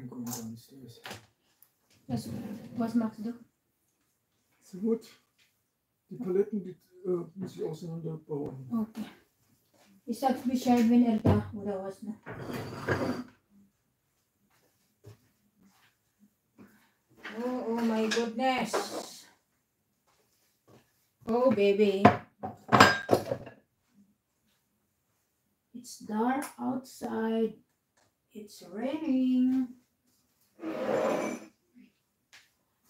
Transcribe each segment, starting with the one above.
Dann kommen wir nicht durch. Was, was magst du? So gut. Die Paletten die, äh, muss ich auseinanderbauen. Okay. Ich sag's Bescheid, wenn er da oder was. Ne? Oh, oh my goodness. Oh, baby. It's dark outside. It's raining.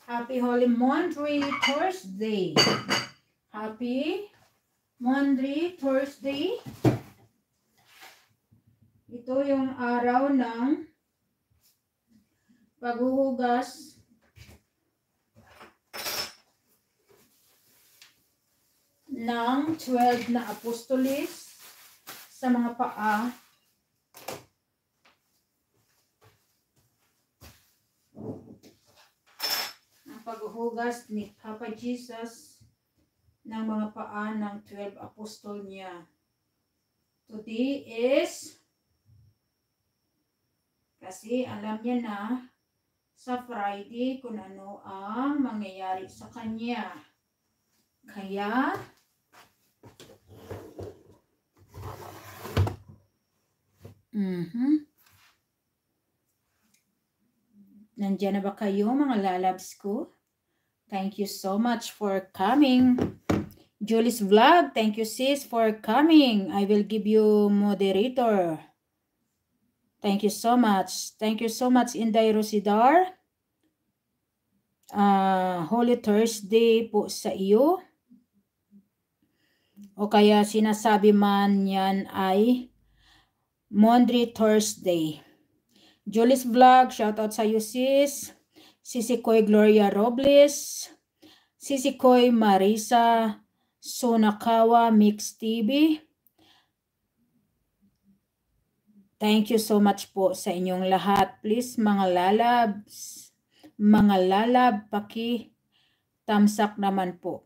Happy Holy Monday, Thursday. Happy Monday, Thursday. Ito yung araw ng paghuhugas ng 12 na apostolis sa mga paa paghuhugas ni Papa Jesus ng mga paa ng 12 apostol niya. Today is kasi alam niya na sa Friday kung ano ang mangyayari sa kanya. Kaya Mm -hmm. Nandiyan na ba kayo mga lalabs ko? Thank you so much for coming. Julie's Vlog, thank you sis for coming. I will give you moderator. Thank you so much. Thank you so much, Inday Rosidar. Uh, ah, Holy Thursday po sa iyo. O kaya sinasabi man yan ay Monday Thursday. Julie's Vlog, shout out sa iyo sis. Sisikoy Gloria Robles, Sisikoy Marisa Sonakawa Mix TV. Thank you so much po sa inyong lahat. Please mga lalabs, mga lalab, paki tamsak naman po.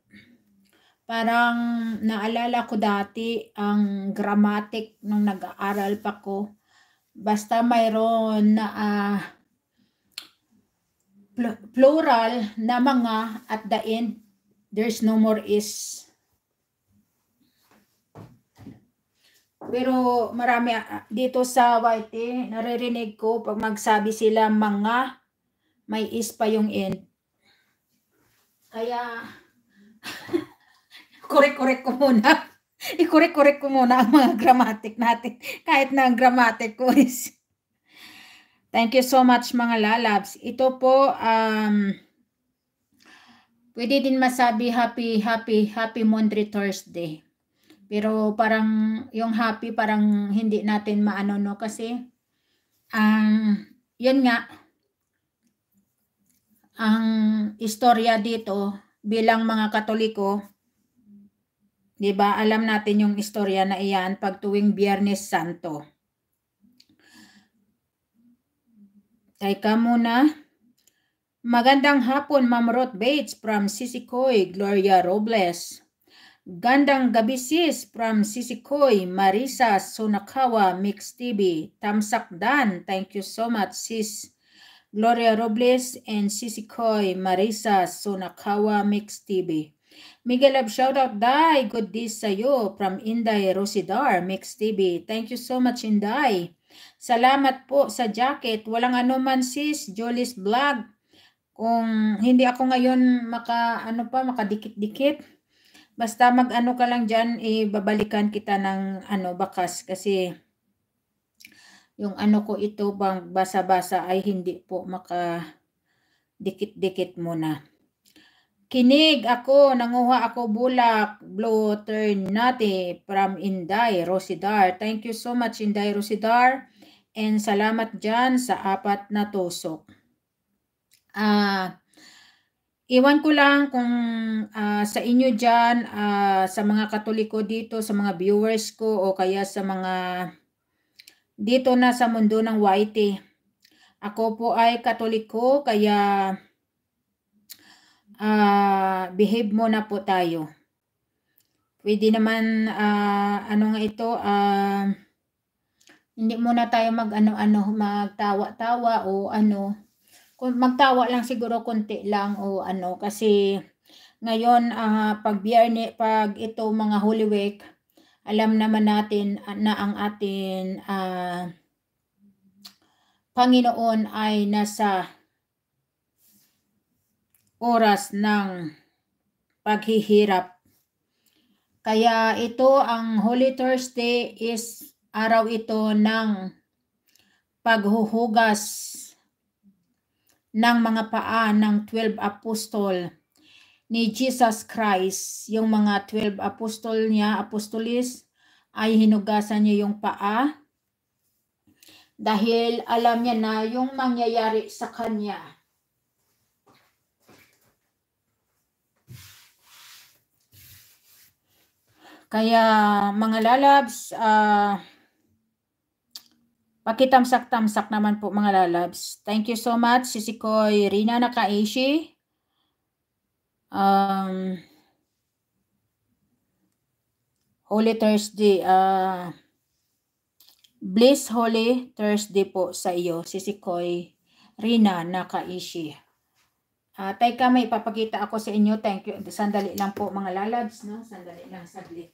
Parang naalala ko dati ang grammatic nung nag-aaral pa ko. Basta mayroon na uh, pl plural na mga at the end, there's no more is. Pero marami ah, ah, dito sa YT, naririnig ko pag magsabi sila mga, may is pa yung end. Kaya, korek-korek ko muna. I-korek-korek ko muna ang mga grammatic natin. Kahit na ang grammatic ko is Thank you so much mga lalabs. Ito po, um, pwede din masabi happy, happy, happy Monday Thursday. Pero parang yung happy parang hindi natin maano no kasi um, yun nga ang istorya dito bilang mga Katoliko 'di ba? Alam natin yung istorya na iyan pag tuwing Biyernes Santo. Teka muna. Magandang hapon, Ma'am Ruth Bates from Sisicoy, Gloria Robles. Gandang gabi sis from Sisicoy, Marisa Sonakawa, Mix TV. Tamsak Dan, thank you so much sis. Gloria Robles and Sisicoy, Marisa Sonakawa, Mix TV. Miguel Ab, out Dai, good day sa'yo from Inday Rosidar, Mix TV. Thank you so much Inday. Salamat po sa jacket. Walang anuman sis, Jolie's Vlog. Kung hindi ako ngayon maka, ano pa, makadikit-dikit, basta mag-ano ka lang diyan, ibabalikan eh, kita ng ano, bakas kasi yung ano ko ito bang basa-basa ay hindi po maka dikit-dikit muna. Kinig ako, nanguha ako bulak, blow turn nati from Inday, Rosidar. Thank you so much Inday Rosidar. And salamat dyan sa apat na tusok. Ah, uh, iwan ko lang kung uh, sa inyo dyan, uh, sa mga katoliko dito, sa mga viewers ko o kaya sa mga dito na sa mundo ng YT. Ako po ay katoliko kaya uh, behave muna po tayo. Pwede naman uh, ano nga ito, ah, uh, hindi muna tayo mag-ano-ano, magtawa-tawa o ano. Magtawa lang siguro konti lang o ano. Kasi ngayon, uh, pag, biyerne, pag ito mga Holy Week, alam naman natin ah, na ang atin uh, Panginoon ay nasa oras ng paghihirap. Kaya ito ang Holy Thursday is Araw ito ng paghuhugas ng mga paa ng 12 apostol ni Jesus Christ. Yung mga 12 apostol niya, apostolis, ay hinugasan niya yung paa dahil alam niya na yung mangyayari sa kanya. Kaya mga lalabs, ah, uh, Pakitamsak-tamsak naman po mga lalabs. Thank you so much, Sisikoy Rina Nakaishi. Um, Holy Thursday. Uh, Bliss Holy Thursday po sa iyo, Sisikoy Rina Nakaishi. Uh, tay may ipapakita ako sa inyo. Thank you. Sandali lang po mga lalabs. No? Sandali lang, saglit.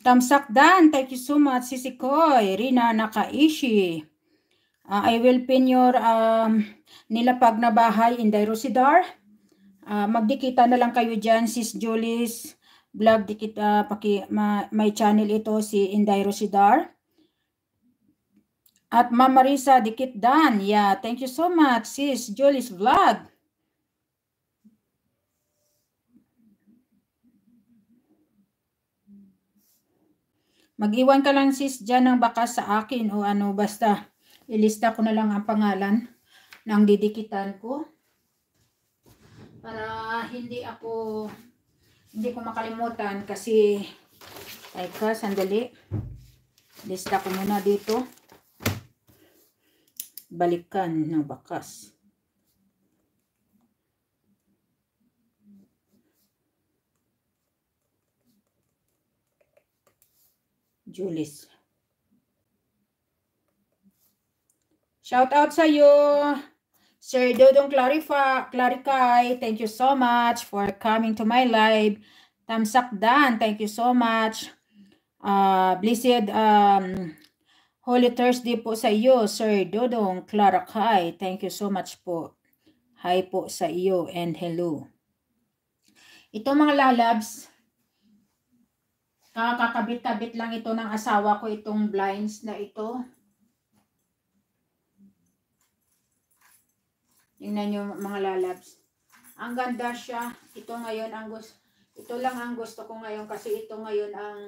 Tamsakdan, thank you so much, Sisi Koy, Rina Nakaishi. Uh, I will pin your um, nilapag na bahay in Dairosidar. Uh, magdikita na lang kayo dyan, Sis Julie's vlog. Dikita, uh, paki, ma, may channel ito, si Inday Rosidar. At Ma'am Marisa Dikitdan, yeah, thank you so much, Sis Julie's vlog. Mag-iwan ka lang sis dyan ng baka sa akin o ano basta ilista ko na lang ang pangalan ng didikitan ko para hindi ako hindi ko makalimutan kasi teka sandali lista ko muna dito balikan ng bakas Julis. Shout out sa iyo. Sir Dodong Clarify, Clarify, thank you so much for coming to my live. Tamsak Dan, thank you so much. Uh, blessed um, Holy Thursday po sa iyo, Sir Dodong Clarify. Thank you so much po. Hi po sa iyo and hello. Ito mga lalabs, Kakakabit-kabit lang ito ng asawa ko itong blinds na ito. Tingnan niyo mga lalabs. Ang ganda siya. Ito ngayon ang gusto. Ito lang ang gusto ko ngayon kasi ito ngayon ang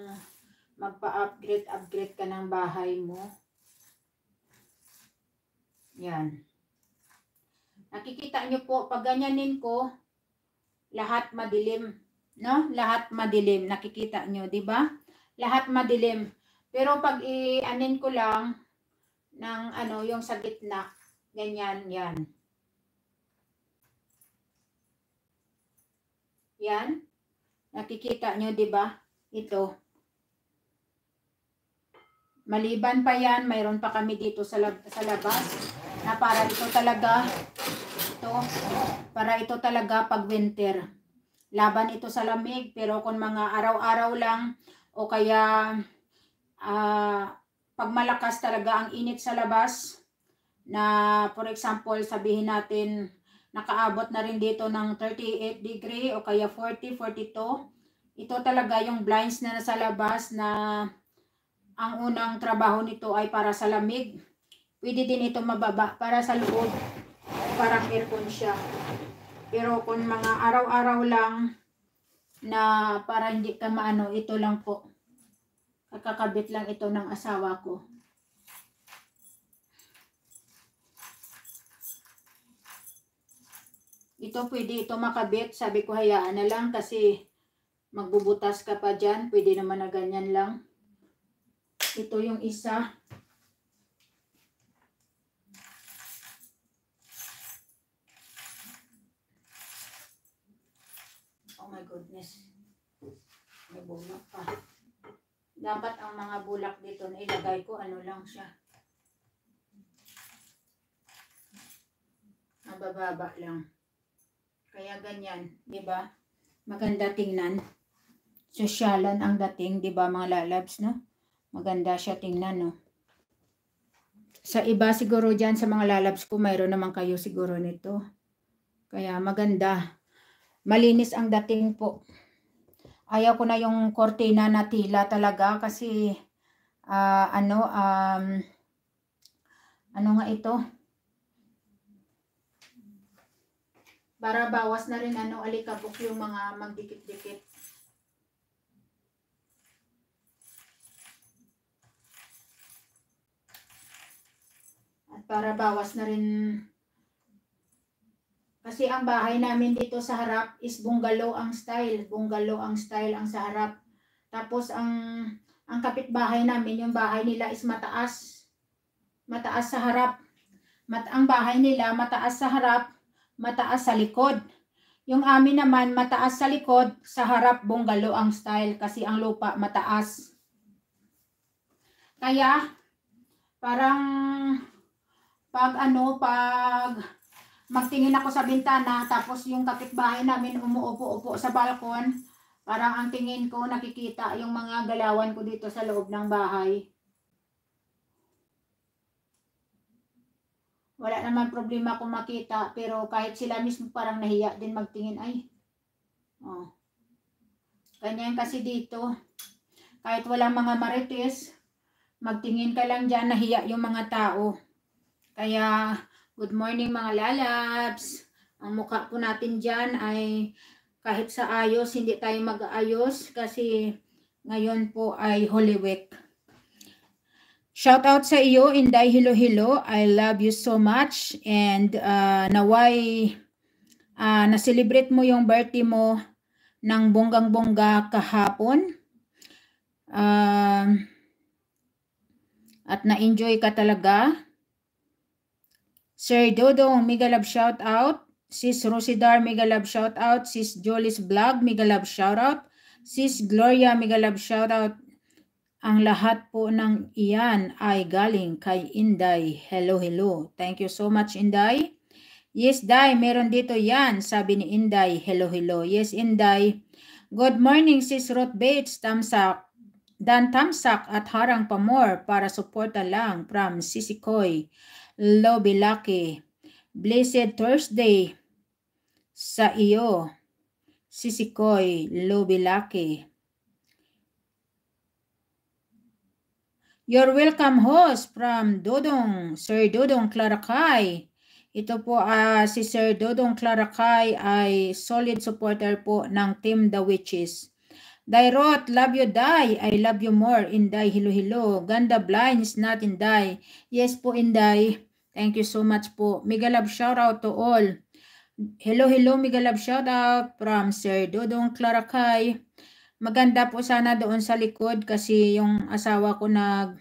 magpa-upgrade, upgrade ka ng bahay mo. Yan. Nakikita niyo po, pag ganyanin ko, lahat madilim no? Lahat madilim, nakikita nyo, 'di ba? Lahat madilim. Pero pag i-anin ko lang ng ano, yung sa gitna, ganyan 'yan. Yan. Nakikita nyo, 'di ba? Ito. Maliban pa 'yan, mayroon pa kami dito sa lab sa labas na para ito talaga ito para ito talaga pag winter laban ito sa lamig pero kung mga araw-araw lang o kaya uh, pag malakas talaga ang init sa labas na for example sabihin natin nakaabot na rin dito ng 38 degree o kaya 40, 42 ito talaga yung blinds na nasa labas na ang unang trabaho nito ay para sa lamig pwede din ito mababa para sa loob parang aircon siya pero kung mga araw-araw lang na para hindi ka maano, ito lang po. Kakakabit lang ito ng asawa ko. Ito pwede ito makabit. Sabi ko hayaan na lang kasi magbubutas ka pa dyan. Pwede naman na ganyan lang. Ito yung isa. bunga pa. Dapat ang mga bulak dito na ilagay ko, ano lang siya. Nabababa lang. Kaya ganyan, di ba? Maganda tingnan. Sosyalan ang dating, di ba mga lalabs, no? Maganda siya tingnan, no? Sa iba siguro dyan, sa mga lalabs ko, mayroon naman kayo siguro nito. Kaya maganda. Malinis ang dating po ayaw ko na yung cortina na tila talaga kasi uh, ano um, ano nga ito para bawas na rin ano alikabok yung mga magdikit-dikit at para bawas na rin kasi ang bahay namin dito sa harap is bungalow ang style. Bungalow ang style ang sa harap. Tapos ang ang kapitbahay namin, yung bahay nila is mataas. Mataas sa harap. Mat ang bahay nila mataas sa harap, mataas sa likod. Yung amin naman mataas sa likod, sa harap bungalow ang style kasi ang lupa mataas. Kaya parang pag ano, pag magtingin ako sa bintana, tapos yung kapitbahay namin umuupo-upo sa balkon. Parang ang tingin ko, nakikita yung mga galawan ko dito sa loob ng bahay. Wala naman problema kung makita, pero kahit sila mismo parang nahiya din magtingin. Ay, oh. Ganyan kasi dito, kahit walang mga marites, magtingin ka lang dyan, nahiya yung mga tao. Kaya, Good morning mga lalabs. Ang mukha po natin dyan ay kahit sa ayos, hindi tayo mag-aayos kasi ngayon po ay Holy Week. Shout out sa iyo, Inday Hilo Hilo. I love you so much and uh, naway uh, na-celebrate mo yung birthday mo ng bonggang-bongga kahapon. Uh, at na-enjoy ka talaga. Sir Dodong, mega love shout out. Sis Rosidar, mega love shout out. Sis Jolis Blog, mega love shout out. Sis Gloria, mega love shout out. Ang lahat po ng iyan ay galing kay Inday. Hello, hello. Thank you so much, Inday. Yes, Day, meron dito yan, sabi ni Inday. Hello, hello. Yes, Inday. Good morning, Sis Ruth Bates. Tamsak. Dan Tamsak at Harang Pamor para suporta lang from Sisikoy, Lobilaki. Blessed Thursday sa iyo, Sisikoy, Lobilaki. Your welcome host from Dodong, Sir Dodong Clarakay. Ito po uh, si Sir Dodong Clarakay ay solid supporter po ng Team The Witches. Thy rot, love you, die. I love you more in thy hilo-hilo. Ganda blinds, not in thy. Yes po, in thy. Thank you so much po. Migalab shout out to all. Hello, hello, Migalab shout out from Sir Dodong Clarakay. Maganda po sana doon sa likod kasi yung asawa ko nag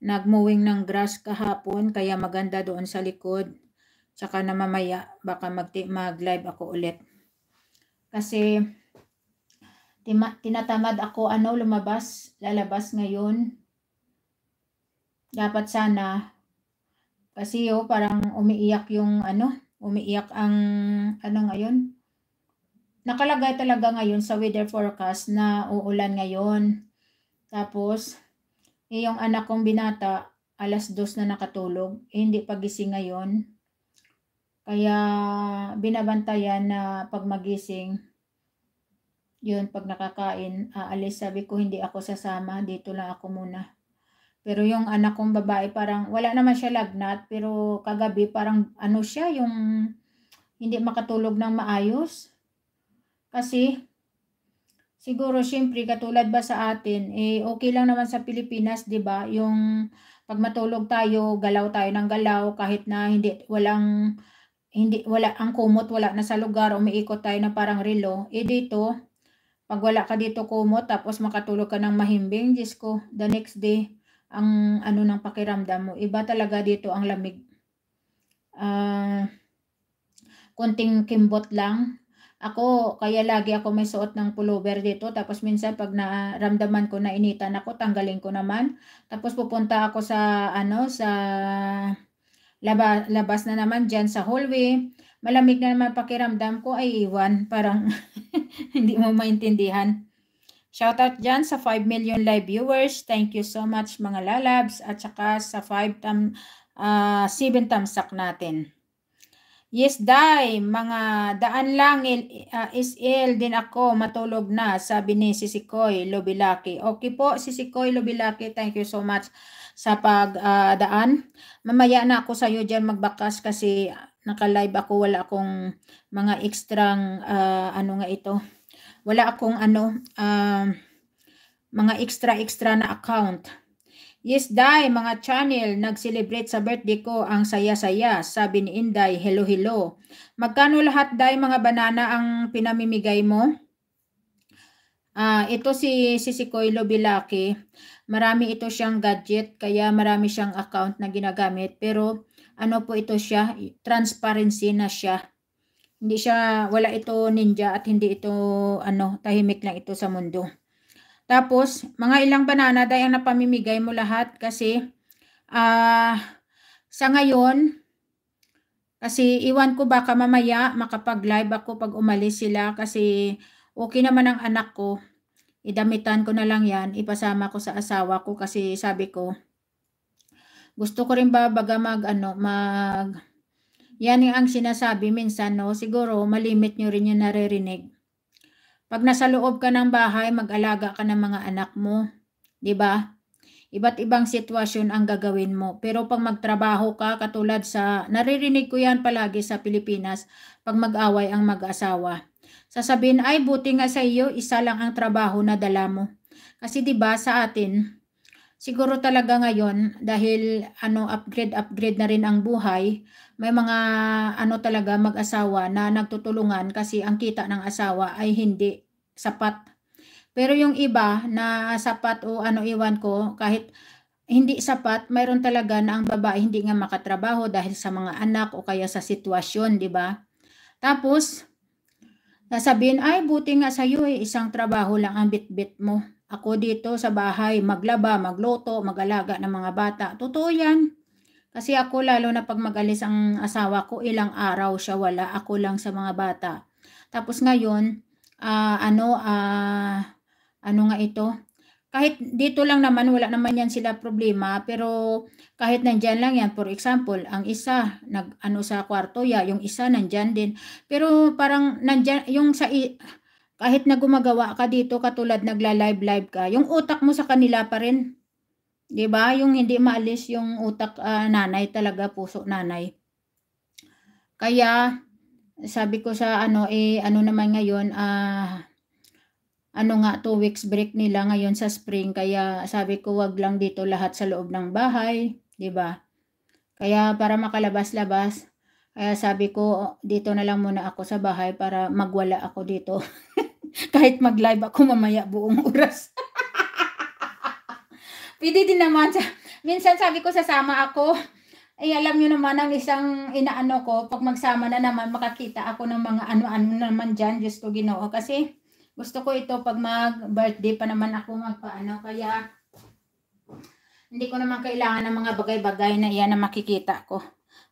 nagmowing ng grass kahapon kaya maganda doon sa likod. Tsaka na mamaya baka mag-live ako ulit. Kasi Tima, tinatamad ako ano lumabas, lalabas ngayon. Dapat sana kasi oh, parang umiiyak yung ano, umiiyak ang ano ngayon. Nakalagay talaga ngayon sa weather forecast na uulan ngayon. Tapos, eh, yung anak kong binata, alas dos na nakatulog, eh, hindi pagising ngayon. Kaya binabantayan na pag magising, yun, pag nakakain, aalis. Sabi ko, hindi ako sasama. Dito lang ako muna. Pero yung anak kong babae, parang, wala naman siya lagnat. Pero kagabi, parang ano siya, yung hindi makatulog ng maayos. Kasi, siguro syempre katulad ba sa atin, eh okay lang naman sa Pilipinas, 'di ba? Yung pag matulog tayo, galaw tayo ng galaw kahit na hindi walang hindi wala ang kumot wala na sa lugar, umiikot tayo na parang relo. Eh dito, pag wala ka dito kumo, tapos makatulog ka ng mahimbing, Diyos ko, the next day, ang ano ng pakiramdam mo. Iba talaga dito ang lamig. Uh, konting kimbot lang. Ako, kaya lagi ako may suot ng pullover dito. Tapos minsan pag naramdaman ko na initan ako, tanggalin ko naman. Tapos pupunta ako sa ano sa labas, labas na naman dyan sa hallway malamig na naman pakiramdam ko ay iwan. Parang hindi mo maintindihan. out dyan sa 5 million live viewers. Thank you so much mga lalabs at saka sa 5 tam, uh, 7 tamsak natin. Yes, dai, mga daan lang uh, ah, SL din ako, matulog na, sabi ni Sisikoy Lobilaki. Okay po, Sisikoy Lobilaki, thank you so much sa pagdaan. Ah, uh, Mamaya na ako sa iyo dyan magbakas kasi naka-live ako, wala akong mga extrang uh, ah, ano nga ito. Wala akong ano uh, mga extra-extra na account. Yes, Day, mga channel, nag-celebrate sa birthday ko. Ang saya-saya, sabi ni Inday, hello, hello. Magkano lahat, Day, mga banana ang pinamimigay mo? Ah, uh, ito si Sisikoy Lobilaki. Marami ito siyang gadget, kaya marami siyang account na ginagamit. Pero ano po ito siya, transparency na siya. Hindi siya, wala ito ninja at hindi ito, ano, tahimik lang ito sa mundo. Tapos, mga ilang banana day ang napamimigay mo lahat kasi uh, sa ngayon, kasi iwan ko baka mamaya makapag-live ako pag umalis sila kasi okay naman ang anak ko. Idamitan ko na lang yan, ipasama ko sa asawa ko kasi sabi ko, gusto ko rin ba baga mag ano, mag yan yung ang sinasabi minsan no, siguro malimit nyo rin yung naririnig. Pag nasa loob ka ng bahay, mag-alaga ka ng mga anak mo, 'di ba? Iba't ibang sitwasyon ang gagawin mo. Pero pag magtrabaho ka, katulad sa, naririnig ko yan palagi sa Pilipinas, pag mag-away ang mag-asawa. Sasabihin, ay buti nga sa iyo, isa lang ang trabaho na dala mo. Kasi 'di ba sa atin, siguro talaga ngayon dahil ano upgrade upgrade na rin ang buhay may mga ano talaga mag-asawa na nagtutulungan kasi ang kita ng asawa ay hindi sapat pero yung iba na sapat o ano iwan ko kahit hindi sapat mayroon talaga na ang babae hindi nga makatrabaho dahil sa mga anak o kaya sa sitwasyon di ba tapos sasabihin ay buti nga sa iyo eh, isang trabaho lang ang bitbit -bit mo ako dito sa bahay, maglaba, magluto, magalaga ng mga bata. Totoo yan. Kasi ako lalo na pag magalis ang asawa ko, ilang araw siya wala, ako lang sa mga bata. Tapos ngayon, uh, ano, uh, ano nga ito? Kahit dito lang naman, wala naman yan sila problema, pero kahit nandyan lang yan, for example, ang isa, nag, ano sa kwarto ya, yung isa nandyan din. Pero parang nandyan, yung sa, kahit na gumagawa ka dito katulad nagla-live-live ka, yung utak mo sa kanila pa rin. 'Di ba? Yung hindi maalis yung utak uh, nanay talaga, puso nanay. Kaya sabi ko sa ano eh ano naman ngayon ah uh, ano nga 2 weeks break nila ngayon sa spring kaya sabi ko wag lang dito lahat sa loob ng bahay, 'di ba? Kaya para makalabas-labas kaya sabi ko, dito na lang muna ako sa bahay para magwala ako dito. Kahit mag-live ako mamaya buong oras. Pwede din naman. Sa, minsan sabi ko, sasama ako. Ay, eh, alam nyo naman ang isang inaano ko, pag magsama na naman, makakita ako ng mga ano-ano naman dyan, Diyos ko ginoo. Kasi gusto ko ito pag mag-birthday pa naman ako magpaano. Kaya hindi ko naman kailangan ng mga bagay-bagay na iyan na makikita ko.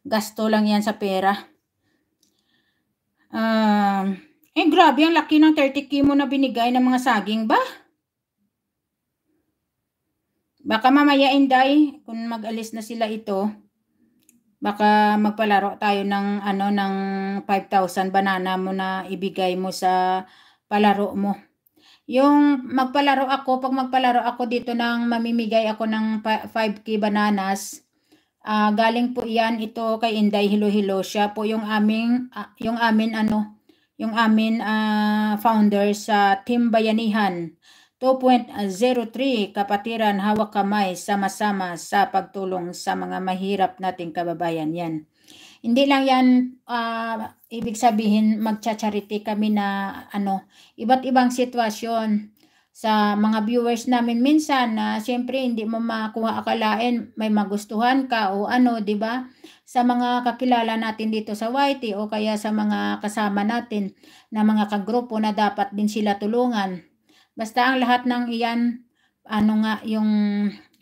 Gasto lang yan sa pera. uh, eh, grabe. Ang laki ng 30k mo na binigay ng mga saging ba? Baka mamaya, Inday, kung mag-alis na sila ito, baka magpalaro tayo ng ano ng 5,000 banana mo na ibigay mo sa palaro mo. Yung magpalaro ako, pag magpalaro ako dito nang mamimigay ako ng 5k bananas, Uh, galing po iyan ito kay Inday Hilo-Hilo. Siya po yung aming uh, yung amin ano, yung amin uh, founder sa Team Bayanihan. 2.03 Kapatiran Hawak Kamay Sama-sama sa Pagtulong sa Mga Mahirap Nating Kababayan. Yan. Hindi lang yan uh, ibig sabihin magcha-charity kami na ano, iba't ibang sitwasyon sa mga viewers namin minsan na siyempre hindi mo makuha akalain may magustuhan ka o ano, 'di ba? Sa mga kakilala natin dito sa YT o kaya sa mga kasama natin na mga kagrupo na dapat din sila tulungan. Basta ang lahat ng iyan ano nga yung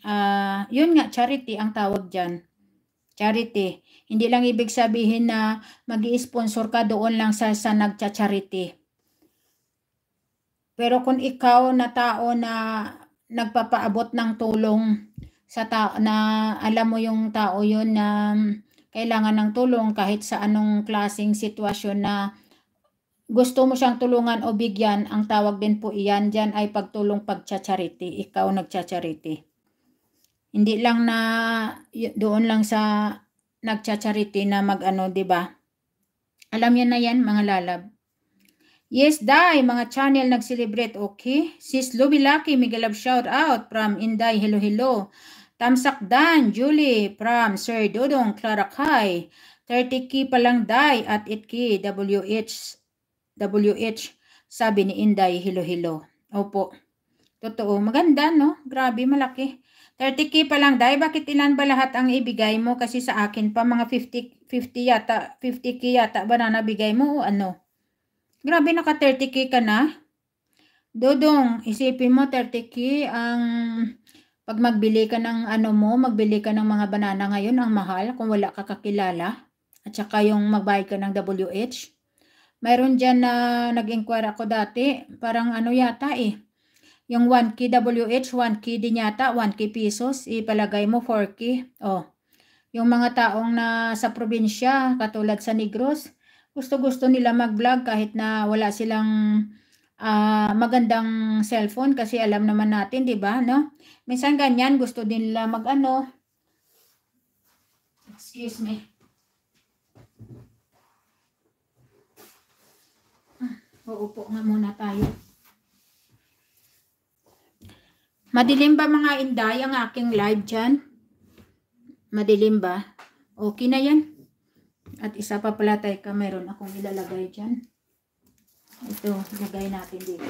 uh, yun nga charity ang tawag diyan. Charity. Hindi lang ibig sabihin na magi sponsor ka doon lang sa sa nagcha-charity pero kung ikaw na tao na nagpapaabot ng tulong sa tao na alam mo yung tao yon na kailangan ng tulong kahit sa anong klasing sitwasyon na gusto mo siyang tulungan o bigyan, ang tawag din po iyan diyan ay pagtulong pagchacharity. Ikaw nagchacharity. Hindi lang na doon lang sa nagchacharity na mag-ano, 'di ba? Alam niyo na 'yan mga lalab. Yes, Dai, mga channel nag-celebrate, okay? Sis Luby Lucky, Miguel galab shout out from Inday, hello, hello. Tamsak Dan, Julie, from Sir Dodong, Clara Kai. 30k pa lang, Dai, at 8k, WH, WH, sabi ni Inday, hello, hello. Opo, totoo, maganda, no? Grabe, malaki. 30k pa lang, Dai, bakit ilan ba lahat ang ibigay mo? Kasi sa akin pa, mga 50, 50 yata, 50k yata ba na nabigay mo o ano? Grabe, naka 30k ka na. Dodong, isipin mo 30k ang pag magbili ka ng ano mo, magbili ka ng mga banana ngayon, ang mahal kung wala ka kakilala. At saka yung magbayad ka ng WH. Mayroon dyan na nag-inquire ako dati, parang ano yata eh. Yung 1K WH, 1K din yata, 1K pesos, ipalagay mo 4K. Oh. Yung mga taong na sa probinsya, katulad sa Negros, gusto-gusto nila mag-vlog kahit na wala silang uh, magandang cellphone kasi alam naman natin, 'di ba, no? Minsan ganyan, gusto din nila mag-ano. Excuse me. Ah, uupo nga muna tayo. Madilim ba mga inday ang aking live dyan? Madilim ba? Okay na yan. At isa pa pala tayo ka, meron akong ilalagay dyan. Ito, lagay natin dito.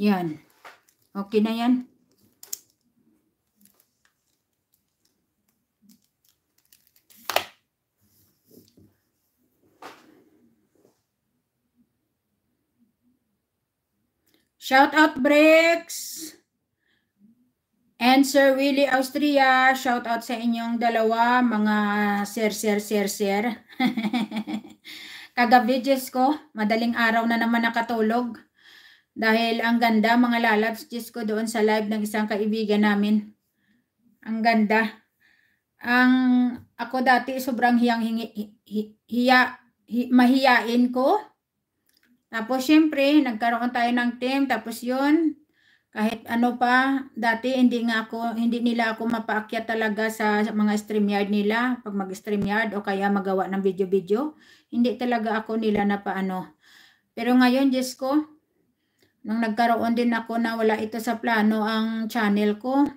Yan. Okay na yan. Shout out Bricks and Sir Willie Austria. Shout out sa inyong dalawa, mga sir, sir, sir, sir. Kagabi, ko, madaling araw na naman nakatulog. Dahil ang ganda mga lalabs, Diyos ko doon sa live ng isang kaibigan namin. Ang ganda. Ang ako dati sobrang hiyang hingi, hi, hiya, hi, mahiyain ko. Tapos syempre, nagkaroon tayo ng team. Tapos yun, kahit ano pa, dati hindi nga ako, hindi nila ako mapaakyat talaga sa mga StreamYard nila pag mag-StreamYard o kaya magawa ng video-video. Hindi talaga ako nila na paano. Pero ngayon, Diyos ko, nung nagkaroon din ako na wala ito sa plano ang channel ko,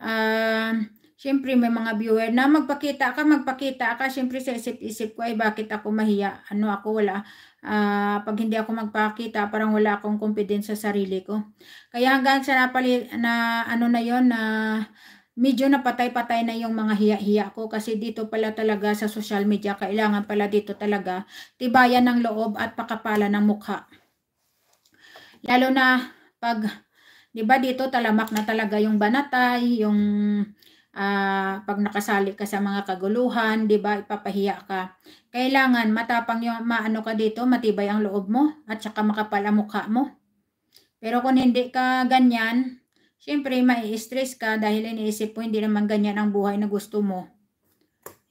uh, syempre may mga viewer na magpakita ka, magpakita ka, syempre sa isip-isip ko ay bakit ako mahiya, ano ako wala, uh, pag hindi ako magpakita parang wala akong confidence sa sarili ko. Kaya hanggang sa napali, na ano na yon na medyo napatay-patay na yung mga hiya-hiya ko kasi dito pala talaga sa social media kailangan pala dito talaga tibayan ng loob at pakapala ng mukha. Lalo na pag 'di ba dito talamak na talaga yung banatay, yung uh, pag nakasali ka sa mga kaguluhan, 'di ba, ipapahiya ka. Kailangan matapang yung maano ka dito, matibay ang loob mo at saka makapal ang mukha mo. Pero kung hindi ka ganyan, syempre mai-stress ka dahil iniisip mo hindi naman ganyan ang buhay na gusto mo.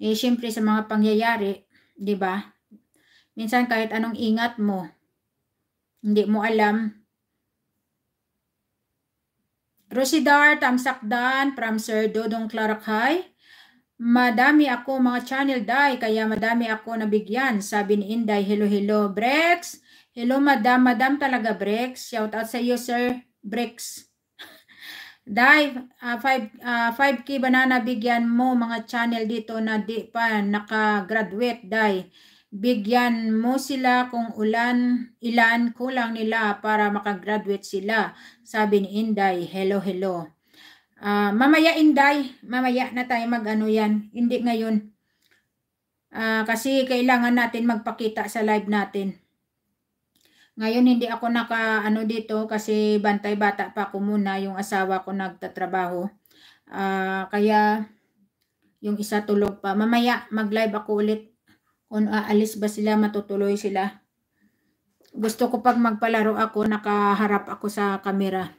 Eh syempre sa mga pangyayari, 'di ba? Minsan kahit anong ingat mo, hindi mo alam Rosidar Tamsakdan from Sir Dodong Clarakhay. Madami ako mga channel dai kaya madami ako nabigyan. Sabi ni Inday, hello hello Brex. Hello madam, madam talaga Brex. Shout out sa iyo Sir Brex. Dive, 5 uh, five, uh, ah, 5k banana bigyan mo mga channel dito na di pa naka-graduate dai. Bigyan mo sila kung ulan, ilan kulang nila para makagraduate sila. Sabi ni Inday, hello, hello. Uh, mamaya Inday, mamaya na tayo mag-ano yan. Hindi ngayon. Uh, kasi kailangan natin magpakita sa live natin. Ngayon hindi ako naka ano dito kasi bantay bata pa ako muna yung asawa ko nagtatrabaho. Uh, kaya yung isa tulog pa. Mamaya mag-live ako ulit kung aalis ba sila, matutuloy sila. Gusto ko pag magpalaro ako, nakaharap ako sa camera.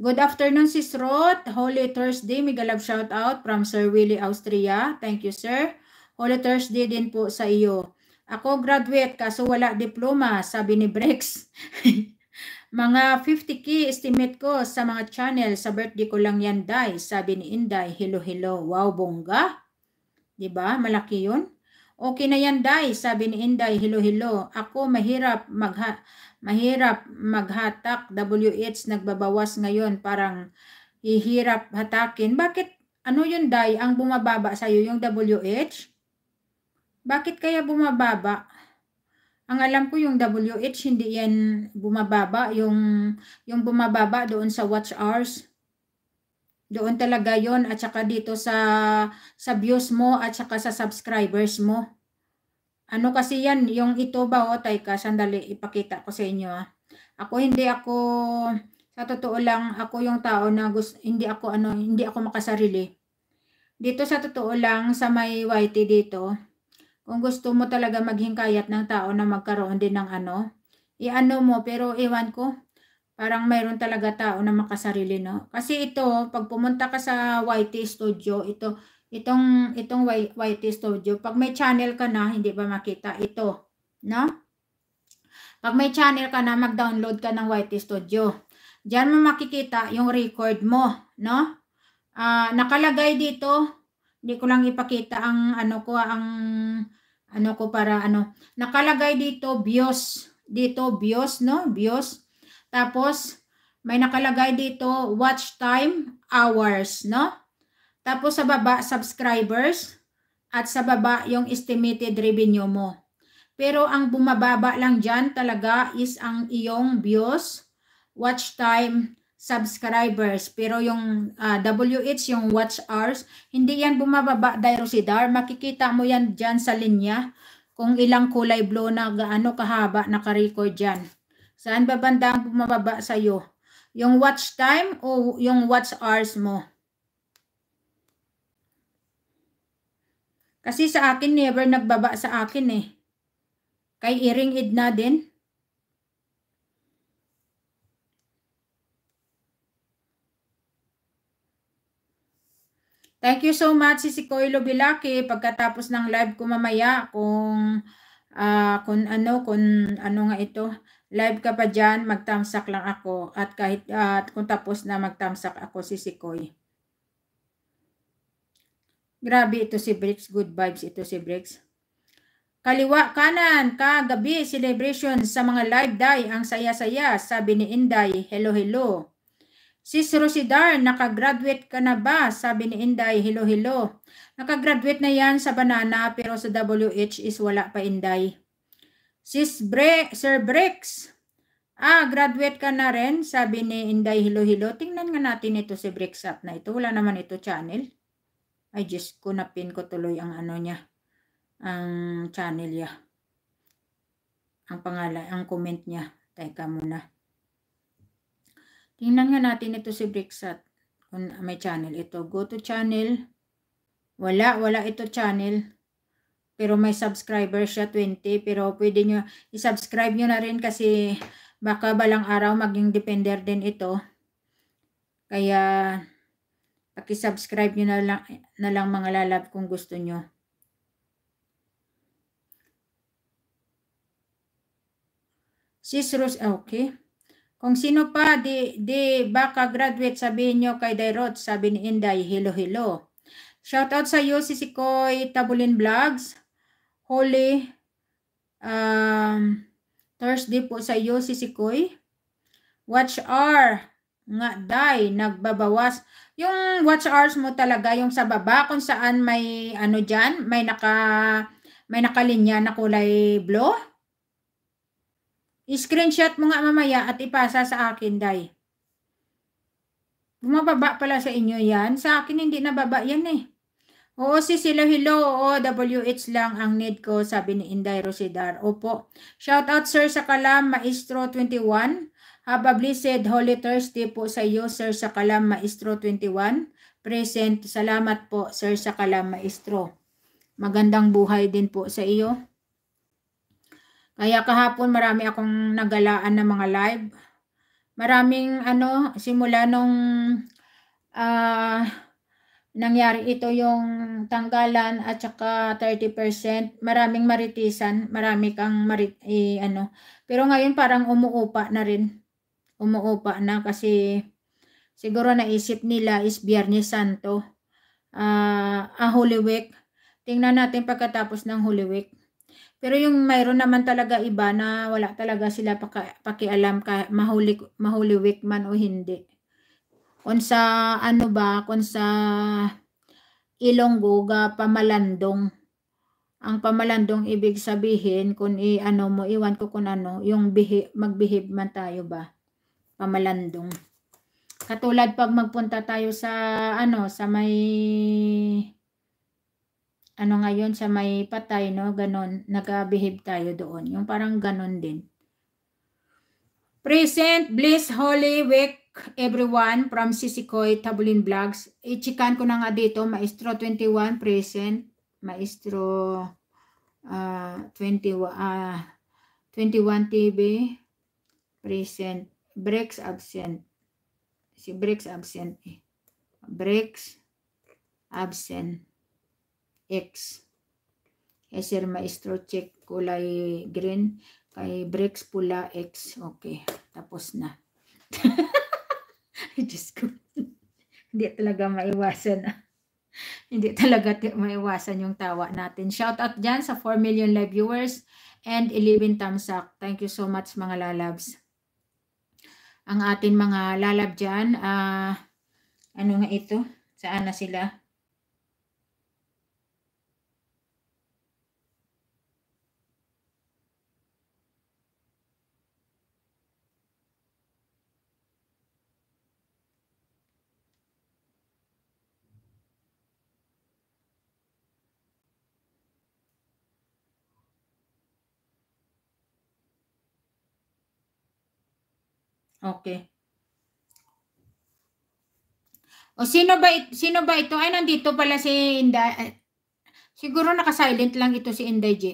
Good afternoon, Sis Roth. Holy Thursday, mega love shout out from Sir Willie Austria. Thank you, sir. Holy Thursday din po sa iyo. Ako graduate kaso wala diploma, sabi ni Brex. mga 50k estimate ko sa mga channel. Sa birthday ko lang yan, Dai, Sabi ni Inday, hello, hello. Wow, bongga. ba diba? Malaki yun. Okay na yan, Day, sabi ni Inday, hello, hello. Ako mahirap magha mahirap maghatak. WH nagbabawas ngayon, parang hihirap hatakin. Bakit ano yun, Day, ang bumababa sa iyo yung WH? Bakit kaya bumababa? Ang alam ko yung WH hindi yan bumababa, yung yung bumababa doon sa watch hours. Doon talaga yon at saka dito sa, sa views mo at saka sa subscribers mo. Ano kasi yan, yung ito ba o oh, tay ka, sandali ipakita ko sa inyo ah. Ako hindi ako, sa totoo lang, ako yung tao na gusto, hindi ako ano, hindi ako makasarili. Dito sa totoo lang, sa may YT dito, kung gusto mo talaga maghingkayat ng tao na magkaroon din ng ano, iano mo, pero iwan ko, parang mayroon talaga tao na makasarili, no? Kasi ito, pag pumunta ka sa YT Studio, ito, itong, itong YT Studio, pag may channel ka na, hindi ba makita ito, no? Pag may channel ka na, mag-download ka ng YT Studio. Diyan mo makikita yung record mo, no? Uh, nakalagay dito, hindi ko lang ipakita ang ano ko, ang ano ko para ano. Nakalagay dito, bios. Dito, bios, no? Bios. Tapos, may nakalagay dito, watch time, hours, no? Tapos sa baba, subscribers. At sa baba, yung estimated revenue mo. Pero ang bumababa lang dyan talaga is ang iyong views, watch time, subscribers. Pero yung uh, ah, WH, yung watch hours, hindi yan bumababa dahil Makikita mo yan dyan sa linya kung ilang kulay blue na gaano kahaba nakarecord dyan. Saan ba banda ang bumababa sa iyo? Yung watch time o yung watch hours mo? Kasi sa akin, never nagbaba sa akin eh. Kay Iring Edna din. Thank you so much, si Koilo Bilaki. Pagkatapos ng live ko mamaya, kung, uh, kung ano, kung ano nga ito, live ka pa dyan, magtamsak lang ako. At kahit at kung tapos na magtamsak ako, si sisikoy. Grabe ito si Bricks. Good vibes ito si Bricks. Kaliwa, kanan, kagabi, celebration sa mga live day. Ang saya-saya, sabi ni Inday. Hello, hello. Sis Rosidar, nakagraduate ka na ba? Sabi ni Inday, hello, hello. Nakagraduate na yan sa Banana pero sa WH is wala pa Inday. Sis Bre Sir Bricks, ah, graduate ka na rin, sabi ni Inday Hilo-Hilo. Tingnan nga natin ito si Bricks up na ito. Wala naman ito channel. Ay, just ko na pin ko tuloy ang ano niya. Ang channel niya. Ang pangalan, ang comment niya. Teka muna. Tingnan nga natin ito si Brixat. Kung may channel ito. Go to channel. Wala, wala ito channel pero may subscriber siya 20 pero pwede nyo i-subscribe nyo na rin kasi baka balang araw maging depender din ito kaya paki-subscribe nyo na lang, na lang mga lalab kung gusto nyo Sis ah, okay. Kung sino pa, di, di baka graduate, sabihin nyo kay Dairot, sabi ni Inday, hello, hello. Shoutout sa iyo, si Sikoy Tabulin Vlogs. Holy um, Thursday po sa iyo, sisikoy. Watch hour nga day nagbabawas yung watch hours mo talaga yung sa baba kung saan may ano diyan may naka may nakalinya na kulay blue i-screenshot mo nga mamaya at ipasa sa akin day bumababa pala sa inyo yan sa akin hindi nababa yan eh Oo, si Silo Hilo. Oo, WH lang ang need ko, sabi ni Inday Rosidar. Opo. Shout out sir sa Kalam, Maestro 21. Have a blessed Holy Thursday po sa iyo, sir sa Kalam, Maestro 21. Present, salamat po, sir sa Kalam, Maestro. Magandang buhay din po sa iyo. Kaya kahapon marami akong nagalaan ng mga live. Maraming ano, simula nung ah... Uh, nangyari ito yung tanggalan at saka 30%, maraming maritisan, marami kang marit, eh, ano. Pero ngayon parang umuupa na rin. Umuupa na kasi siguro naisip nila is Biyernes Santo. Uh, a Holy Week. Tingnan natin pagkatapos ng Holy Week. Pero yung mayroon naman talaga iba na wala talaga sila paka, pakialam ka mahuli, mahuli week man o hindi sa ano ba kun sa Ilonggo pamalandong ang pamalandong ibig sabihin kung i ano mo iwan ko kung ano yung bihi, magbihib man tayo ba pamalandong katulad pag magpunta tayo sa ano sa may ano ngayon sa may patay no ganon nagabihib tayo doon yung parang ganon din present bliss holy week everyone from Sisikoy Tabulin Vlogs. i chikan ko na nga dito, Maestro 21 present, Maestro uh, 20, uh, 21 TV present, Brex absent. Si Brex absent. Eh. Brex absent. X. Eh, Sir Maestro, check kulay green. Kay Brex pula X. Okay, tapos na. Diyos ko. Hindi talaga maiwasan. Ah. Hindi talaga maiwasan yung tawa natin. Shout out dyan sa 4 million live viewers and 11 thumbs up. Thank you so much mga lalabs. Ang atin mga lalab dyan, uh, ano nga ito? Saan na sila? Okay. O sino ba sino ba ito? Ay nandito pala si Inda. Siguro naka-silent lang ito si Inday J.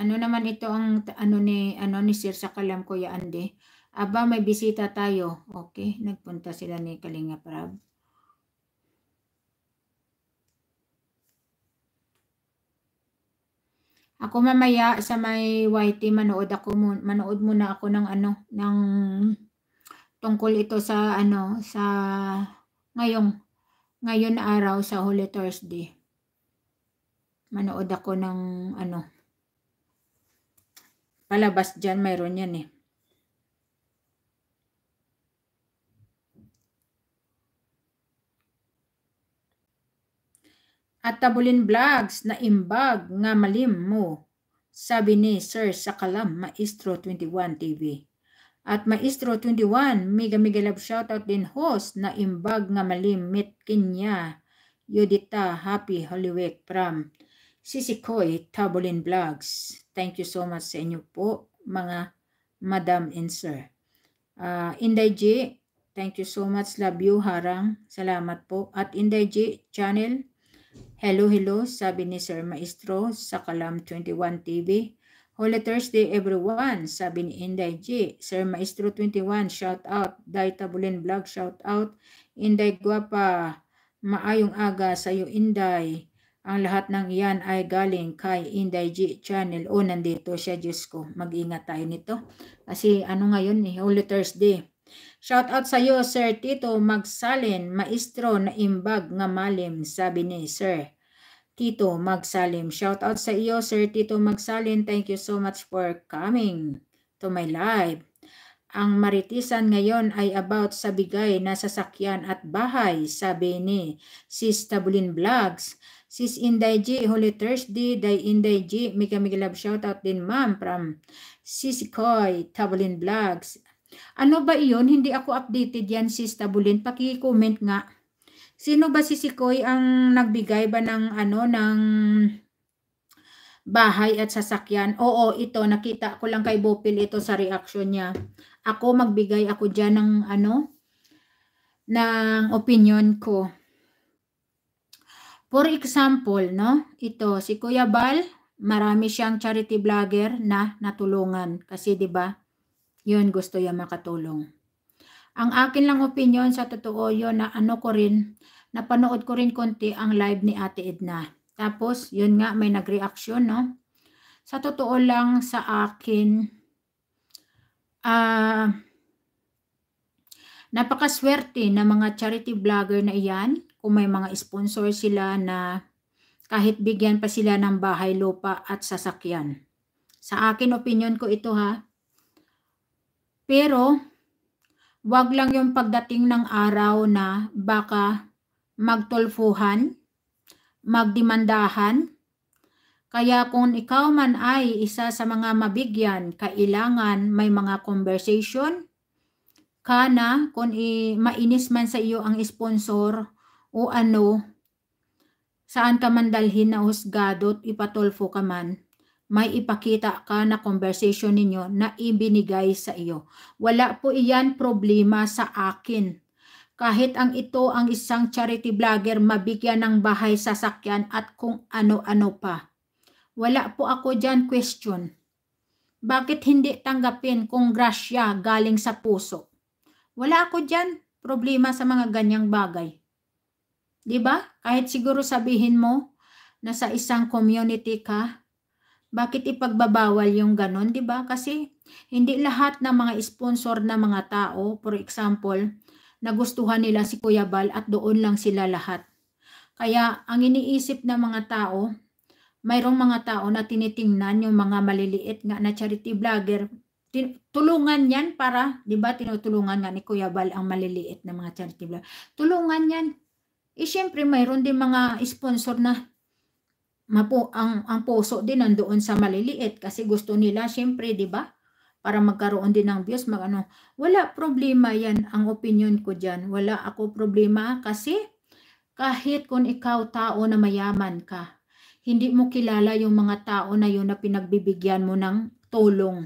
Ano naman ito ang ano ni ano ni Sir sa kalam ko ya Ande. Aba may bisita tayo. Okay, nagpunta sila ni Kalinga Prab. Ako mamaya sa may YT manood ako manood muna ako ng ano ng tungkol ito sa ano sa ngayong ngayon na araw sa Holy Thursday. Manood ako ng ano palabas diyan mayroon yan eh. At tabulin vlogs na imbag nga malim mo, sabi ni Sir Sakalam Maestro 21 TV. At Maestro 21, mega mega love shoutout din host na imbag nga malimit kinya. Yudita, happy Holy Week from Sisikoy Tabulin Vlogs. Thank you so much sa inyo po mga madam and sir. Uh, Inday G, thank you so much. Love you, harang. Salamat po. At Inday G channel, hello hello sabi ni Sir Maestro sa Kalam 21 TV. Holy Thursday everyone, sabi ni Inday G. Sir Maestro 21, shout out. Dai Tabulin Vlog, shout out. Inday Guapa, maayong aga sa iyo Inday. Ang lahat ng iyan ay galing kay Inday G Channel. O, nandito siya, Diyos ko. Mag-ingat tayo nito. Kasi ano ngayon ni Holy Thursday. Shout out sa iyo, Sir Tito Magsalin, maestro na imbag nga malim, sabi ni Sir Tito Magsalim. Shout out sa iyo, Sir Tito Magsalim. Thank you so much for coming to my live. Ang maritisan ngayon ay about sa bigay na sasakyan at bahay, sabi ni Sis Tabulin Vlogs. Sis Inday G, Holy Thursday, Day Inday G, Mika Miguelab, shout out din ma'am from Sis Koy, Tabulin Vlogs. Ano ba iyon? Hindi ako updated yan, Sis Tabulin. Paki-comment nga. Sino ba si Sikoy ang nagbigay ba ng ano ng bahay at sasakyan? Oo, ito nakita ko lang kay Bopil ito sa reaction niya. Ako magbigay ako diyan ng ano ng opinion ko. For example, no? Ito si Kuya Bal, marami siyang charity vlogger na natulungan kasi 'di ba? 'Yun gusto niya makatulong. Ang akin lang opinion sa totoo yon na ano ko rin, napanood ko rin konti ang live ni Ate Edna. Tapos, yun nga, may nagreaksyon, no? Sa totoo lang sa akin, ah, uh, napakaswerte na mga charity vlogger na iyan, kung may mga sponsor sila na kahit bigyan pa sila ng bahay, lupa at sasakyan. Sa akin, opinion ko ito ha. Pero, wag lang yung pagdating ng araw na baka magtulfuhan, magdimandahan. Kaya kung ikaw man ay isa sa mga mabigyan, kailangan may mga conversation kana kung i- mainis man sa iyo ang sponsor o ano, saan ka man dalhin na husgadot, ipatulfo ka man may ipakita ka na conversation ninyo na ibinigay sa iyo. Wala po iyan problema sa akin. Kahit ang ito ang isang charity vlogger, mabigyan ng bahay, sasakyan at kung ano-ano pa. Wala po ako dyan question. Bakit hindi tanggapin kung grasya galing sa puso? Wala ako dyan problema sa mga ganyang bagay. 'Di ba? Kahit siguro sabihin mo na sa isang community ka, bakit ipagbabawal yung ganon, di ba? Kasi hindi lahat ng mga sponsor na mga tao, for example, nagustuhan nila si Kuya Bal at doon lang sila lahat. Kaya ang iniisip ng mga tao, mayroong mga tao na tinitingnan yung mga maliliit nga na charity vlogger. Tulungan yan para, di ba tinutulungan nga ni Kuya Bal ang maliliit na mga charity vlogger. Tulungan yan. Eh syempre mayroon din mga sponsor na mapo ang ang puso din nandoon sa maliliit kasi gusto nila syempre 'di ba para magkaroon din ng views magano wala problema yan ang opinion ko diyan wala ako problema kasi kahit kung ikaw tao na mayaman ka hindi mo kilala yung mga tao na yun na pinagbibigyan mo ng tulong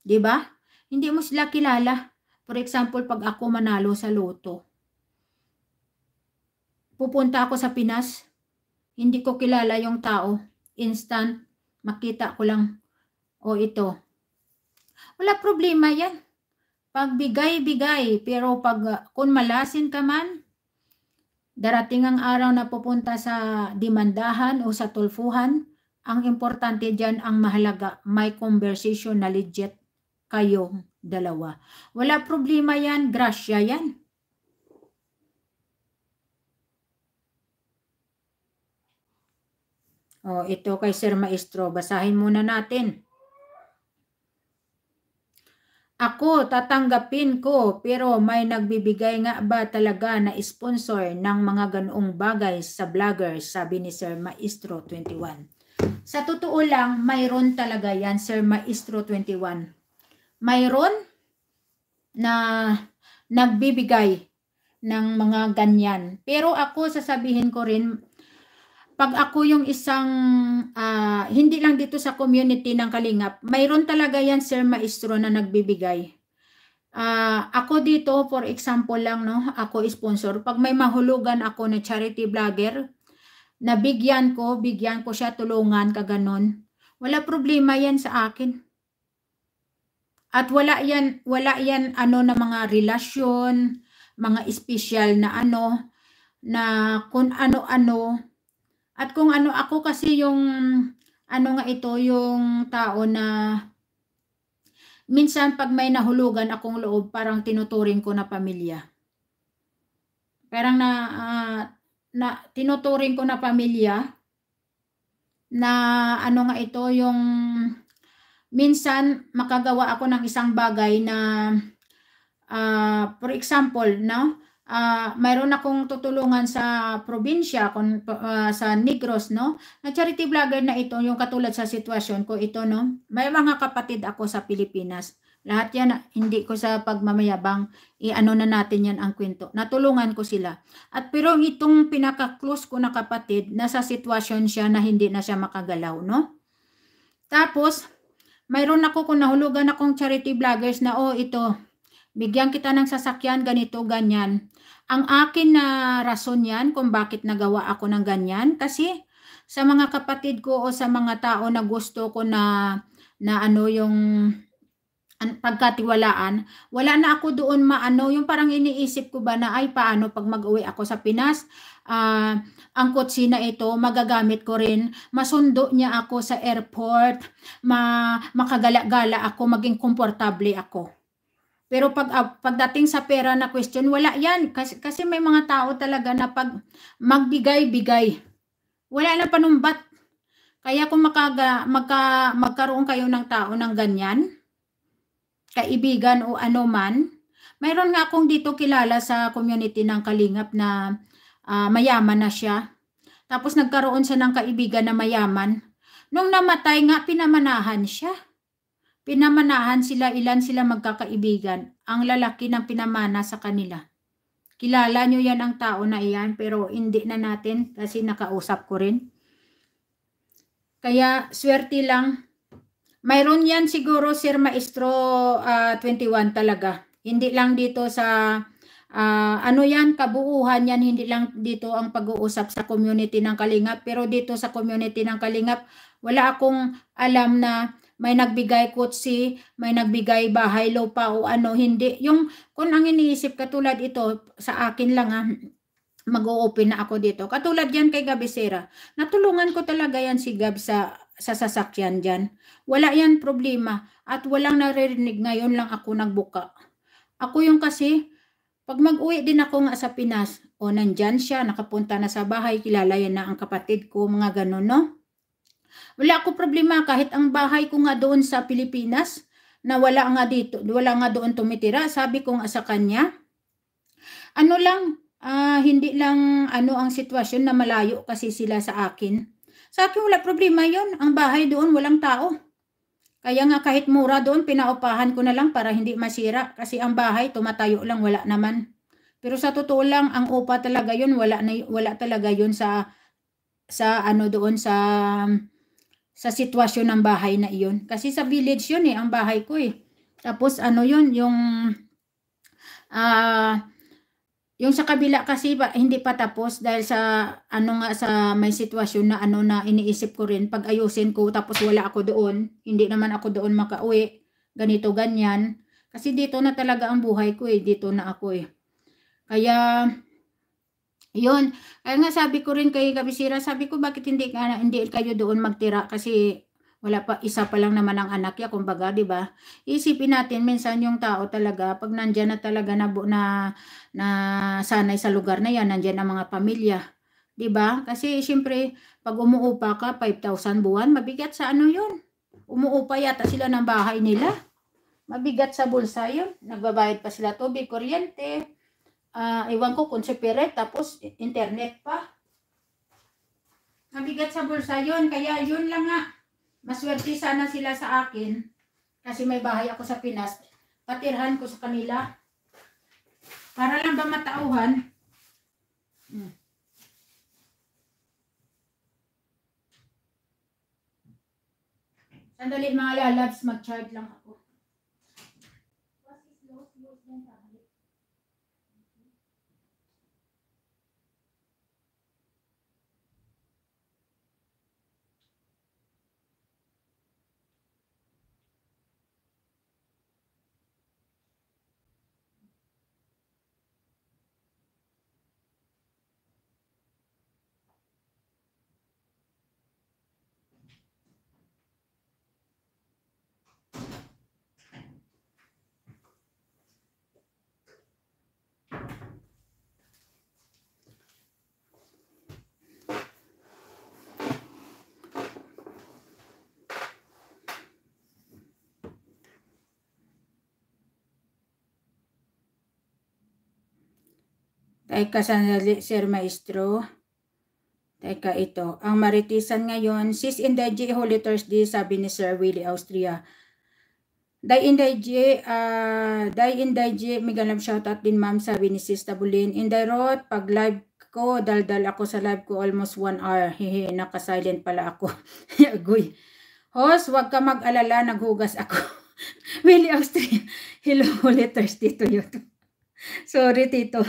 'di ba hindi mo sila kilala for example pag ako manalo sa loto pupunta ako sa Pinas hindi ko kilala yung tao. Instant, makita ko lang. O ito. Wala problema yan. Pagbigay-bigay. Pero pag, ah, kung malasin ka man, darating ang araw na pupunta sa dimandahan o sa tulfuhan, ang importante dyan, ang mahalaga, may conversation na legit kayong dalawa. Wala problema yan, grasya yan. O, oh, ito kay Sir Maestro. Basahin muna natin. Ako, tatanggapin ko, pero may nagbibigay nga ba talaga na sponsor ng mga ganoong bagay sa vloggers, sabi ni Sir Maestro 21. Sa totoo lang, mayroon talaga yan, Sir Maestro 21. Mayroon na nagbibigay ng mga ganyan. Pero ako, sasabihin ko rin, pag ako yung isang, uh, hindi lang dito sa community ng Kalingap, mayroon talaga yan Sir Maestro na nagbibigay. Uh, ako dito, for example lang, no, ako sponsor. Pag may mahulugan ako na charity vlogger, nabigyan ko, bigyan ko siya tulungan, kaganon. Wala problema yan sa akin. At wala yan, wala yan ano na mga relasyon, mga special na ano, na kung ano-ano, at kung ano ako kasi yung ano nga ito yung tao na minsan pag may nahulugan akong loob parang tinuturing ko na pamilya. Parang na uh, na tinuturing ko na pamilya na ano nga ito yung minsan makagawa ako ng isang bagay na uh, for example no uh, mayroon akong tutulungan sa probinsya kon, uh, sa Negros no na charity vlogger na ito yung katulad sa sitwasyon ko ito no may mga kapatid ako sa Pilipinas lahat yan hindi ko sa pagmamayabang iano na natin yan ang kwento natulungan ko sila at pero itong pinaka-close ko na kapatid nasa sitwasyon siya na hindi na siya makagalaw no tapos mayroon ako kung nahulugan akong charity vloggers na oh ito bigyan kita ng sasakyan ganito ganyan ang akin na rason yan kung bakit nagawa ako ng ganyan kasi sa mga kapatid ko o sa mga tao na gusto ko na na ano yung pagkatiwalaan, wala na ako doon maano, yung parang iniisip ko ba na ay paano pag mag-uwi ako sa Pinas, uh, ang kutsina ito, magagamit ko rin, masundo niya ako sa airport, ma, makagala-gala ako, maging komportable ako. Pero pag uh, pagdating sa pera na question, wala 'yan kasi kasi may mga tao talaga na pag magbigay-bigay, wala na panumbat. Kaya kung makaga, magka, magkaroon kayo ng tao ng ganyan, kaibigan o ano man, mayroon nga akong dito kilala sa community ng Kalingap na uh, mayaman na siya. Tapos nagkaroon siya ng kaibigan na mayaman. Nung namatay nga, pinamanahan siya. Pinamanahan sila ilan sila magkakaibigan, ang lalaki ng pinamana sa kanila. Kilala nyo yan ang tao na iyan pero hindi na natin kasi nakausap ko rin. Kaya swerte lang. Mayroon yan siguro Sir Maestro uh, ah, 21 talaga. Hindi lang dito sa uh, ano yan, kabuuhan yan, hindi lang dito ang pag-uusap sa community ng Kalingap, pero dito sa community ng Kalingap, wala akong alam na may nagbigay kotse, may nagbigay bahay lupa o ano, hindi. Yung kung ang iniisip katulad ito sa akin lang ha, ah, mag-open na ako dito. Katulad yan kay Gabisera. Natulungan ko talaga yan si Gab sa, sa sasakyan dyan. Wala yan problema at walang naririnig. Ngayon lang ako nagbuka. Ako yung kasi, pag mag-uwi din ako nga sa Pinas, o nandyan siya, nakapunta na sa bahay, kilala yan na ang kapatid ko, mga ganun, no? Wala ako problema kahit ang bahay ko nga doon sa Pilipinas na wala nga dito, wala nga doon tumitira, sabi ko nga sa kanya. Ano lang, uh, hindi lang ano ang sitwasyon na malayo kasi sila sa akin. Sa akin wala problema yon ang bahay doon walang tao. Kaya nga kahit mura doon, pinaupahan ko na lang para hindi masira kasi ang bahay tumatayo lang, wala naman. Pero sa totoo lang, ang upa talaga yon wala, na, wala talaga yon sa, sa ano doon sa sa sitwasyon ng bahay na iyon. Kasi sa village yun eh, ang bahay ko eh. Tapos ano yun, yung uh, yung sa kabila kasi ba, hindi pa tapos dahil sa ano nga sa may sitwasyon na ano na iniisip ko rin pag ayusin ko tapos wala ako doon, hindi naman ako doon makauwi, ganito ganyan. Kasi dito na talaga ang buhay ko eh, dito na ako eh. Kaya yun. Kaya nga sabi ko rin kay Kabisira, sabi ko bakit hindi, uh, hindi kayo doon magtira kasi wala pa isa pa lang naman ang anak niya kumbaga 'di ba isipin natin minsan yung tao talaga pag nandiyan na talaga na na, na sanay sa lugar na yan nandiyan ang mga pamilya 'di ba kasi siyempre pag umuupa ka 5,000 buwan mabigat sa ano 'yun umuupa yata sila ng bahay nila mabigat sa bulsa 'yun nagbabayad pa sila tubig kuryente uh, ah, iwan ko kung separate, tapos internet pa. Mabigat sa bulsa yun, kaya yun lang nga. Maswerte sana sila sa akin, kasi may bahay ako sa Pinas. Patirhan ko sa kanila. Para lang ba matauhan? Hmm. Sandali mga lalabs, mag-charge lang ako. Teka sanali, Sir Maestro. Teka ito. Ang maritisan ngayon, sis in the G Holy Thursday, sabi ni Sir Willie Austria. Day in ah, day J, uh, day in day J, may ganap shoutout din ma'am, sabi ni Sis Tabulin. In the road, pag live ko, daldal ako sa live ko almost one hour. Hehe, nakasilent pala ako. Agoy. Host, wag ka mag-alala, naghugas ako. Willie Austria, hello, Holy Thursday to you. Sorry, Tito.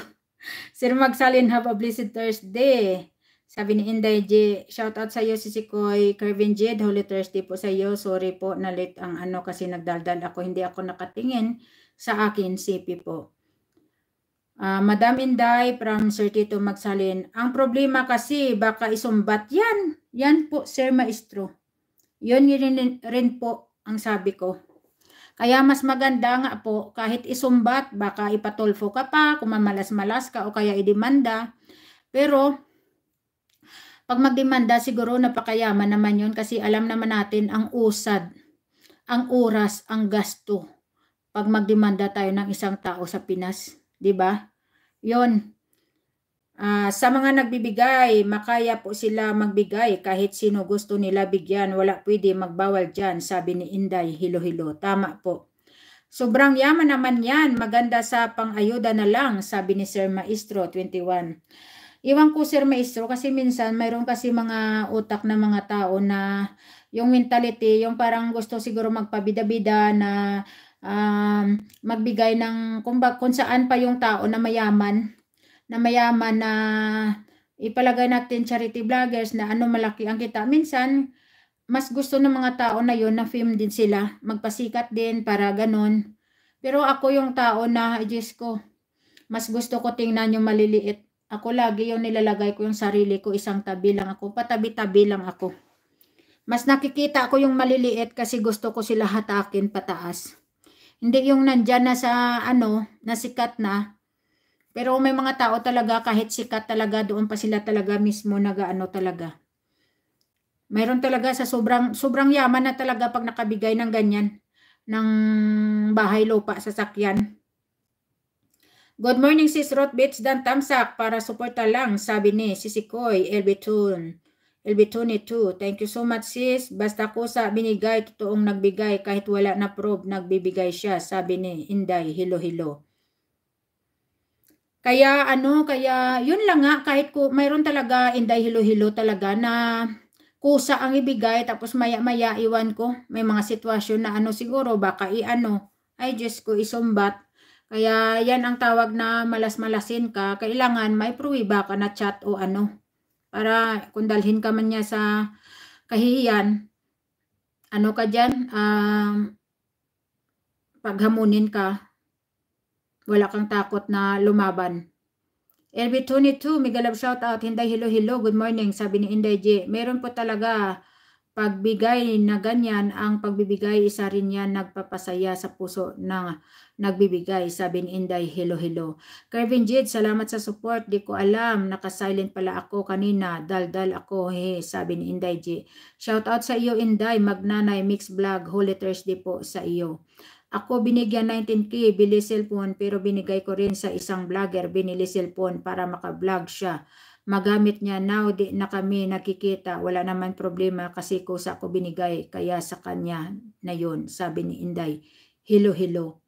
Sir Magsalin, have a blessed Thursday. Sabi ni Inday J, shout out sa iyo si Sikoy Kervin Jed, Holy Thursday po sa iyo. Sorry po na late ang ano kasi nagdaldal ako, hindi ako nakatingin sa akin CP po. Uh, Madam Inday from Sir Tito Magsalin, ang problema kasi baka isumbat yan. Yan po Sir Maestro. Yun rin, rin po ang sabi ko. Kaya mas maganda nga po kahit isumbat, baka ipatulfo ka pa, kumamalas-malas ka o kaya idemanda. Pero pag magdemanda siguro napakayaman naman yun kasi alam naman natin ang usad, ang oras, ang gasto. Pag magdemanda tayo ng isang tao sa Pinas, 'di ba? 'Yon. Uh, sa mga nagbibigay, makaya po sila magbigay kahit sino gusto nila bigyan. Wala pwede magbawal dyan, sabi ni Inday Hilo-Hilo. Tama po. Sobrang yaman naman yan. Maganda sa pang-ayuda na lang, sabi ni Sir Maestro 21. Iwan ko Sir Maestro kasi minsan mayroon kasi mga utak na mga tao na yung mentality, yung parang gusto siguro magpabida-bida na um, magbigay ng kung, kung saan pa yung tao na mayaman na mayaman na ipalagay natin charity vloggers na ano malaki ang kita. Minsan, mas gusto ng mga tao na yon na film din sila. Magpasikat din para ganon. Pero ako yung tao na, Diyos ko, mas gusto ko tingnan yung maliliit. Ako lagi yung nilalagay ko yung sarili ko, isang tabi lang ako, patabi-tabi lang ako. Mas nakikita ko yung maliliit kasi gusto ko sila hatakin pataas. Hindi yung nandyan na sa ano, nasikat na, pero may mga tao talaga kahit sikat talaga doon pa sila talaga mismo nagaano talaga. Meron talaga sa sobrang sobrang yaman na talaga pag nakabigay ng ganyan ng bahay lupa sa sakyan. Good morning sis Ruth Bates dan Tamsak para suporta lang sabi ni Sisikoy Elbitun. LB22, thank you so much sis. Basta ko sa binigay, totoong nagbigay kahit wala na probe, nagbibigay siya, sabi ni Inday, hilo-hilo. Kaya ano, kaya yun lang nga kahit ko mayroon talaga inday hilo-hilo talaga na kusa ang ibigay tapos maya-maya iwan ko. May mga sitwasyon na ano siguro baka iano ay just ko isumbat. Kaya yan ang tawag na malas-malasin ka. Kailangan may pruwiba ka na chat o ano. Para kundalhin ka man niya sa kahihiyan. Ano ka dyan? Um, paghamunin ka wala kang takot na lumaban. LB22, migalab shoutout. out. Hinday hello hello. Good morning. Sabi ni Inday J. Meron po talaga pagbigay na ganyan. Ang pagbibigay isa rin yan nagpapasaya sa puso ng nagbibigay. Sabi ni Inday hello hello. Kevin Jid, salamat sa support. Di ko alam. Nakasilent pala ako kanina. Daldal ako. He, sabi ni Inday J. Shoutout sa iyo Inday. Magnanay Mixed Vlog. Holy Thursday po sa iyo. Ako binigyan 19k, bili cellphone pero binigay ko rin sa isang vlogger, binili cellphone para makablog siya. Magamit niya now di na kami nakikita, wala naman problema kasi ko sa ako binigay kaya sa kanya na yon, sabi ni Inday. Hello, hello.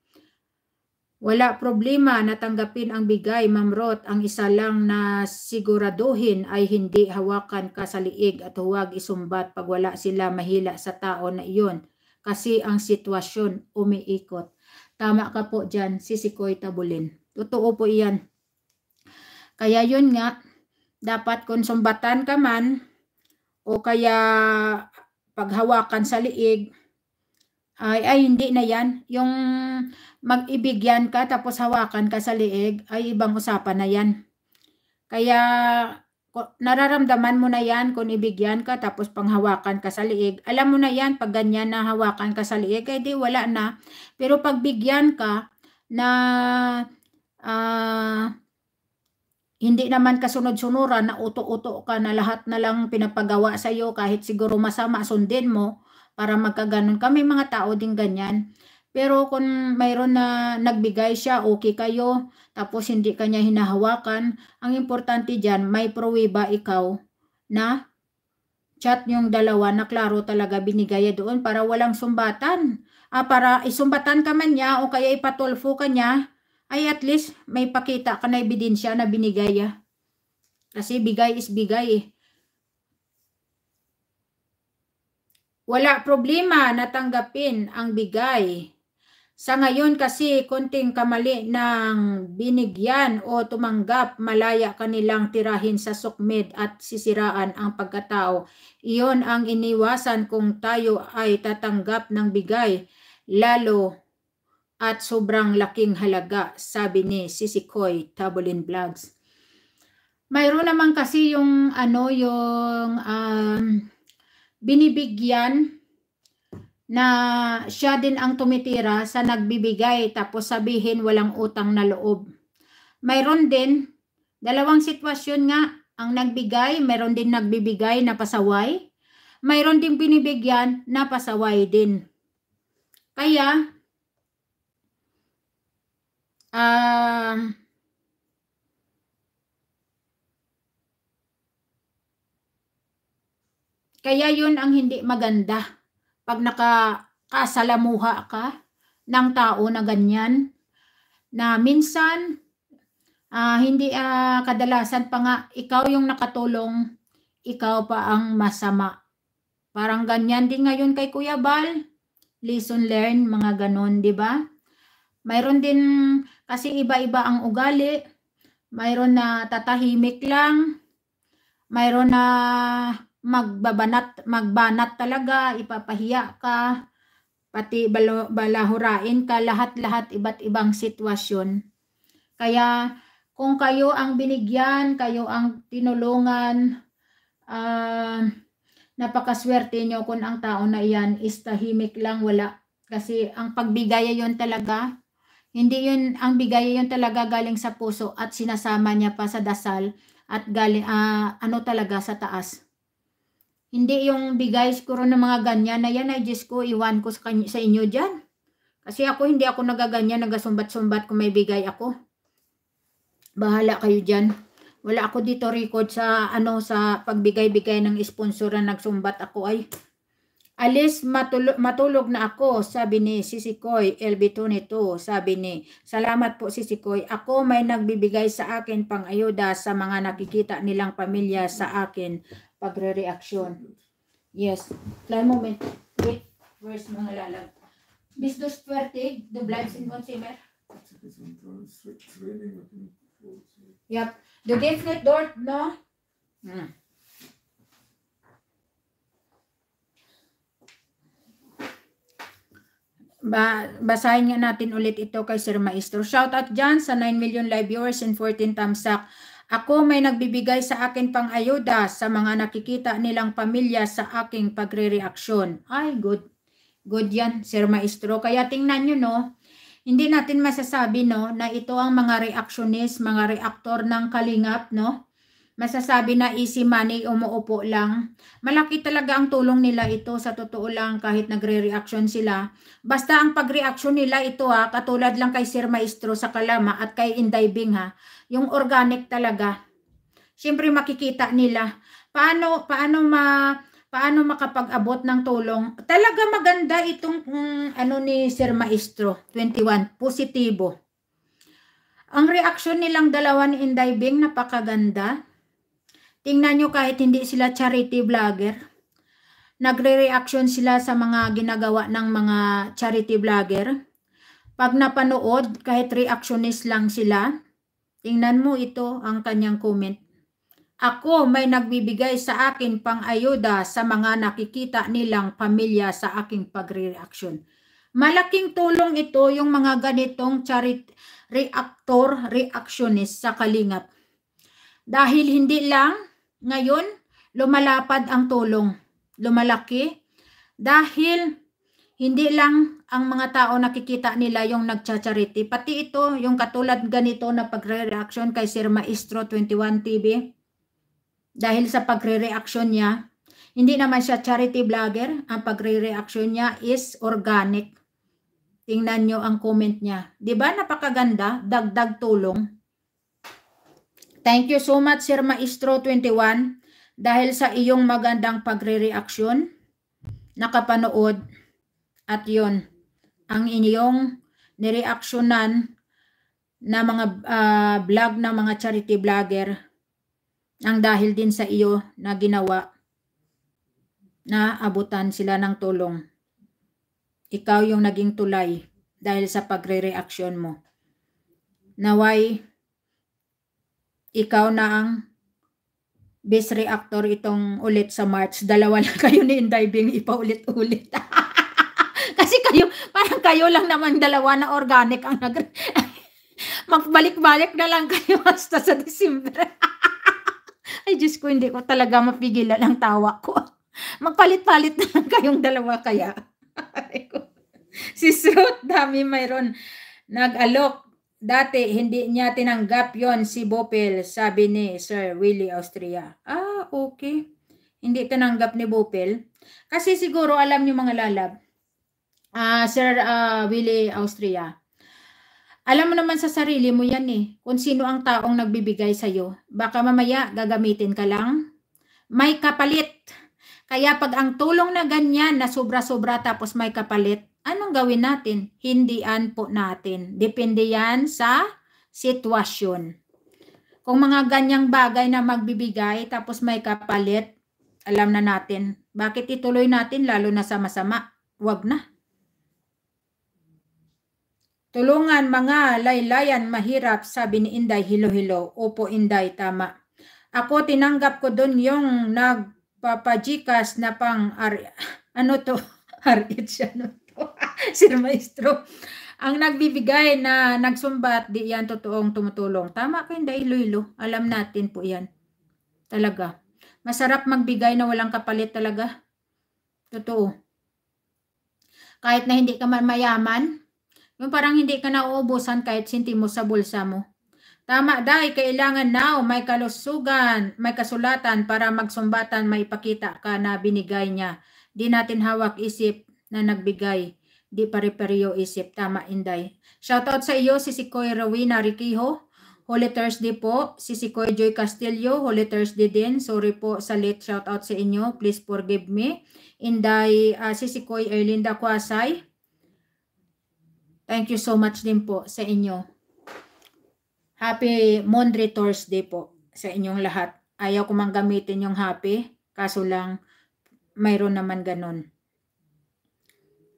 Wala problema natanggapin ang bigay, Ma'am Roth. Ang isa lang na siguraduhin ay hindi hawakan ka sa liig at huwag isumbat pag wala sila mahila sa tao na iyon kasi ang sitwasyon umiikot. Tama ka po dyan, sisikoy tabulin. Totoo po iyan. Kaya yun nga, dapat kung sumbatan ka man, o kaya paghawakan sa liig, ay, ay hindi na yan. Yung mag-ibigyan ka tapos hawakan ka sa liig, ay ibang usapan na yan. Kaya nararamdaman mo na yan kung ibigyan ka tapos panghawakan ka sa liig. Alam mo na yan pag ganyan na hawakan ka sa liig, eh di wala na. Pero pag bigyan ka na uh, hindi naman kasunod-sunuran na uto-uto ka na lahat na lang pinapagawa sa iyo kahit siguro masama sundin mo para magkaganon May mga tao din ganyan pero kung mayroon na nagbigay siya, okay kayo, tapos hindi kanya hinahawakan, ang importante dyan, may pruweba ikaw na chat yung dalawa na klaro talaga binigay doon para walang sumbatan. Ah, para isumbatan ka man niya o kaya ipatulfo ka niya, ay at least may pakita ka na ebidensya na binigay. Ah. Kasi bigay is bigay eh. Wala problema natanggapin ang bigay sa ngayon kasi konting kamali ng binigyan o tumanggap malaya kanilang tirahin sa sukmed at sisiraan ang pagkatao. Iyon ang iniwasan kung tayo ay tatanggap ng bigay lalo at sobrang laking halaga, sabi ni Sisikoy Tabulin Vlogs. Mayroon naman kasi yung ano yung um, binibigyan na siya din ang tumitira sa nagbibigay tapos sabihin walang utang na loob. Mayroon din dalawang sitwasyon nga ang nagbigay, mayroon din nagbibigay na pasaway, mayroon din binibigyan na pasaway din. Kaya uh, kaya yun ang hindi maganda pag nakakasalamuha ka ng tao na ganyan, na minsan, uh, hindi uh, kadalasan pa nga, ikaw yung nakatulong, ikaw pa ang masama. Parang ganyan din ngayon kay Kuya Bal. Lesson learn, mga ganon, di ba? Mayroon din, kasi iba-iba ang ugali. Mayroon na tatahimik lang. Mayroon na magbabanat, magbanat talaga, ipapahiya ka, pati balahurain ka, lahat-lahat iba't ibang sitwasyon. Kaya kung kayo ang binigyan, kayo ang tinulungan, uh, napakaswerte nyo kung ang tao na iyan is tahimik lang, wala. Kasi ang pagbigay yon talaga, hindi yun, ang bigay yon talaga galing sa puso at sinasama niya pa sa dasal at galing, uh, ano talaga sa taas. Hindi yung bigay siguro ng mga ganyan na yan ay Diyos ko, iwan ko sa, kanyo, sa inyo dyan. Kasi ako hindi ako nagaganyan, nagasumbat-sumbat kung may bigay ako. Bahala kayo dyan. Wala ako dito record sa ano sa pagbigay-bigay ng sponsor na nagsumbat ako ay. Alis matulog, matulog na ako, sabi ni Sisikoy LB22, sabi ni Salamat po Sisikoy, ako may nagbibigay sa akin pang ayuda sa mga nakikita nilang pamilya sa akin pagre-reaction. Yes. Client moment. Wait. Where's mga lalag? Bisdos Fuerte, the bloods in consumer. Yep. The definite dort, no? Hmm. ba basahin nga natin ulit ito kay Sir Maestro. Shout out dyan sa 9 million live viewers and 14 thumbs up. Ako may nagbibigay sa akin pang ayuda sa mga nakikita nilang pamilya sa aking pagre-reaksyon. Ay, good. Good yan, Sir Maestro. Kaya tingnan nyo, no? Hindi natin masasabi, no, na ito ang mga reactionist, mga reaktor ng kalingap, no? masasabi na easy money, umuupo lang. Malaki talaga ang tulong nila ito sa totoo lang kahit nagre-reaction sila. Basta ang pag-reaction nila ito ha, katulad lang kay Sir Maestro sa Kalama at kay Indiving ha, yung organic talaga. Siyempre makikita nila paano paano ma paano makapag-abot ng tulong. Talaga maganda itong um, ano ni Sir Maestro 21, positibo. Ang reaction nilang dalawa ni Indiving napakaganda. Tingnan nyo kahit hindi sila charity vlogger, nagre-reaction sila sa mga ginagawa ng mga charity vlogger. Pag napanood, kahit reactionist lang sila, tingnan mo ito ang kanyang comment. Ako may nagbibigay sa akin pang ayuda sa mga nakikita nilang pamilya sa aking pagre-reaction. Malaking tulong ito yung mga ganitong charity reactor reactionist sa kalingap. Dahil hindi lang ngayon, lumalapad ang tulong, lumalaki, dahil hindi lang ang mga tao nakikita nila yung nagcha-charity, pati ito, yung katulad ganito na pagre-reaction kay Sir Maestro 21 TV, dahil sa pagre-reaction niya, hindi naman siya charity vlogger. Ang pagre-reaction niya is organic. Tingnan nyo ang comment niya. ba diba, napakaganda, dagdag tulong. Thank you so much Sir Maestro 21 dahil sa iyong magandang pagre-reaksyon, nakapanood at yon ang inyong nireaksyonan na mga uh, vlog ng mga charity vlogger ang dahil din sa iyo na ginawa na abutan sila ng tulong. Ikaw yung naging tulay dahil sa pagre-reaksyon mo. Naway ikaw na ang best reactor itong ulit sa March. Dalawa lang kayo ni Indiving ipaulit-ulit. Kasi kayo, parang kayo lang naman dalawa na organic ang nag... Magbalik-balik na lang kayo hasta sa December. Ay, Diyos ko, hindi ko talaga mapigilan ang tawa ko. Magpalit-palit na lang kayong dalawa kaya. si Srut, dami mayroon nag-alok dati hindi niya tinanggap yon si Bopel, sabi ni Sir Willie Austria. Ah, okay. Hindi tinanggap ni Bopel. Kasi siguro alam niyo mga lalab, uh, Sir uh, Willie Austria, alam mo naman sa sarili mo yan eh, kung sino ang taong nagbibigay sa'yo. Baka mamaya gagamitin ka lang. May kapalit. Kaya pag ang tulong na ganyan na sobra-sobra tapos may kapalit, anong gawin natin? Hindian po natin. Depende yan sa sitwasyon. Kung mga ganyang bagay na magbibigay tapos may kapalit, alam na natin. Bakit ituloy natin lalo na sa masama? Huwag na. Tulungan mga laylayan mahirap, sabi ni Inday Hilo-Hilo. Opo Inday, tama. Ako tinanggap ko doon yung nagpapajikas na pang, ar- ano to, RH, ano? Sir Maestro. Ang nagbibigay na nagsumbat, di yan totoong tumutulong. Tama kayo, Iloilo. Alam natin po yan. Talaga. Masarap magbigay na walang kapalit talaga. Totoo. Kahit na hindi ka man mayaman, yung parang hindi ka nauubusan kahit sintimo sa bulsa mo. Tama dahil kailangan now may kalusugan, may kasulatan para magsumbatan, may pakita ka na binigay niya. Di natin hawak isip na nagbigay. Di pare-pareho isip. Tama, Inday. Shoutout sa iyo, si Sikoy Rowena Riquijo. Holy Thursday po, si Sikoy Joy Castillo. Holy Thursday din. Sorry po sa late shoutout sa inyo. Please forgive me. Inday, uh, si Sikoy Erlinda Kwasay. Thank you so much din po sa inyo. Happy Monday Thursday po sa inyong lahat. Ayaw ko mang gamitin yung happy, kaso lang mayroon naman ganun.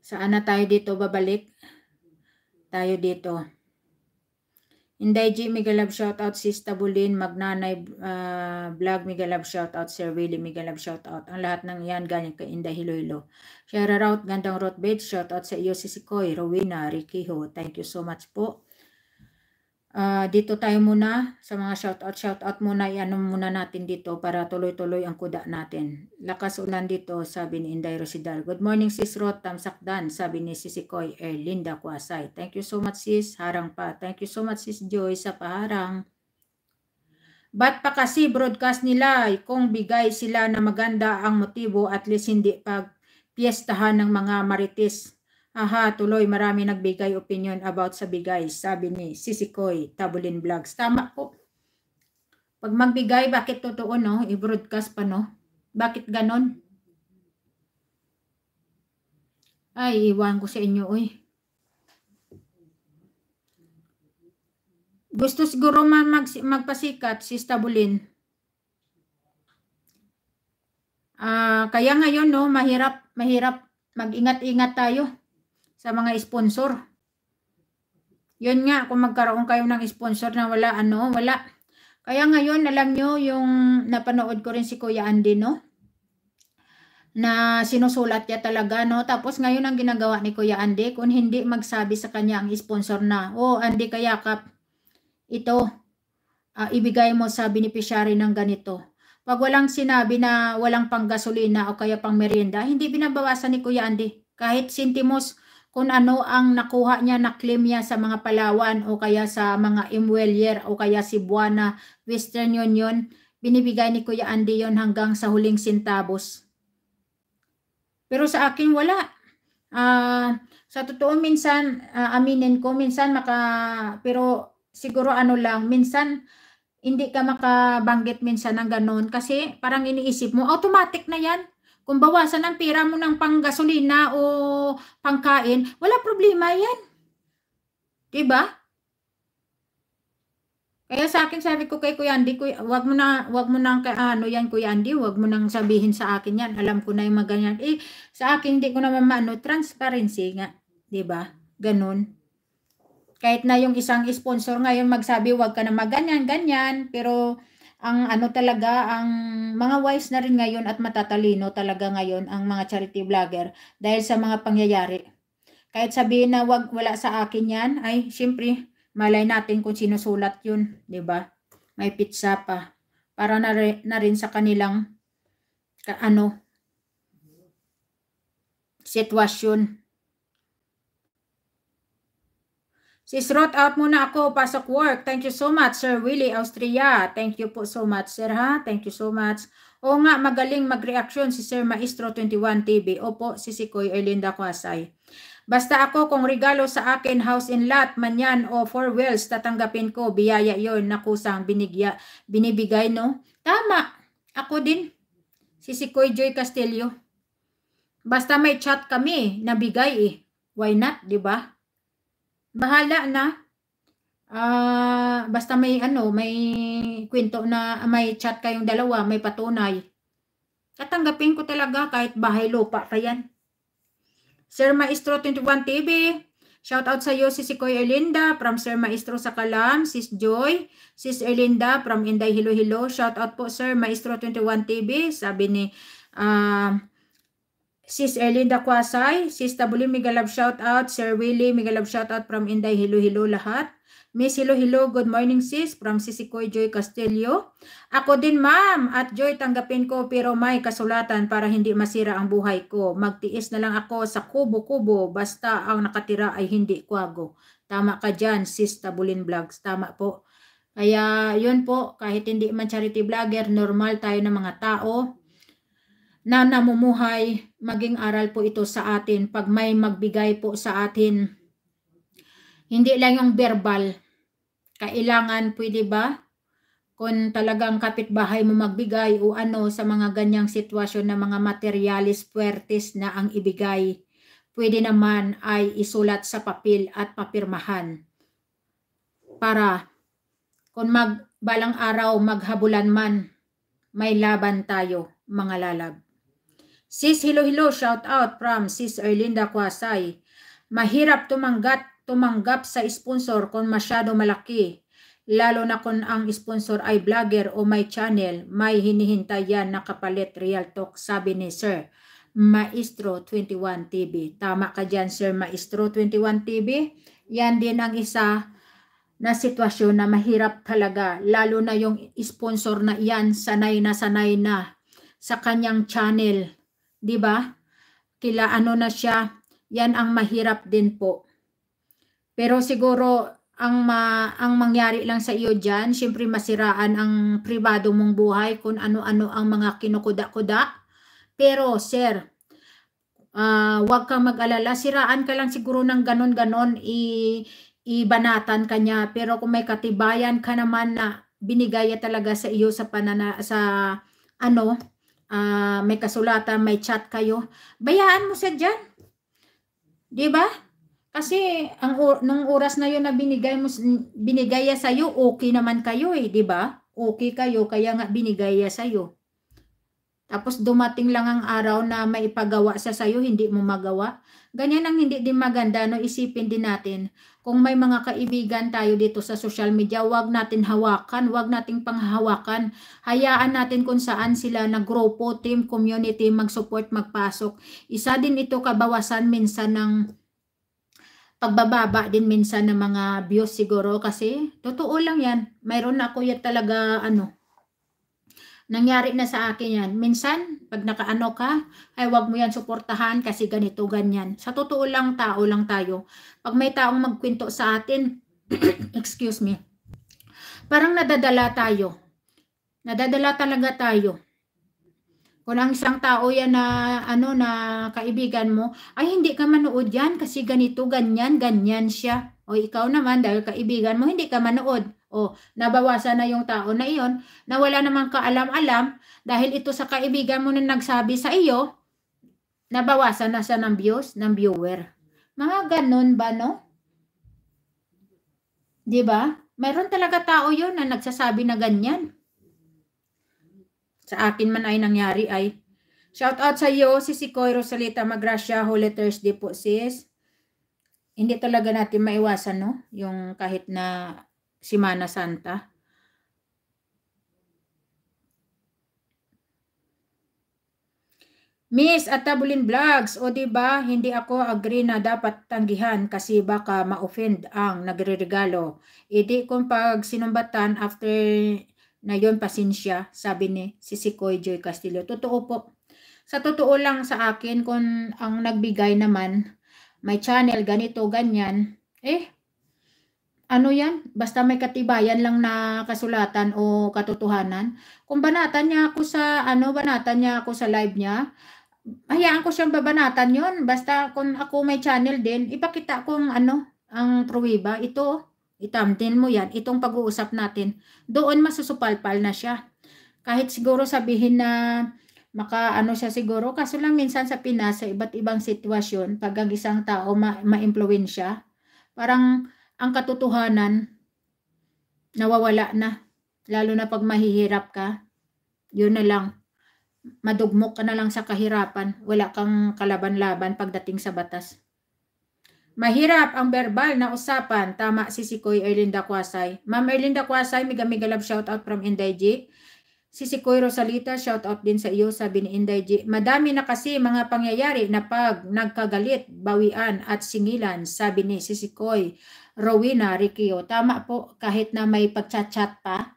Saan na tayo dito babalik? Tayo dito. Inday G, Migalab, shoutout. Sista Bulin, Magnanay uh, Vlog, Migalab, shoutout. Sir Willie, Migalab, shoutout. Ang lahat ng yan, galing kay Inday Hiloilo. Share out, gandang road bed, shoutout sa iyo, Sisikoy, Rowena, Ricky Ho. Thank you so much po. Uh, dito tayo muna sa mga shoutout. Shoutout muna, iano muna natin dito para tuloy-tuloy ang kuda natin. Lakas ulan dito, sabi ni Inday Rosidal. Good morning sis Rot, Sakdan, sabi ni Sisikoy, eh, Linda Kwasay. Thank you so much sis, harang pa. Thank you so much sis Joy sa paharang. Ba't pa kasi broadcast nila kung bigay sila na maganda ang motibo at least hindi pag piyestahan ng mga marites Aha, tuloy marami nagbigay opinion about sa bigay, sabi ni Sisikoy, Tabulin Vlogs. Tama po. Pag magbigay, bakit totoo no? I-broadcast pa no? Bakit ganon? Ay, iwan ko sa inyo, uy. Gusto siguro mag, magpasikat si Stabulin. Ah, uh, kaya ngayon no, mahirap mahirap mag-ingat-ingat tayo sa mga sponsor. Yun nga, kung magkaroon kayo ng sponsor na wala, ano, wala. Kaya ngayon, alam nyo, yung napanood ko rin si Kuya Andy, no? Na sinusulat niya talaga, no? Tapos ngayon ang ginagawa ni Kuya Andy, kung hindi magsabi sa kanya ang sponsor na, oh, Andy kap, ito, uh, ibigay mo sa beneficiary ng ganito. Pag walang sinabi na walang panggasolina o kaya pang merienda, hindi binabawasan ni Kuya Andy. Kahit sintimos, kung ano ang nakuha niya, naklaim niya sa mga Palawan o kaya sa mga Imwelyer o kaya si Buana, Western Union, binibigay ni Kuya Andy yon hanggang sa huling sintabos. Pero sa akin wala. Uh, sa totoo minsan, uh, aminin ko, minsan maka, pero siguro ano lang, minsan hindi ka makabanggit minsan ng ganun kasi parang iniisip mo, automatic na yan. Kung bawasan ang pera mo ng panggasolina o pangkain, wala problema yan. Diba? Kaya sa akin sabi ko kay Kuya Andy, kuya, wag mo na wag mo nang ano yan Kuya Andy, wag mo nang sabihin sa akin yan. Alam ko na yung maganyan. Eh sa akin hindi ko naman ano transparency nga, 'di ba? Ganun. Kahit na yung isang sponsor ngayon magsabi wag ka na maganyan ganyan, pero ang ano talaga, ang mga wise na rin ngayon at matatalino talaga ngayon ang mga charity vlogger dahil sa mga pangyayari. Kahit sabihin na wag wala sa akin yan, ay syempre malay natin kung sino sulat yun, ba May pizza pa. Para na rin, na rin sa kanilang ka, ano, sitwasyon. Sis Ruth, out muna ako. Pasok work. Thank you so much, Sir Willie Austria. Thank you po so much, Sir, ha? Thank you so much. O nga, magaling mag-reaction si Sir Maestro 21 TV. Opo, si Sikoy Erlinda Kwasay. Basta ako kung regalo sa akin house and lot man yan o four wheels tatanggapin ko biyaya yon na kusang binigya, binibigay no. Tama. Ako din. Si Sikoy Joy Castillo. Basta may chat kami nabigay eh. Why not, 'di ba? bahala na. Uh, basta may ano, may kwento na ah, may chat kayong dalawa, may patunay. Tatanggapin ko talaga kahit bahay lupa pa yan. Sir Maestro 21 TV, shout out sa iyo si Sikoy Elinda from Sir Maestro sa Kalam, Sis Joy, Sis Elinda from Inday Hilo Hilo. Shout out po Sir Maestro 21 TV, sabi ni uh, Sis Erlinda Kwasay, Sis W Migalab shout out, Sir Willie Migalab shout out from Inday Hilo Hilo lahat. Miss Hilo Hilo, good morning sis from Sisikoy Joy Castillo. Ako din ma'am at Joy tanggapin ko pero may kasulatan para hindi masira ang buhay ko. Magtiis na lang ako sa kubo-kubo basta ang nakatira ay hindi kwago. Tama ka dyan sis Tabulin Vlogs, tama po. Kaya yun po, kahit hindi man charity vlogger, normal tayo ng mga tao na namumuhay, maging aral po ito sa atin pag may magbigay po sa atin. Hindi lang yung verbal. Kailangan, pwede ba? Kung talagang kapitbahay mo magbigay o ano sa mga ganyang sitwasyon na mga materialis puertes na ang ibigay, pwede naman ay isulat sa papel at papirmahan. Para kung magbalang araw maghabulan man, may laban tayo mga lalab. Sis Hilo Hilo, shout out from Sis Erlinda Kwasay. Mahirap tumanggap, tumanggap sa sponsor kung masyado malaki. Lalo na kung ang sponsor ay vlogger o may channel, may hinihintay yan na kapalit real talk, sabi ni Sir Maestro 21 TV. Tama ka dyan, Sir Maestro 21 TV. Yan din ang isa na sitwasyon na mahirap talaga. Lalo na yung sponsor na yan, sanay na sanay na sa kanyang channel 'Di ba? Kila ano na siya, 'yan ang mahirap din po. Pero siguro ang ma, ang mangyari lang sa iyo diyan, syempre masiraan ang pribado mong buhay kung ano-ano ang mga kinukuda-kuda. Pero sir, uh, ah, wag kang mag-alala, siraan ka lang siguro ng ganon-ganon i ibanatan kanya pero kung may katibayan ka naman na binigay talaga sa iyo sa panana sa ano uh, may kasulatan, may chat kayo, bayaan mo siya dyan. Di ba? Kasi ang nung oras na 'yon na binigay mo binigay sa iyo, okay naman kayo eh, di ba? Okay kayo kaya nga binigay sa iyo. Tapos dumating lang ang araw na maipagawa sa sayo, hindi mo magawa. Ganyan ang hindi din maganda, no? Isipin din natin. Kung may mga kaibigan tayo dito sa social media, wag natin hawakan, wag nating panghawakan. Hayaan natin kung saan sila na grupo, team, community, mag-support, magpasok. Isa din ito kabawasan minsan ng pagbababa din minsan ng mga views siguro kasi totoo lang yan. Mayroon ako yan talaga ano, Nangyari na sa akin yan. Minsan, pag nakaano ka, ay wag mo yan suportahan kasi ganito, ganyan. Sa totoo lang, tao lang tayo. Pag may taong magkwento sa atin, excuse me, parang nadadala tayo. Nadadala talaga tayo. Kung ang isang tao yan na, ano, na kaibigan mo, ay hindi ka manood yan kasi ganito, ganyan, ganyan siya. O ikaw naman, dahil kaibigan mo, hindi ka manood oh, nabawasan na yung tao na iyon na wala namang kaalam-alam dahil ito sa kaibigan mo na nagsabi sa iyo, nabawasan na siya ng views, ng viewer. Mga ganun ba, no? Di ba? Meron talaga tao yon na nagsasabi na ganyan. Sa akin man ay nangyari ay. Shout out sa iyo, si Sikoy Rosalita Magracia, Holy Thursday po sis. Hindi talaga natin maiwasan, no? Yung kahit na Simana Santa. Miss Atabulin Vlogs, o di ba hindi ako agree na dapat tanggihan kasi baka ma-offend ang nagreregalo. Idi e kung pag sinumbatan after na yon pasensya, sabi ni Sisikoy Joy Castillo. Totoo po. Sa totoo lang sa akin, kung ang nagbigay naman, may channel, ganito, ganyan, eh, ano yan, basta may katibayan lang na kasulatan o katotohanan. Kung banatan niya ako sa, ano, banatan niya ako sa live niya, hayaan ko siyang babanatan yon Basta kung ako may channel din, ipakita kong ano, ang truwiba. Ito, itamtin mo yan. Itong pag-uusap natin. Doon masusupalpal na siya. Kahit siguro sabihin na maka ano siya siguro. Kaso lang minsan sa Pinas, sa iba't ibang sitwasyon, pag ang isang tao ma-impluensya, ma parang ang katotohanan nawawala na. Lalo na pag mahihirap ka, yun na lang. Madugmok ka na lang sa kahirapan. Wala kang kalaban-laban pagdating sa batas. Mahirap ang verbal na usapan. Tama si Sikoy Erlinda Kwasay. Ma'am Erlinda Kwasay, mega-mega love shoutout from Inday G. Si Sikoy Rosalita, shout out din sa iyo, sabi ni Inday G. Madami na kasi mga pangyayari na pag nagkagalit, bawian at singilan, sabi ni si Sikoy Rowena Riccio. Oh. Tama po, kahit na may pagchat-chat pa.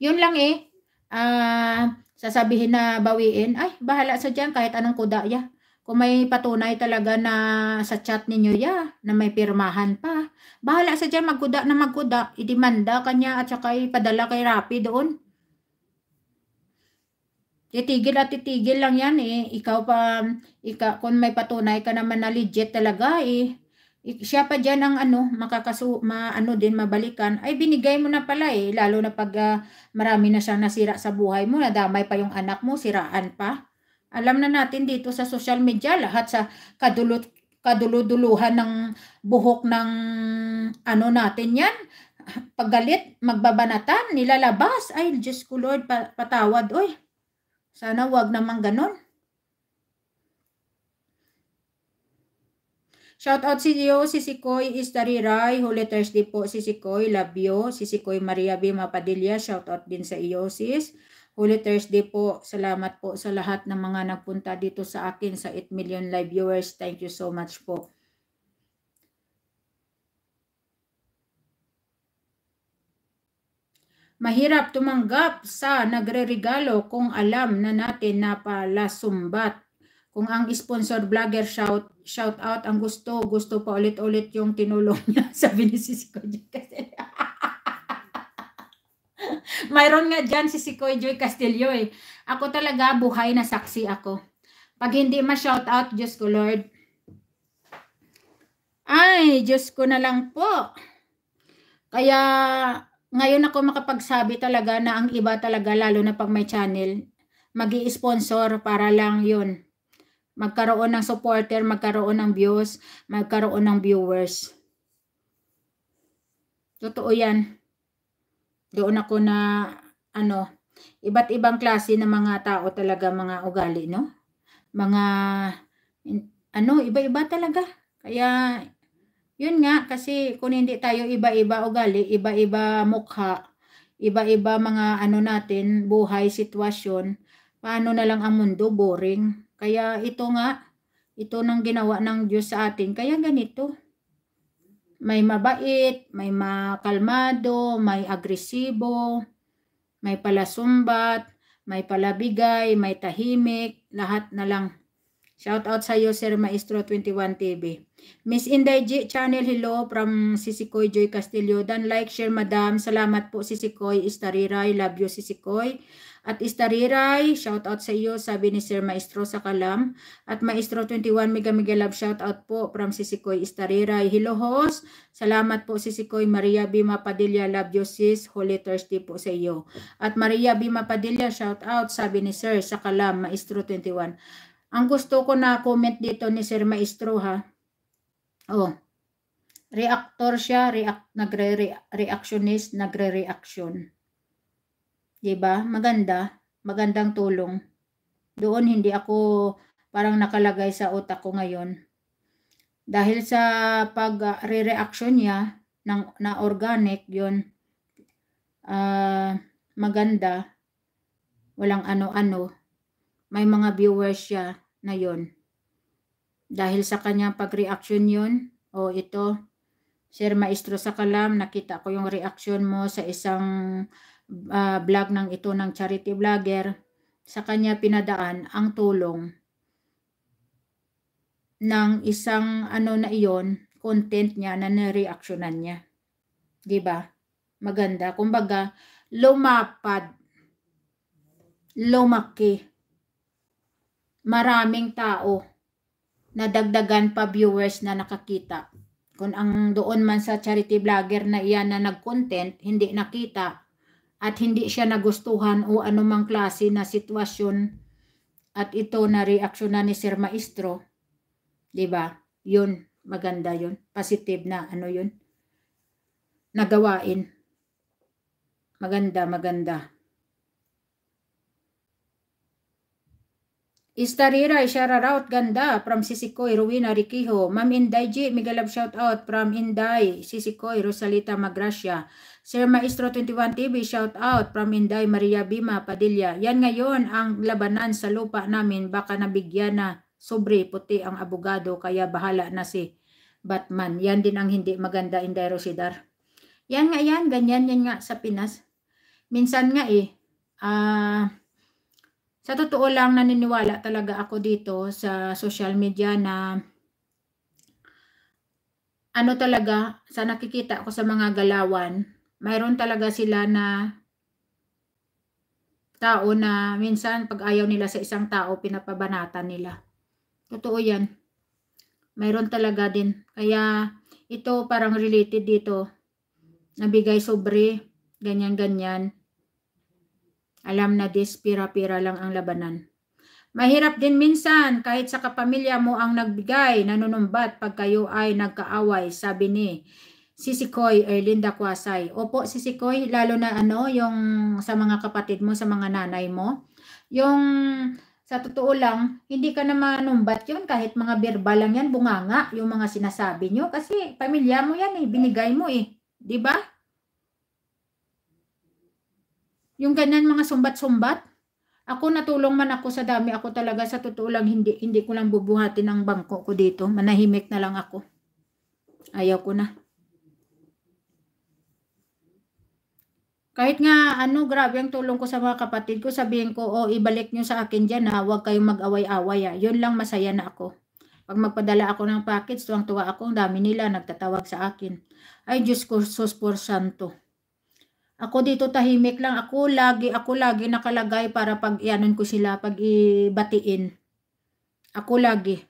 Yun lang eh. Uh, sasabihin na bawiin, ay, bahala sa dyan kahit anong kuda, ya. Yeah. Kung may patunay talaga na sa chat ninyo, ya, yeah, na may pirmahan pa. Bahala sa dyan, magkuda na magkuda. Idimanda kanya at saka ipadala kay Rapi doon. Titigil at titigil lang yan eh. Ikaw pa, ika, kung may patunay ka naman na legit talaga eh siya pa dyan ang ano, makakasu, ma, ano din, mabalikan, ay binigay mo na pala eh, lalo na pag uh, marami na siyang nasira sa buhay mo, nadamay pa yung anak mo, siraan pa. Alam na natin dito sa social media, lahat sa kadulot, kaduluduluhan ng buhok ng ano natin yan, paggalit, magbabanatan, nilalabas, ay Diyos ko Lord, patawad, oy, sana wag naman ganon. Shout out si Dio, e si Sikoy Istariray, Holy Thursday po si Sikoy, love you. Si Sikoy Maria B. Mapadilla, out din sa iyo sis. Holy Thursday po, salamat po sa lahat ng mga nagpunta dito sa akin sa 8 million live viewers. Thank you so much po. Mahirap tumanggap sa nagre-regalo kung alam na natin na pala sumbat kung ang sponsored vlogger shout shout out ang gusto, gusto pa ulit-ulit yung tinulong niya. Sabi ni si Sikoy Joy Castillo. Mayroon nga dyan si Sikoy Joy Castillo eh. Ako talaga buhay na saksi ako. Pag hindi ma-shout out, Diyos ko Lord. Ay, Diyos ko na lang po. Kaya ngayon ako makapagsabi talaga na ang iba talaga lalo na pag may channel, magi sponsor para lang yun magkaroon ng supporter, magkaroon ng views, magkaroon ng viewers. Totoo yan. Doon ako na ano, iba't ibang klase ng mga tao talaga mga ugali, no? Mga ano, iba-iba talaga. Kaya yun nga kasi kung hindi tayo iba-iba ugali, iba-iba mukha, iba-iba mga ano natin, buhay, sitwasyon, paano na lang ang mundo boring? Kaya ito nga, ito nang ginawa ng Diyos sa atin. Kaya ganito. May mabait, may makalmado, may agresibo, may palasumbat, may palabigay, may tahimik, lahat na lang. Shout out sa iyo, Sir Maestro 21 TV. Miss Inday G Channel, hello from Sisikoy Joy Castillo. Dan like, share, madam. Salamat po, Sisikoy. Istariray, love you, Sisikoy. At Istariray, shout out sa iyo, sabi ni Sir Maestro sa Kalam. At Maestro 21 Mega Mega Love, shout out po from Sisikoy Istariray. Hello host, salamat po Sisikoy Maria Bima Padilla, love you sis, Holy Thursday po sa iyo. At Maria Bima Padilla, shout out, sabi ni Sir sa Kalam, Maestro 21. Ang gusto ko na comment dito ni Sir Maestro ha. Oh, reactor siya, react, nagre-reactionist, nagre-reaction. 'di Maganda, magandang tulong. Doon hindi ako parang nakalagay sa utak ko ngayon. Dahil sa pag-re-reaction niya ng, na organic, 'yon. uh, ah, maganda, walang ano-ano, may mga viewers siya na yon Dahil sa kanyang pag-reaction 'yon o oh, ito, Sir Maestro sa Kalam, nakita ko yung reaction mo sa isang uh, vlog ng ito ng charity vlogger, sa kanya pinadaan ang tulong ng isang ano na iyon, content niya na nireaksyonan niya. 'Di ba? Maganda. Kumbaga, lumapad, lumaki, maraming tao, na dagdagan pa viewers na nakakita. Kung ang doon man sa charity vlogger na iyan na nag-content, hindi nakita, at hindi siya nagustuhan o anumang klase na sitwasyon at ito na reaksyon na ni Sir Maestro, 'di ba? 'Yun, maganda 'yun. Positive na ano 'yun. Nagawain. Maganda, maganda. Istarira, Ishara Raut, ganda. From Sisikoy, Ruina Rikiho. Ma'am Inday G, Miguelab shout out. From Inday, Sisikoy, Rosalita Magracia. Sir Maestro 21 TV, shout out from Inday Maria Bima Padilla. Yan ngayon ang labanan sa lupa namin. Baka nabigyan na sobre puti ang abogado kaya bahala na si Batman. Yan din ang hindi maganda Inday Rosidar. Yan nga yan, ganyan yan nga sa Pinas. Minsan nga eh, ah... Uh, sa totoo lang naniniwala talaga ako dito sa social media na ano talaga sa nakikita ko sa mga galawan mayroon talaga sila na tao na minsan pag ayaw nila sa isang tao, pinapabanatan nila. Totoo yan. Mayroon talaga din. Kaya ito parang related dito. Nabigay sobre, ganyan-ganyan. Alam na this, pira-pira lang ang labanan. Mahirap din minsan kahit sa kapamilya mo ang nagbigay, nanunumbat pag kayo ay nagkaaway, sabi ni si Sikoy Erlinda Kwasay. Opo, si Sikoy, lalo na ano, yung sa mga kapatid mo, sa mga nanay mo. Yung sa totoo lang, hindi ka na manumbat yun kahit mga verbal lang yan, bunganga yung mga sinasabi nyo. Kasi pamilya mo yan eh, binigay mo eh. ba? Diba? Yung ganyan mga sumbat-sumbat. Ako natulong man ako sa dami, ako talaga sa totoo lang, hindi, hindi ko lang bubuhatin ang bangko ko dito. Manahimik na lang ako. Ayaw ko na. Kahit nga, ano, grabe ang tulong ko sa mga kapatid ko, sabihin ko, oh, ibalik nyo sa akin dyan ha, huwag kayong mag-away-away ha. Yun lang, masaya na ako. Pag magpadala ako ng package, tuwang-tuwa ako, ang dami nila, nagtatawag sa akin. Ay, Diyos ko, sos por santo. Ako dito tahimik lang. Ako lagi, ako lagi nakalagay para pag ianon ko sila, pag ibatiin. Ako lagi.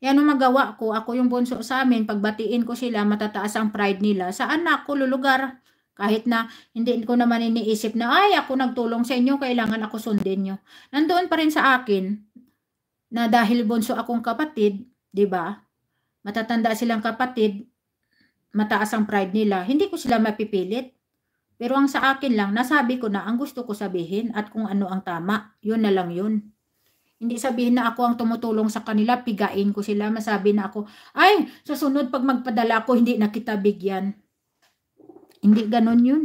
Yan ang magawa ko. Ako yung bunso sa amin. Pagbatiin ko sila, matataas ang pride nila. Saan na ako lulugar? Kahit na hindi ko naman iniisip na, ay, ako nagtulong sa inyo, kailangan ako sundin nyo. Nandoon pa rin sa akin, na dahil bonso akong kapatid, di ba? Matatanda silang kapatid, mataas ang pride nila, hindi ko sila mapipilit. Pero ang sa akin lang, nasabi ko na ang gusto ko sabihin at kung ano ang tama, yun na lang yun. Hindi sabihin na ako ang tumutulong sa kanila, pigain ko sila, masabi na ako, ay, susunod pag magpadala ko, hindi na kita bigyan hindi ganun yun.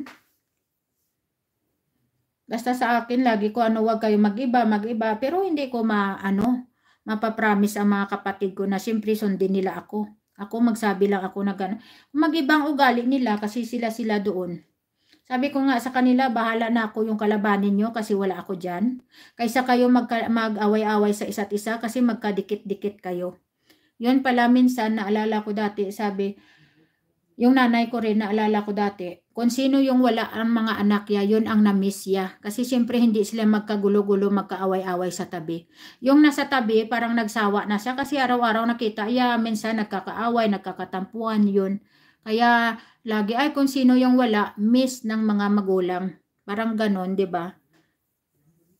Basta sa akin, lagi ko ano, wag kayo mag-iba, mag-iba. Pero hindi ko ma, ano, mapapromise ang mga kapatid ko na siyempre sundin nila ako. Ako magsabi lang ako na gano'n. Mag-ibang ugali nila kasi sila-sila doon. Sabi ko nga sa kanila, bahala na ako yung kalabanin nyo kasi wala ako dyan. Kaysa kayo mag-away-away mag sa isa't isa kasi magkadikit-dikit kayo. Yun pala minsan, naalala ko dati, sabi, yung nanay ko rin, naalala ko dati, kung sino yung wala ang mga anak niya, yun ang namiss niya. Kasi siyempre hindi sila magkagulo-gulo, magkaaway-away sa tabi. Yung nasa tabi, parang nagsawa na siya kasi araw-araw nakita, ya, minsan nagkakaaway, nagkakatampuan yun. Kaya lagi ay kung sino yung wala, miss ng mga magulang. Parang ganon, ba diba?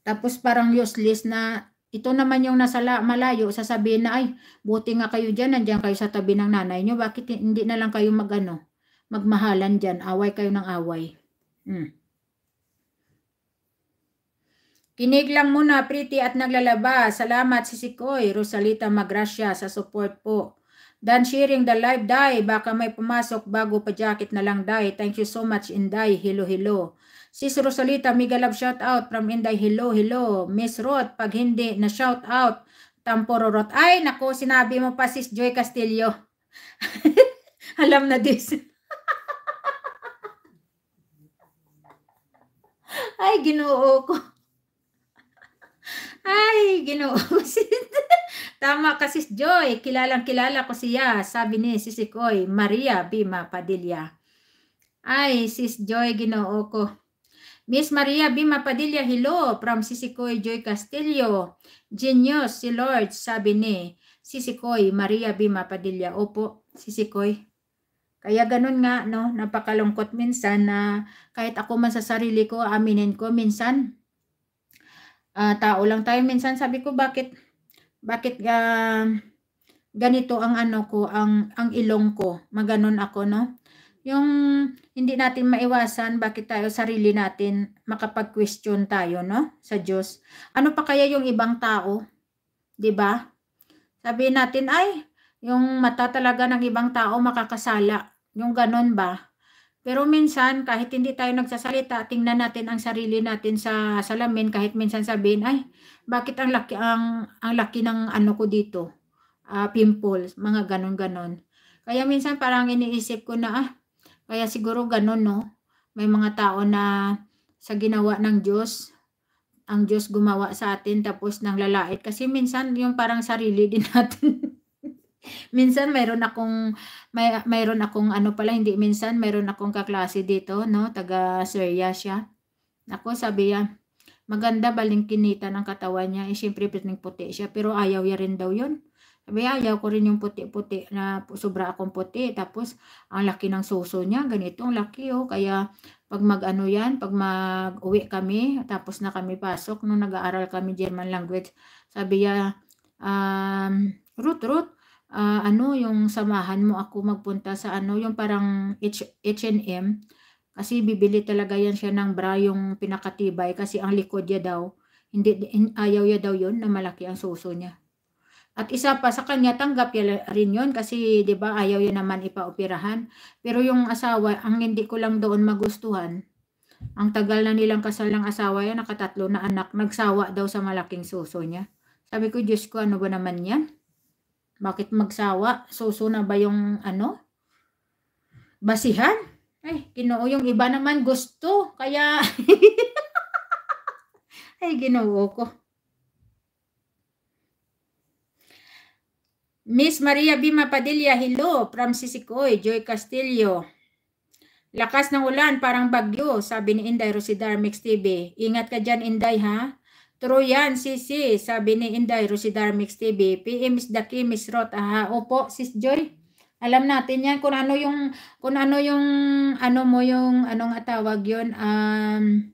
Tapos parang useless na ito naman yung nasa malayo, sasabihin na ay, buti nga kayo dyan, nandyan kayo sa tabi ng nanay nyo, bakit hindi na lang kayo magano, magmahalan dyan, away kayo ng away. Hmm. Kinig lang muna, pretty at naglalaba. Salamat sisikoy, Rosalita Magracia sa support po. Dan sharing the live, Dai. Baka may pumasok bago pa jacket na lang, Dai. Thank you so much, Inday. Hello, hello. Sis Rosalita, mega shout out from Inday. Hello, hello. Miss Roth, pag hindi na shout out, Tamporo Roth. Ay, nako, sinabi mo pa sis Joy Castillo. Alam na this. Ay, ginoo ko. Ay, ginoo ko. Tama ka sis Joy. Kilalang kilala ko siya. Sabi ni sisikoy, Maria Bima Padilla. Ay, sis Joy, ginoo ko. Miss Maria Bima Padilla, hello. From Sisikoy Joy Castillo. Genius si Lord, sabi ni Sisikoy Maria Bima Padilla. Opo, Sisikoy. Kaya ganun nga, no, napakalungkot minsan na kahit ako man sa sarili ko, aminin ko, minsan, uh, tao lang tayo. Minsan sabi ko, bakit, bakit uh, ganito ang ano ko, ang, ang ilong ko. Maganon ako, no? yung hindi natin maiwasan bakit tayo sarili natin makapag-question tayo no sa Diyos. Ano pa kaya yung ibang tao? 'Di ba? Sabi natin ay yung mata talaga ng ibang tao makakasala. Yung ganon ba? Pero minsan kahit hindi tayo nagsasalita, tingnan natin ang sarili natin sa salamin kahit minsan sabihin ay bakit ang laki ang ang laki ng ano ko dito? Uh, pimples, mga ganon-ganon. Kaya minsan parang iniisip ko na ah, kaya siguro ganun, no? May mga tao na sa ginawa ng Diyos, ang Diyos gumawa sa atin tapos nang lalait. Kasi minsan yung parang sarili din natin. minsan mayroon akong, may, mayroon akong ano pala, hindi minsan, mayroon akong kaklase dito, no? Taga Syria siya. Ako sabi niya, maganda balingkinita ng katawan niya. Eh, syempre puting puti siya. Pero ayaw niya rin daw yun. May ayaw ko rin yung puti-puti na sobra akong puti. Tapos, ang laki ng suso niya. Ganito ang laki, oh. Kaya, pag mag-ano yan, pag mag-uwi kami, tapos na kami pasok, nung nag-aaral kami German language, sabi niya, um, Ruth, Ruth, uh, ano yung samahan mo ako magpunta sa ano, yung parang H&M, kasi bibili talaga yan siya ng bra yung pinakatibay kasi ang likod niya daw, hindi, ayaw niya daw yun na malaki ang suso niya. At isa pa sa kanya, tanggap rin yun kasi 'di ba ayaw yun naman ipaoperahan. Pero yung asawa, ang hindi ko lang doon magustuhan, ang tagal na nilang kasal ng asawa yan, nakatatlo na anak, nagsawa daw sa malaking suso niya. Sabi ko, Diyos ko, ano ba naman yan? Bakit magsawa? Suso na ba yung ano? Basihan? Ay, ginoo yung iba naman gusto. Kaya, ay ginoo ko. Miss Maria Bima Padilla, hello from Sisikoy, Joy Castillo. Lakas ng ulan, parang bagyo, sabi ni Inday Rosidar Mix TV. Ingat ka dyan, Inday, ha? True yan, sisi, sabi ni Inday Rosidar Mix TV. PM is the key, Miss Roth, aha. Opo, Sis Joy. Alam natin yan kung ano yung, kung ano yung, ano mo yung, anong atawag yon um,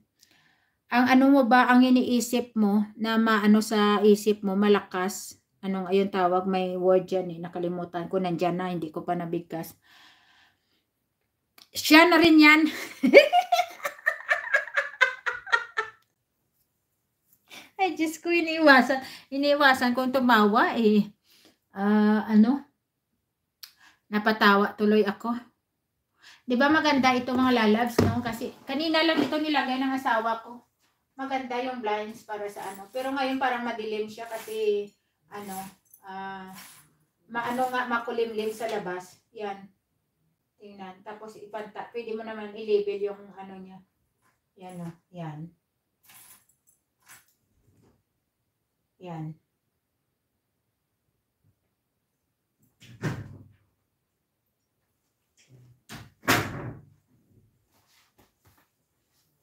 ang ano mo ba ang iniisip mo na maano sa isip mo malakas anong ayun tawag, may word dyan eh, nakalimutan ko, nandyan na, hindi ko pa nabigkas. Siya na rin yan. Ay, Diyos ko, iniwasan, iniwasan kong tumawa eh. Uh, ano? Napatawa tuloy ako. 'Di ba maganda ito mga lalabs no? Kasi kanina lang ito nilagay ng asawa ko. Maganda yung blinds para sa ano. Pero ngayon parang madilim siya kasi ano, ah, uh, maano nga makulimlim sa labas. Yan. Tingnan. Tapos ipanta, pwede mo naman i-label yung ano niya. Yan o. Oh. Yan. Yan.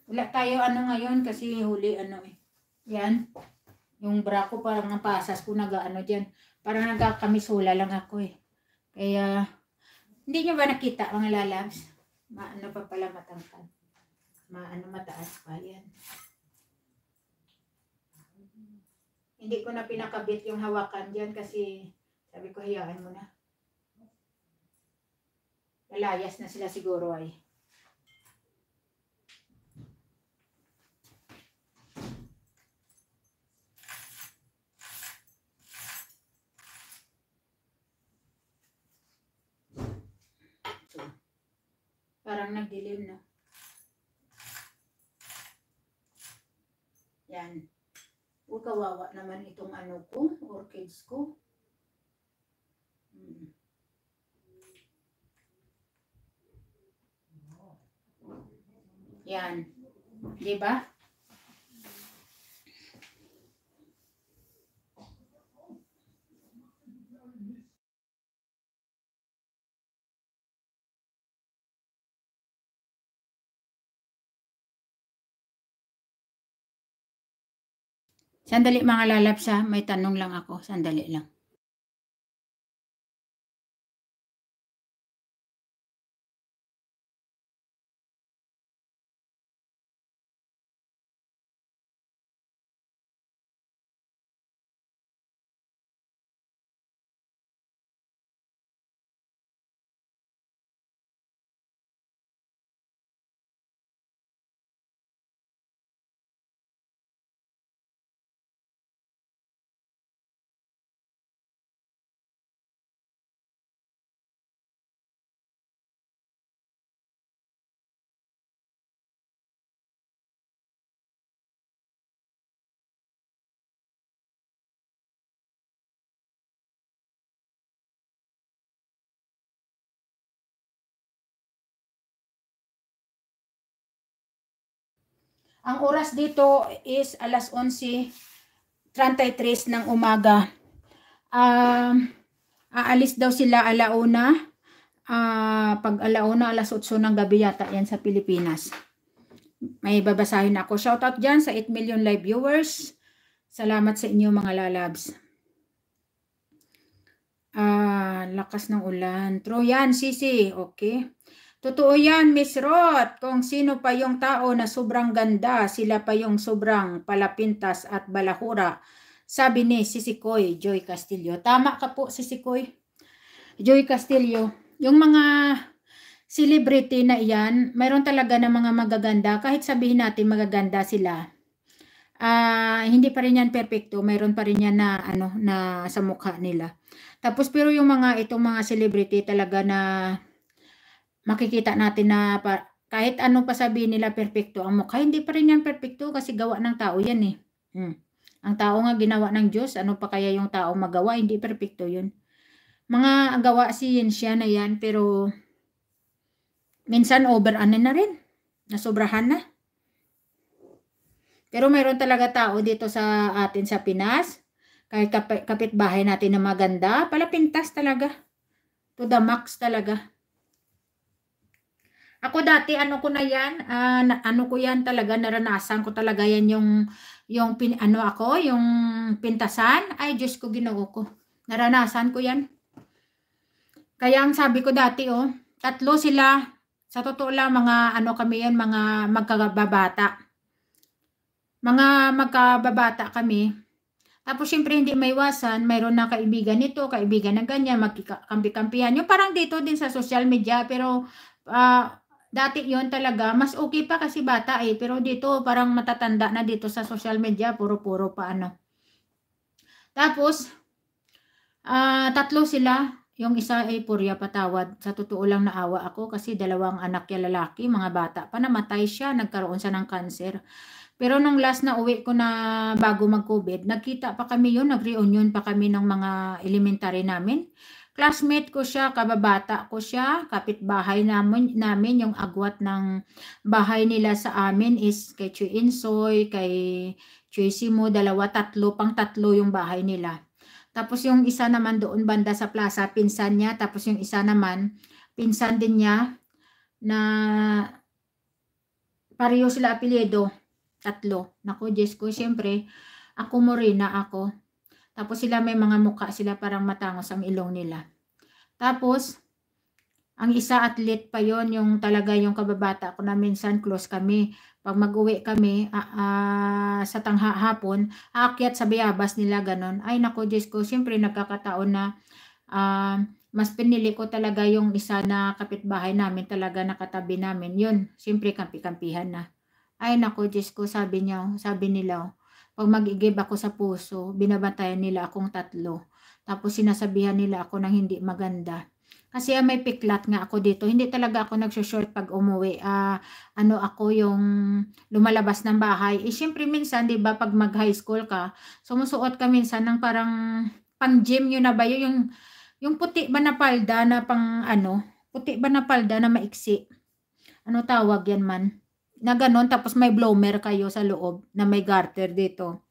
Wala tayo ano ngayon kasi huli ano eh. Yan. Yung bra ko parang ang pasas ko nagaano diyan. Parang nagkakamisula lang ako eh. Kaya hindi niyo ba nakita mga lalabs? Maano pa pala matangkad. Maano mataas pa yan. Hindi ko na pinakabit yung hawakan diyan kasi sabi ko hayaan mo na. Lalayas na sila siguro ay. Eh. Parang nagdilim, no? Yan. O kawawa naman itong ano ko, orchids ko. Hmm. Yan. Diba? Sandali mga lalapsa, may tanong lang ako. Sandali lang. Ang oras dito is alas 11.33 ng umaga. Um, aalis daw sila alauna. Uh, pag alauna, alas 8 ng gabi yata yan sa Pilipinas. May babasahin ako. Shoutout dyan sa 8 million live viewers. Salamat sa inyo mga lalabs. Ah, uh, lakas ng ulan. Troyan, sisi. Okay. Totoo yan, Miss Roth. Kung sino pa yung tao na sobrang ganda, sila pa yung sobrang palapintas at balahura. Sabi ni Sisikoy, Joy Castillo. Tama ka po, Sisikoy. Joy Castillo. Yung mga celebrity na iyan, mayroon talaga ng mga magaganda. Kahit sabihin natin magaganda sila, uh, hindi pa rin yan perfecto. Mayroon pa rin yan na, ano, na sa mukha nila. Tapos pero yung mga itong mga celebrity talaga na makikita natin na pa, kahit ano pa sabihin nila perfecto ang mukha, hindi pa rin yan perfecto kasi gawa ng tao yan eh. Hmm. Ang tao nga ginawa ng Diyos, ano pa kaya yung tao magawa, hindi perfecto yun. Mga gawa siyensya na yan pero minsan over ano na rin, nasobrahan na. Pero mayroon talaga tao dito sa atin sa Pinas, kahit kapitbahay natin na maganda, palapintas talaga. To the max talaga. Ako dati, ano ko na yan, uh, na, ano ko yan talaga, naranasan ko talaga yan yung, yung pin, ano ako, yung pintasan. Ay, just ko, ginawa ko. Naranasan ko yan. Kaya ang sabi ko dati, oh, tatlo sila, sa totoo lang, mga ano kami yan, mga magkababata. Mga magkababata kami. Tapos syempre hindi maiwasan, mayroon na kaibigan nito, kaibigan ng ganyan, magkikampi-kampihan. Yung parang dito din sa social media, pero uh, dati yon talaga, mas okay pa kasi bata eh. Pero dito, parang matatanda na dito sa social media, puro-puro pa ano. Tapos, uh, tatlo sila. Yung isa ay purya patawad. Sa totoo lang naawa ako kasi dalawang anak niya lalaki, mga bata pa, namatay siya, nagkaroon siya ng cancer. Pero nung last na uwi ko na bago mag-COVID, nagkita pa kami yun, nag-reunion pa kami ng mga elementary namin. Classmate ko siya, kababata ko siya, kapitbahay namin, namin yung agwat ng bahay nila sa amin is kay Chuy Insoy, kay Chuy Simo, dalawa, tatlo, pang tatlo yung bahay nila. Tapos yung isa naman doon banda sa plaza, pinsan niya. Tapos yung isa naman, pinsan din niya na pareho sila apelyido. Tatlo. Nako, Diyos ko, syempre, ako mo Morena ako. Tapos sila may mga muka, sila parang matangos ang ilong nila. Tapos, ang isa athlete pa yon yung talaga yung kababata ko na minsan close kami. Pag mag-uwi kami uh, uh, sa tangha hapon, aakyat sa bayabas nila ganon. Ay nako Diyos ko, siyempre nagkakataon na uh, mas pinili ko talaga yung isa na kapitbahay namin talaga nakatabi namin. Yun, siyempre kampi-kampihan na. Ay nako Diyos ko, sabi niya, sabi nila, oh, pag mag-give ako sa puso, binabantayan nila akong tatlo. Tapos sinasabihan nila ako ng hindi maganda. Kasi uh, may piklat nga ako dito. Hindi talaga ako nagsushort pag umuwi. Uh, ano ako yung lumalabas ng bahay. Eh, syempre minsan, di ba, pag mag-high school ka, sumusuot ka minsan ng parang pang-gym yun na ba yun? Yung, yung puti ba na palda na pang ano? Puti ba na palda na maiksi? Ano tawag yan man? na ganun, tapos may blower kayo sa loob na may garter dito.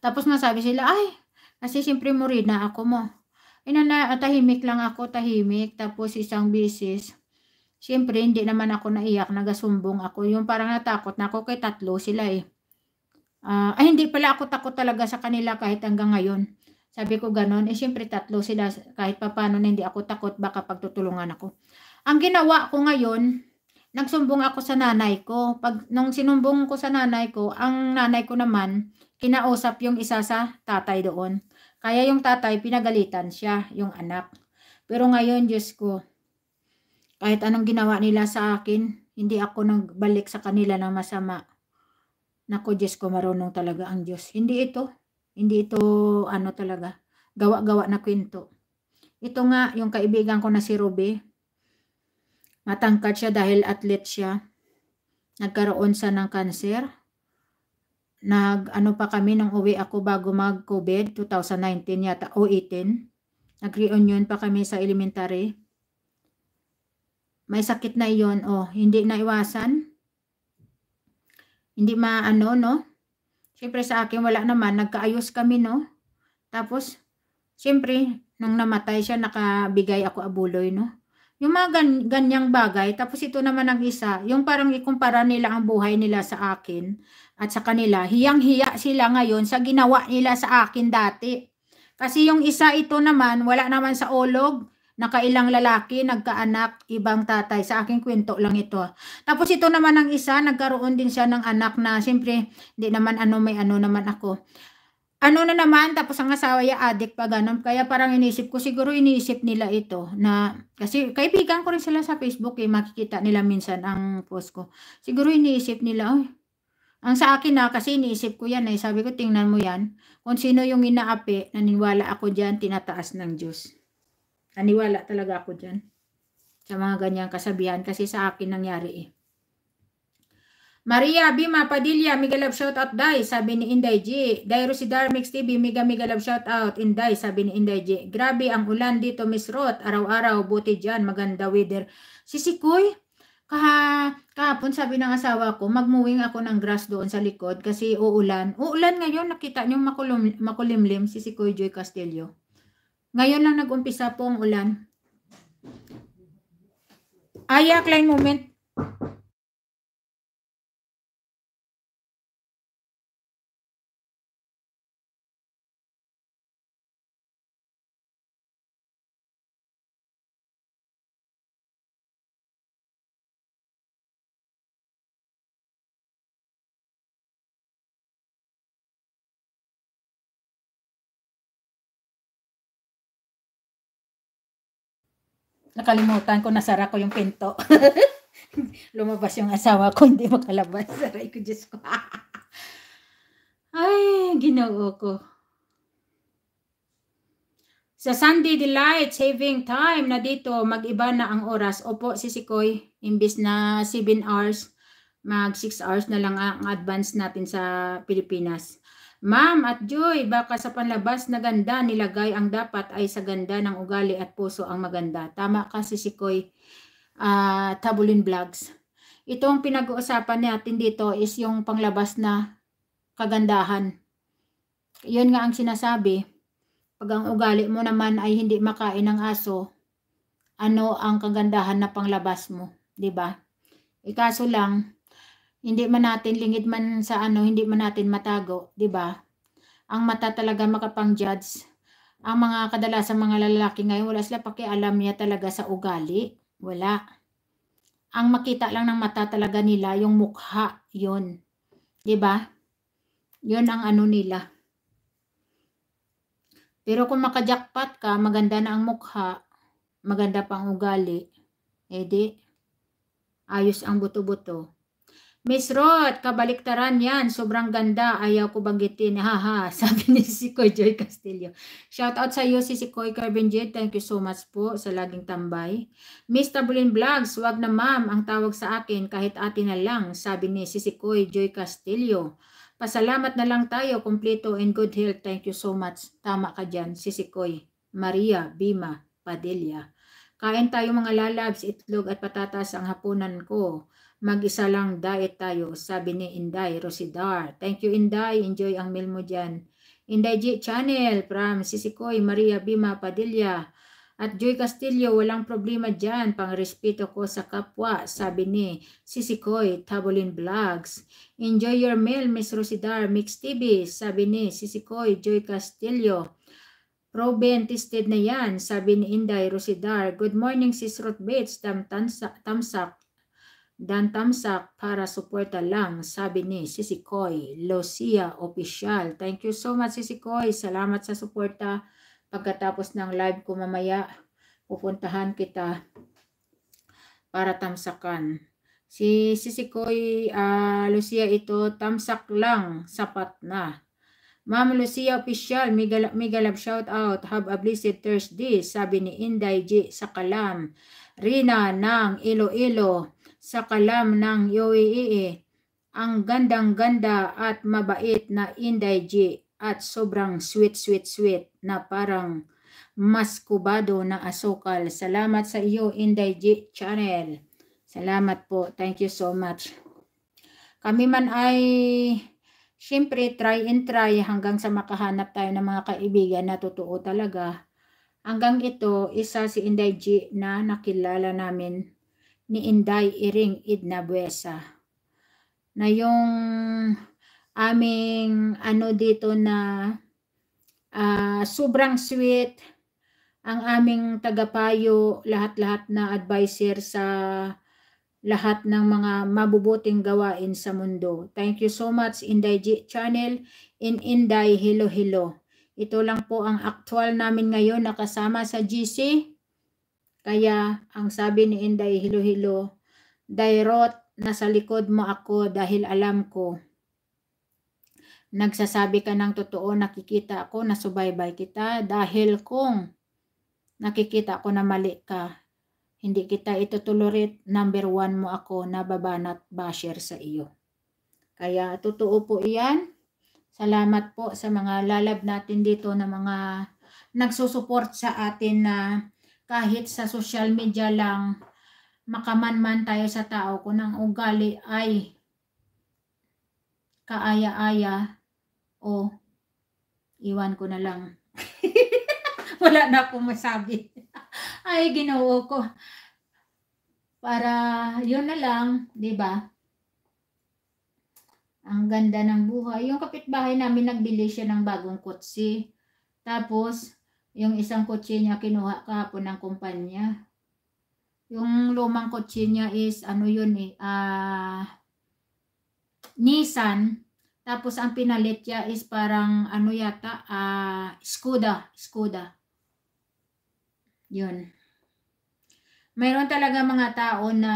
Tapos masabi sila, ay, kasi siyempre murina ako mo. Inana, tahimik lang ako, tahimik. Tapos isang bisis, siyempre hindi naman ako naiyak, nagasumbong ako. Yung parang natakot na ako kay tatlo sila eh. Uh, ay, hindi pala ako takot talaga sa kanila kahit hanggang ngayon. Sabi ko ganon, eh syempre tatlo sila kahit papano na hindi ako takot baka pagtutulungan ako. Ang ginawa ko ngayon, nagsumbong ako sa nanay ko. Pag, nung sinumbong ko sa nanay ko, ang nanay ko naman, kinausap yung isa sa tatay doon. Kaya yung tatay, pinagalitan siya, yung anak. Pero ngayon, Diyos ko, kahit anong ginawa nila sa akin, hindi ako nagbalik sa kanila na masama. Nako, Diyos ko, marunong talaga ang Diyos. Hindi ito, hindi ito, ano talaga, gawa-gawa na kwento. Ito nga, yung kaibigan ko na si Ruby, Matangkad siya dahil atlet siya. Nagkaroon sa ng cancer. Nag, ano pa kami nung uwi ako bago mag-COVID, 2019 yata, o 18. Nag-reunion pa kami sa elementary. May sakit na iyon, oh, hindi naiwasan. Hindi maano, no? Siyempre sa akin, wala naman. Nagkaayos kami, no? Tapos, siyempre, nang namatay siya, nakabigay ako abuloy, no? Yung mga gan- ganyang bagay, tapos ito naman ang isa, yung parang ikumpara nila ang buhay nila sa akin at sa kanila, hiyang-hiya sila ngayon sa ginawa nila sa akin dati. Kasi yung isa ito naman, wala naman sa olog, nakailang lalaki, nagkaanak, ibang tatay. Sa aking kwento lang ito. Tapos ito naman ang isa, nagkaroon din siya ng anak na siyempre, hindi naman ano may ano naman ako ano na naman, tapos ang asawa niya addict pa ganun. Kaya parang inisip ko, siguro iniisip nila ito na, kasi kaibigan ko rin sila sa Facebook eh, makikita nila minsan ang post ko. Siguro iniisip nila, oh, ang sa akin na, kasi iniisip ko yan eh, sabi ko tingnan mo yan, kung sino yung inaapi, naniniwala ako dyan, tinataas ng Diyos. Naniwala talaga ako dyan sa mga ganyang kasabihan kasi sa akin nangyari eh. Maria Bima Padilla, mega love shout out dai, sabi ni Inday G. Dairo si Darmix TV, mega mega love shout out Inday, sabi ni Inday G. Grabe ang ulan dito, Miss Roth. Araw-araw buti diyan, maganda weather. Sisikoy, kaha kahapon sabi ng asawa ko, magmuwing ako ng grass doon sa likod kasi uulan. Uulan ngayon, nakita niyo makulum, makulimlim si Sikoy Joy Castillo. Ngayon lang nag-umpisa po ang ulan. Ayak line moment. nakalimutan ko, nasara ko yung pinto. Lumabas yung asawa ko, hindi makalabas. Saray ko, Diyos ko. Ay, ginoo ko. Sa Sunday Delight, saving time na dito, mag-iba na ang oras. Opo, sisikoy, imbis na 7 hours, mag 6 hours na lang ang advance natin sa Pilipinas. Ma'am at Joy, baka sa panlabas na ganda nilagay ang dapat ay sa ganda ng ugali at puso ang maganda. Tama kasi si Koy uh, Tabulin Vlogs. Itong pinag-uusapan natin dito is yung panglabas na kagandahan. Yun nga ang sinasabi. Pag ang ugali mo naman ay hindi makain ng aso, ano ang kagandahan na panglabas mo? ba? Diba? Ikaso lang, hindi man natin lingid man sa ano, hindi man natin matago, 'di ba? Ang mata talaga makapang-judge. Ang mga kadalasang mga lalaki ngayon, wala sila pakialam niya talaga sa ugali. Wala. Ang makita lang ng mata talaga nila, yung mukha, yun. 'Di ba? Yun ang ano nila. Pero kung makajakpat ka, maganda na ang mukha, maganda pang ugali, edi eh ayos ang buto-buto. Miss Roth, kabaliktaran yan. Sobrang ganda. Ayaw ko banggitin. Haha, sabi ni si Koy Joy Castillo. Shout out sa iyo si si Koy Carvin Thank you so much po sa laging tambay. Miss Tabulin Vlogs, wag na ma'am ang tawag sa akin kahit atin na lang. Sabi ni si si Koy Joy Castillo. Pasalamat na lang tayo. Kompleto and good health. Thank you so much. Tama ka dyan. Si si Koy. Maria Bima Padilla. Kain tayo mga lalabs, itlog at patatas ang hapunan ko. Mag-isa lang diet tayo, sabi ni Inday Rosidar. Thank you Inday, enjoy ang meal mo dyan. Inday G Channel from Sisikoy, Maria Bima Padilla. At Joy Castillo, walang problema dyan, pangrespeto ko sa kapwa, sabi ni Sisikoy, Tabolin Vlogs. Enjoy your meal, Miss Rosidar, Mix TV, sabi ni Sisikoy, Joy Castillo. Proben, tested na yan, sabi ni Inday Rosidar. Good morning, Sis Ruth Bates, Tam Tamsak. Dantamsak para suporta lang, sabi ni Sisikoy, Lucia Official. Thank you so much Sisikoy, salamat sa suporta. Pagkatapos ng live ko mamaya, pupuntahan kita para tamsakan. Si Sisikoy uh, ah, Lucia ito, tamsak lang, sapat na. Ma'am Lucia Official, mega, mega shout out. Have a blessed Thursday, sabi ni Inday G. Sakalam. Rina ng Iloilo. -Ilo sa kalam ng Yoee. Ang gandang-ganda at mabait na Inday G at sobrang sweet-sweet-sweet na parang mas na asukal. Salamat sa iyo Inday G Channel. Salamat po. Thank you so much. Kami man ay syempre try and try hanggang sa makahanap tayo ng mga kaibigan na totoo talaga. Hanggang ito, isa si Inday G na nakilala namin ni Inday Iring Idnabuesa na yung aming ano dito na uh, sobrang sweet ang aming tagapayo, lahat-lahat na adviser sa lahat ng mga mabubuting gawain sa mundo. Thank you so much Inday G Channel in Inday Hello Hello. Ito lang po ang actual namin ngayon nakasama sa GC. Kaya ang sabi ni Inday Hilo-Hilo, Dairot, nasa likod mo ako dahil alam ko. Nagsasabi ka ng totoo, nakikita ako, subaybay kita dahil kung nakikita ko na mali ka, hindi kita itutulurit, number one mo ako, na babanat basher sa iyo. Kaya totoo po iyan. Salamat po sa mga lalab natin dito na mga nagsusuport sa atin na kahit sa social media lang makamanman tayo sa tao kung ang ugali ay kaaya-aya o iwan ko na lang. Wala na akong masabi. ay, ginoo ko. Para yun na lang, di ba? Ang ganda ng buhay. Yung kapitbahay namin nagbili siya ng bagong kotse. Tapos, yung isang kotse niya kinuha kahapon ng kumpanya. Yung lumang kotse niya is ano yun eh, uh, Nissan. Tapos ang pinalit niya is parang ano yata, uh, Skoda. Skoda. Yun. Mayroon talaga mga tao na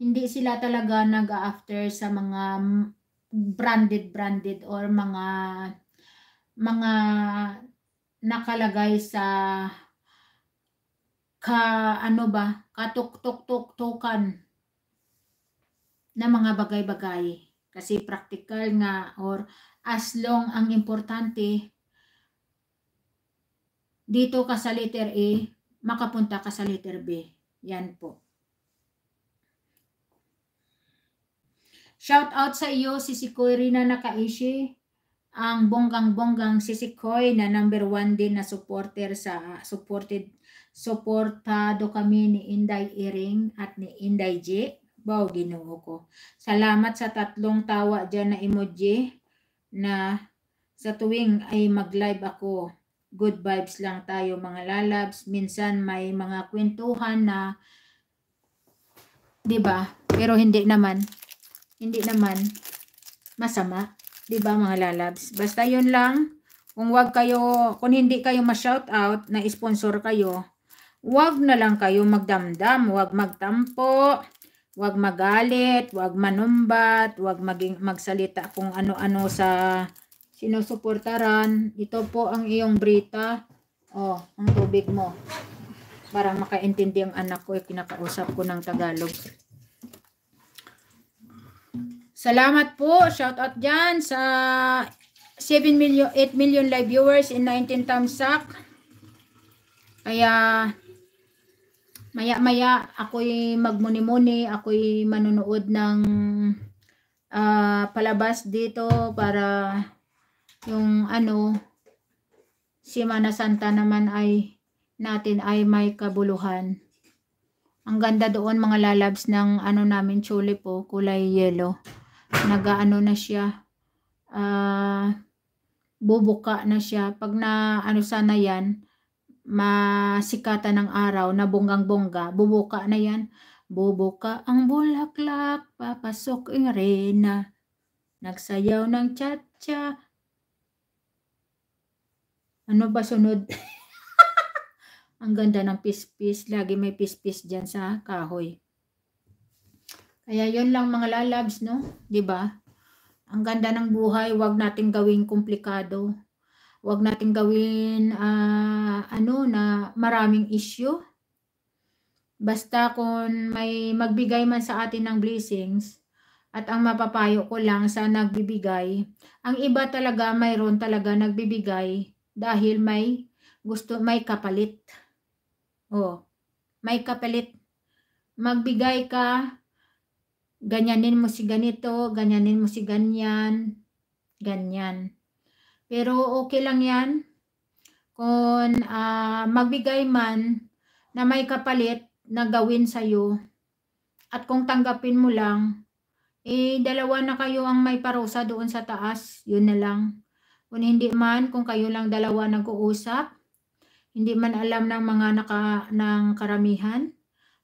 hindi sila talaga nag-after sa mga branded branded or mga mga nakalagay sa ka ano ba katuktok-tuktukan na mga bagay-bagay kasi practical nga or as long ang importante dito ka sa letter A makapunta ka sa letter B yan po shout out sa iyo si Sikoy Rina Nakaishi ang bonggang-bonggang sisikoy na number one din na supporter sa supported supportado kami ni Inday Iring at ni Inday J. Wow, ginoo ko. Salamat sa tatlong tawa dyan na emoji na sa tuwing ay mag-live ako. Good vibes lang tayo mga lalabs. Minsan may mga kwentuhan na 'di ba? Pero hindi naman hindi naman masama. 'Di ba mga lalabs? Basta 'yon lang. Kung wag kayo, kung hindi kayo ma-shout out na sponsor kayo, wag na lang kayo magdamdam, wag magtampo, wag magalit, wag manumbat, wag maging magsalita kung ano-ano sa sinusuportaran. Ito po ang iyong brita. Oh, ang tubig mo. Para makaintindi ang anak ko, eh, kinakausap ko ng Tagalog. Salamat po. Shout out dyan sa 7 million, 8 million live viewers in 19 times up. Kaya maya-maya ako'y magmuni-muni, ako'y manonood ng uh, palabas dito para yung ano si Mana Santa naman ay natin ay may kabuluhan. Ang ganda doon mga lalabs ng ano namin chuli po, kulay yellow nagaano na siya uh, bubuka na siya pag na ano sana yan masikata ng araw na bonggang-bongga bubuka na yan bubuka ang bulaklak papasok ang irena nagsayaw ng cha-cha ano ba sunod? Ang ganda ng pispis. Lagi may pispis diyan sa kahoy. Kaya yon lang mga lalabs, no? 'Di ba? Ang ganda ng buhay, huwag nating gawing komplikado. Huwag nating gawin uh, ano na maraming issue. Basta kung may magbigay man sa atin ng blessings, at ang mapapayo ko lang sa nagbibigay, ang iba talaga mayroon talaga nagbibigay dahil may gusto, may kapalit. oh, may kapalit. Magbigay ka ganyanin mo si ganito, ganyanin mo si ganyan, ganyan. Pero okay lang yan kung uh, magbigay man na may kapalit na gawin sa'yo at kung tanggapin mo lang, eh dalawa na kayo ang may parusa doon sa taas, yun na lang. Kung hindi man, kung kayo lang dalawa nag-uusap, hindi man alam ng mga naka, ng karamihan,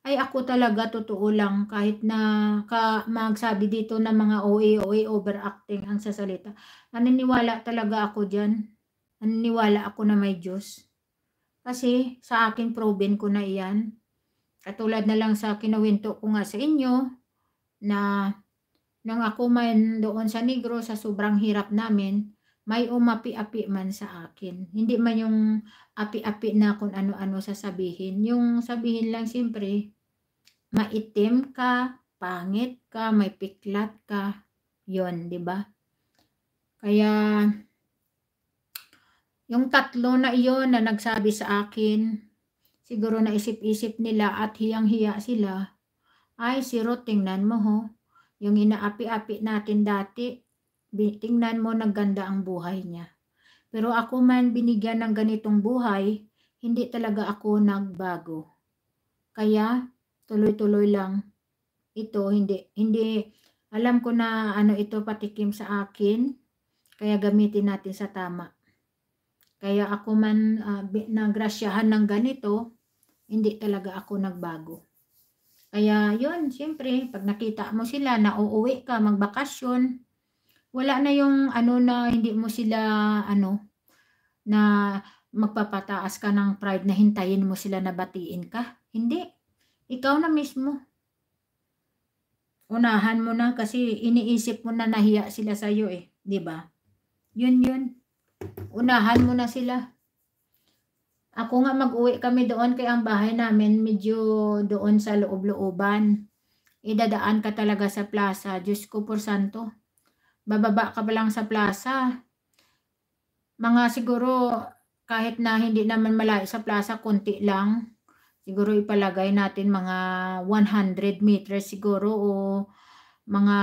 ay ako talaga totoo lang kahit na ka magsabi dito ng mga OA, OA overacting ang sasalita. Naniniwala talaga ako diyan. Naniniwala ako na may Diyos. Kasi sa akin proven ko na iyan. Katulad na lang sa kinuwento ko nga sa inyo na nung ako man doon sa Negro sa sobrang hirap namin, may umapi-api man sa akin. Hindi man yung api-api na kung ano-ano sasabihin. Yung sabihin lang siyempre, maitim ka, pangit ka, may piklat ka. yon di ba? Kaya, yung tatlo na iyon na nagsabi sa akin, siguro naisip-isip nila at hiyang-hiya sila. Ay, siro, tingnan mo ho. Yung inaapi-api natin dati, tingnan mo nagganda ang buhay niya. Pero ako man binigyan ng ganitong buhay, hindi talaga ako nagbago. Kaya tuloy-tuloy lang ito, hindi hindi alam ko na ano ito patikim sa akin, kaya gamitin natin sa tama. Kaya ako man uh, ah, nagrasyahan ng ganito, hindi talaga ako nagbago. Kaya yun, siyempre, pag nakita mo sila nauuwi ka, magbakasyon, wala na yung ano na hindi mo sila ano na magpapataas ka ng pride na hintayin mo sila na batiin ka. Hindi. Ikaw na mismo. Unahan mo na kasi iniisip mo na nahiya sila sa iyo eh, 'di ba? Yun 'yun. Unahan mo na sila. Ako nga mag-uwi kami doon kay ang bahay namin medyo doon sa loob-looban. Idadaan ka talaga sa plaza. Diyos ko por santo bababa ka pa lang sa plaza. Mga siguro kahit na hindi naman malayo sa plaza, konti lang. Siguro ipalagay natin mga 100 meters siguro o mga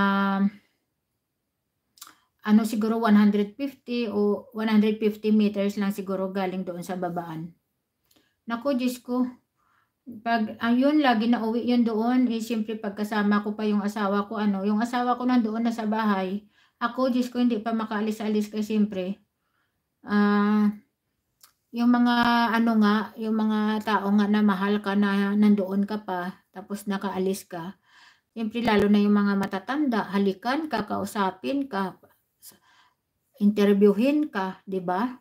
ano siguro 150 o 150 meters lang siguro galing doon sa babaan. Nako, Diyos ko. Pag ayun, lagi na uwi yun doon. Eh, siyempre pagkasama ko pa yung asawa ko, ano, yung asawa ko nandoon na sa bahay ako, Diyos ko, hindi pa makaalis-alis kasi eh, siyempre. Uh, yung mga ano nga, yung mga tao nga na mahal ka na nandoon ka pa, tapos nakaalis ka. Siyempre, lalo na yung mga matatanda, halikan ka, kausapin ka, interviewin ka, di ba?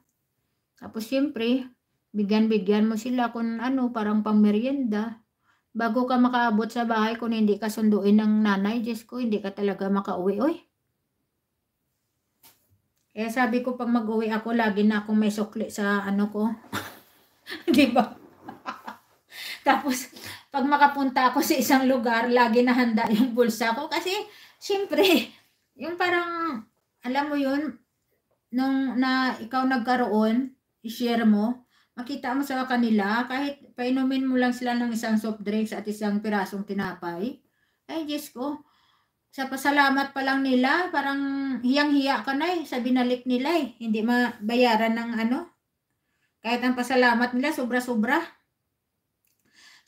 Tapos, siyempre, bigyan-bigyan mo sila kung ano, parang pangmeryenda. Bago ka makaabot sa bahay, kung hindi ka sunduin ng nanay, Diyos ko, hindi ka talaga makauwi. Oy, eh sabi ko, pag mag-uwi ako, lagi na akong may sukli sa ano ko. di ba? Tapos, pag makapunta ako sa isang lugar, lagi na handa yung bulsa ko. Kasi, syempre, yung parang, alam mo yun, nung na ikaw nagkaroon, i-share mo, makita mo sa kanila, kahit painumin mo lang sila ng isang soft drinks at isang pirasong tinapay, ay Diyos ko, sa pasalamat pa lang nila, parang hiyang-hiya ka na eh, sa binalik nila eh. Hindi mabayaran ng ano. Kahit ang pasalamat nila, sobra-sobra.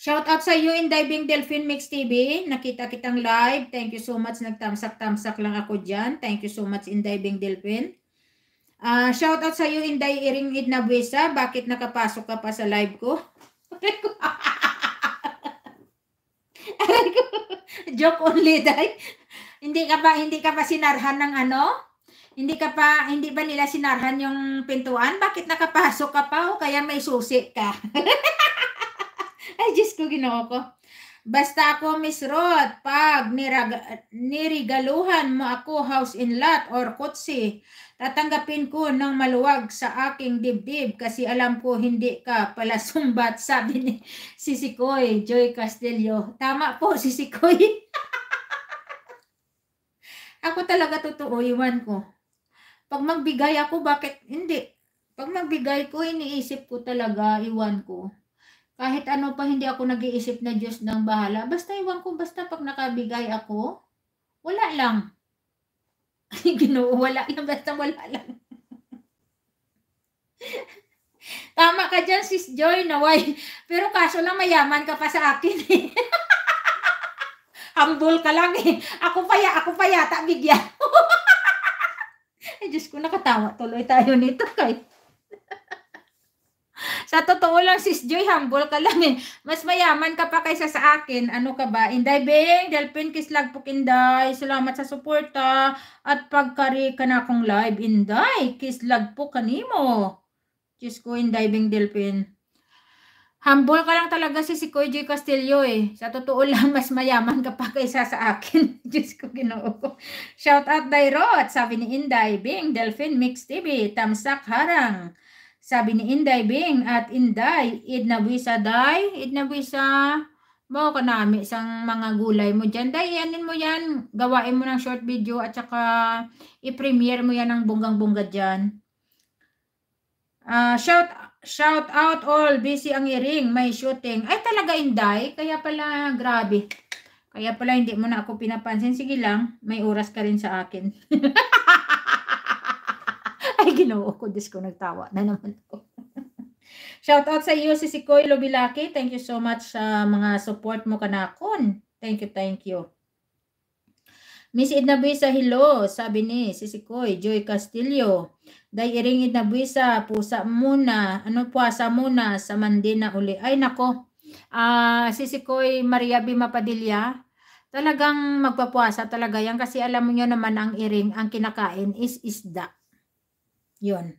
Shout out sa you in Diving Delphine Mix TV. Nakita kitang live. Thank you so much. Nagtamsak-tamsak lang ako dyan. Thank you so much in Diving Delphine. Uh, ah, shout out sa you in Dairing Id Nabuisa. Bakit nakapasok ka pa sa live ko? Aray ko. Joke only, Dai. Hindi ka pa hindi ka pa sinarhan ng ano? Hindi ka pa hindi ba nila sinarhan yung pintuan? Bakit nakapasok ka pa o kaya may susi ka? Ay, Diyos ko, ginoo ko. Basta ako, Miss Rod, pag nirag, nirigaluhan mo ako house in lot or kutsi, tatanggapin ko ng maluwag sa aking dibdib kasi alam ko hindi ka pala sumbat, sabi ni Sisikoy, Joy Castillo. Tama po, Sisikoy. Ako talaga totoo, iwan ko. Pag magbigay ako, bakit hindi? Pag magbigay ko, iniisip ko talaga, iwan ko. Kahit ano pa, hindi ako nag-iisip na Diyos ng bahala. Basta iwan ko, basta pag nakabigay ako, wala lang. Ginoo, wala lang. Basta wala lang. Tama ka dyan, sis Joy, naway. Pero kaso lang mayaman ka pa sa akin. Eh. humble ka lang eh. Ako pa ya, ako pa yata bigyan. Ay, Diyos ko, nakatawa tuloy tayo nito kahit. sa totoo lang, sis Joy, humble ka lang eh. Mas mayaman ka pa kaysa sa akin. Ano ka ba? Inday Beng, Delpin, kislag po kinday. Salamat sa suporta. At pagkari ka na akong live, Inday, kislag po kanimo. Diyos ko, Inday Beng, Delpin. Humble ka lang talaga si, si Kuya J. Castillo eh. Sa totoo lang, mas mayaman ka pa kaysa sa akin. Diyos ko, ginoo Shout out Dairot, sabi ni Inday, Bing, Delphine, Mix TV, Tamsak, Harang. Sabi ni Inday, Bing, at Inday, Idnabisa, Day, Idnabisa, mo ka nami isang mga gulay mo dyan. Day, yanin mo yan. Gawain mo ng short video at saka i-premiere mo yan ng bonggang-bongga dyan. Uh, shout out Shout out all, busy ang iring, may shooting. Ay talaga Inday, kaya pala grabe. Kaya pala hindi mo na ako pinapansin. Sige lang, may oras ka rin sa akin. Ay ginoo ko, Diyos ko nagtawa na naman ako. Shout out sa iyo si Sikoy Lobilaki. Thank you so much sa uh, mga support mo kanakon. Thank you, thank you. Miss Edna Buisa, hello. Sabi ni Sisikoy, Joy Castillo. Dairing inabuisa, pusa muna, ano puasa muna, sa mandina uli. Ay nako, uh, ah, sisikoy Maria B. Mapadilla, talagang magpapuasa talaga yan kasi alam mo naman ang iring, ang kinakain is isda. yon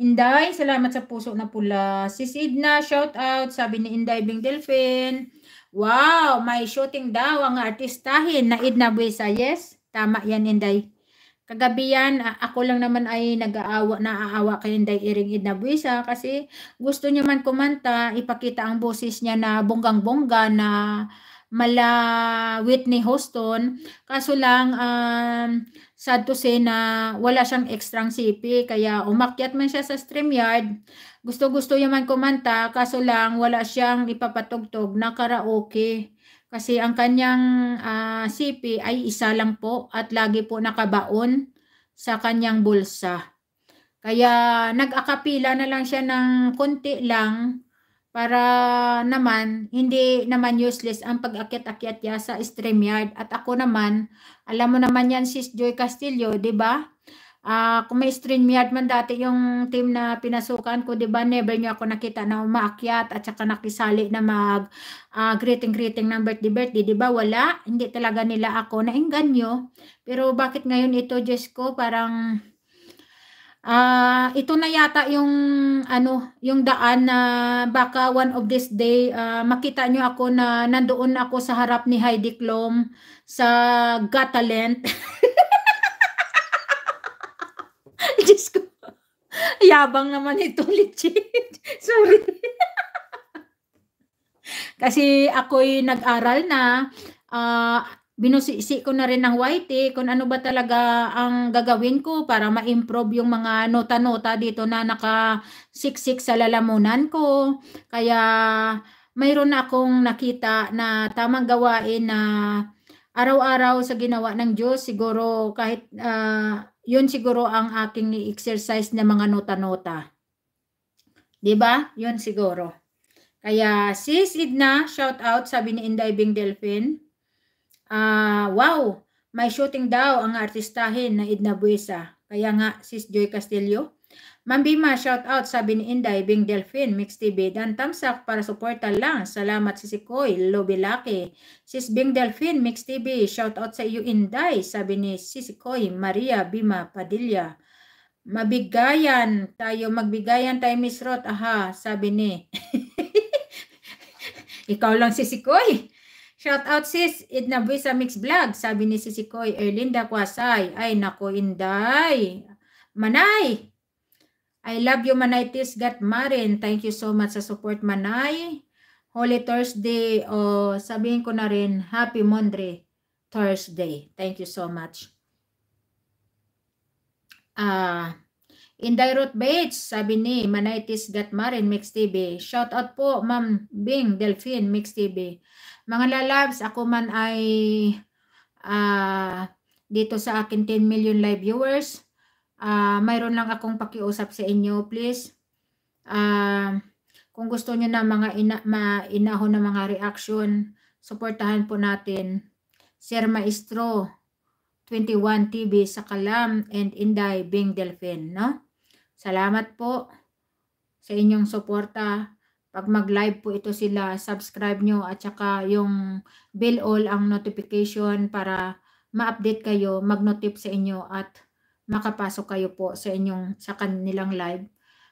Inday, salamat sa puso na pula. Sis Idna, shout out, sabi ni Inday Bing Delfin. Wow, may shooting daw ang artistahin na Idna Buisa. Yes, tama yan Inday. Kagabi yan, ako lang naman ay nag-aawa, naaawa kay Inday Iring Idnabuisa kasi gusto niya man kumanta, ipakita ang boses niya na bonggang-bongga na mala Whitney Houston. Kaso lang, um, sad to say na wala siyang extra CP kaya umakyat man siya sa StreamYard. Gusto-gusto niya man kumanta, kaso lang wala siyang ipapatugtog na karaoke kasi ang kanyang uh, ah, CP ay isa lang po at lagi po nakabaon sa kanyang bulsa. Kaya nag-akapila na lang siya ng konti lang para naman hindi naman useless ang pag-akyat-akyat niya sa StreamYard. At ako naman, alam mo naman yan sis Joy Castillo, 'di ba? Uh, kung may StreamYard man dati yung team na pinasukan ko, di ba, never nyo ako nakita na umaakyat at saka nakisali na mag uh, greeting greeting ng birthday birthday, di ba? Wala, hindi talaga nila ako nainganyo. Pero bakit ngayon ito, Diyos ko, parang uh, ito na yata yung ano, yung daan na baka one of this day uh, makita nyo ako na nandoon ako sa harap ni Heidi Klum sa Got Talent. Diyos ko. Yabang naman ito, legit. Sorry. Kasi ako'y nag-aral na, uh, binusisi ko na rin ng white eh, kung ano ba talaga ang gagawin ko para ma-improve yung mga nota-nota dito na naka-siksik sa lalamunan ko. Kaya mayroon na akong nakita na tamang gawain na araw-araw sa ginawa ng Diyos, siguro kahit uh, yun siguro ang aking ni-exercise na mga nota-nota. 'Di ba? Yun siguro. Kaya sis Idna, shout out sabi ni Indiving Delphin. Ah, uh, wow, may shooting daw ang artistahin na Idna Buesa. Kaya nga sis Joy Castillo, Bima, shout out, sabi ni Inday, Bing Delphine, Mix TV, Dan Tamsak para suporta lang. Salamat si Sikoy, Lobby Lucky. Sis Bing Delphine, Mix TV, shout out sa iyo Inday, sabi ni Sikoy, Maria Bima Padilla. Mabigayan tayo, magbigayan tayo Miss Roth, aha, sabi ni. Ikaw lang si Sikoy. Shout out sis, Edna Visa Mix Vlog, sabi ni Sisikoy, Erlinda Kwasay. Ay, nako, Inday. Manay, I love you, Manaitis Gat Marin. Thank you so much sa support, Manay. Holy Thursday, oh, sabihin ko na rin, Happy Monday Thursday. Thank you so much. Ah, uh, Inday Ruth Bates, sabi ni Manaitis Gat Marin, Mix TV. Shout out po, Ma'am Bing Delphine, Mix TV. Mga lalabs, ako man ay ah, uh, dito sa akin 10 million live viewers Uh, mayroon lang akong pakiusap sa inyo, please. Uh, kung gusto niyo na mga ina, mainahon na mga reaction, suportahan po natin. Sir Maestro, 21 TV sa Kalam and Inday Bing Delphin, no? Salamat po sa inyong suporta. Pag mag-live po ito sila, subscribe nyo at saka yung bell all ang notification para ma-update kayo, mag-notip sa inyo at makapasok kayo po sa inyong sa kanilang live.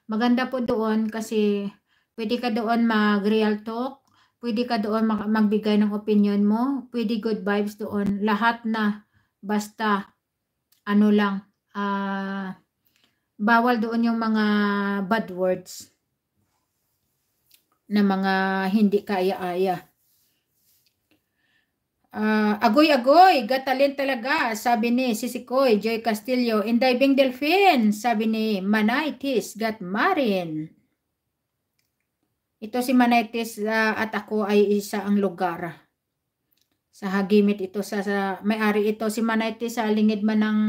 Maganda po doon kasi pwede ka doon mag-real talk, pwede ka doon mag magbigay ng opinion mo, pwede good vibes doon, lahat na basta ano lang uh, bawal doon yung mga bad words na mga hindi kaya-aya. Uh, agoy-agoy, got talent talaga, sabi ni Sisikoy, Joy Castillo. In Diving Delphin, sabi ni Manaitis, got Marin. Ito si Manaitis uh, at ako ay isa ang lugar. Sa Hagimit ito, sa, sa may-ari ito. Si Manaitis sa ah, lingid man ng,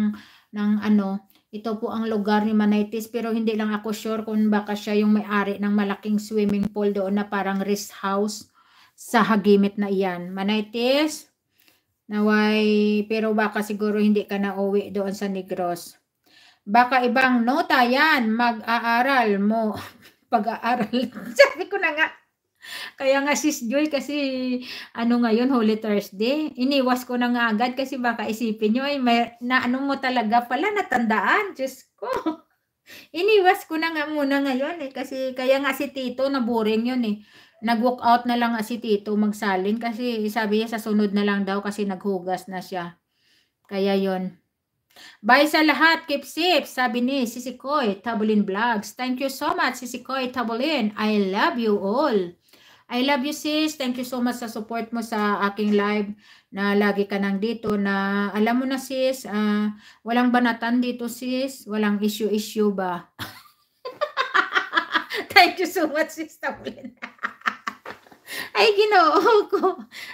ng ano, ito po ang lugar ni Manaitis pero hindi lang ako sure kung baka siya yung may-ari ng malaking swimming pool doon na parang rest house sa Hagimit na iyan. Manaitis, Naway, pero baka siguro hindi ka na uwi doon sa Negros. Baka ibang nota yan, mag-aaral mo. Pag-aaral. Sabi ko na nga. Kaya nga sis Joy kasi ano ngayon Holy Thursday, iniwas ko na nga agad kasi baka isipin nyo ay may, na ano mo talaga pala natandaan. Diyos ko. Iniwas ko na nga muna ngayon eh kasi kaya nga si Tito na boring yun eh nag-walk out na lang si Tito magsalin kasi sabi niya sa sunod na lang daw kasi naghugas na siya. Kaya yon. Bye sa lahat, keep safe, sabi ni Sisikoy Tabulin Vlogs. Thank you so much, Sisikoy Tabulin. I love you all. I love you sis. Thank you so much sa support mo sa aking live na lagi ka nang dito na alam mo na sis, uh, walang banatan dito sis, walang issue-issue ba? Thank you so much sis Tabulin. Ay ginoo ko.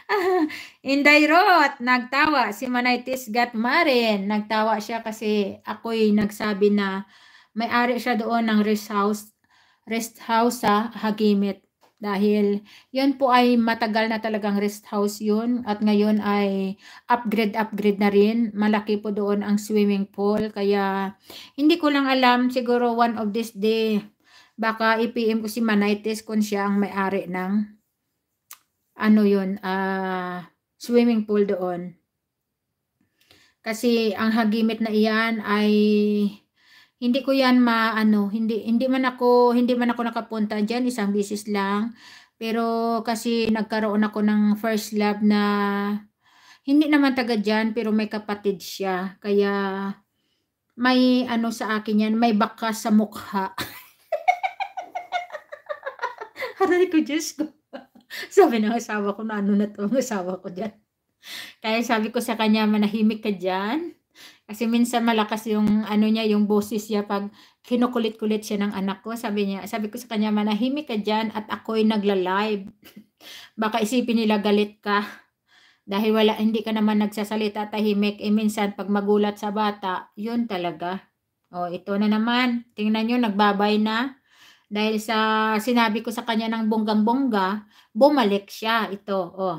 Ah, Inday Roth, nagtawa. Si Manitis Gatmarin, nagtawa siya kasi ako'y nagsabi na may-ari siya doon ng rest house, rest house sa Hagimit. Dahil yun po ay matagal na talagang rest house yun at ngayon ay upgrade upgrade na rin. Malaki po doon ang swimming pool kaya hindi ko lang alam siguro one of this day baka i-PM ko si Manitis kung siya ang may-ari ng ano yun, uh, swimming pool doon. Kasi ang hagimit na iyan ay hindi ko yan maano, hindi hindi man ako hindi man ako nakapunta diyan isang bisis lang. Pero kasi nagkaroon ako ng first love na hindi naman taga diyan pero may kapatid siya. Kaya may ano sa akin yan, may baka sa mukha. Aray ko, just sabi ng asawa ko na ano na to ang asawa ko dyan. Kaya sabi ko sa kanya, manahimik ka dyan. Kasi minsan malakas yung ano niya, yung boses niya pag kinukulit-kulit siya ng anak ko. Sabi niya, sabi ko sa kanya, manahimik ka dyan at ako'y nagla-live. Baka isipin nila galit ka. Dahil wala, hindi ka naman nagsasalita tahimik. E minsan pag magulat sa bata, yun talaga. O oh, ito na naman, tingnan nyo, nagbabay na. Dahil sa sinabi ko sa kanya ng bonggang-bongga, bumalik siya. Ito, oh.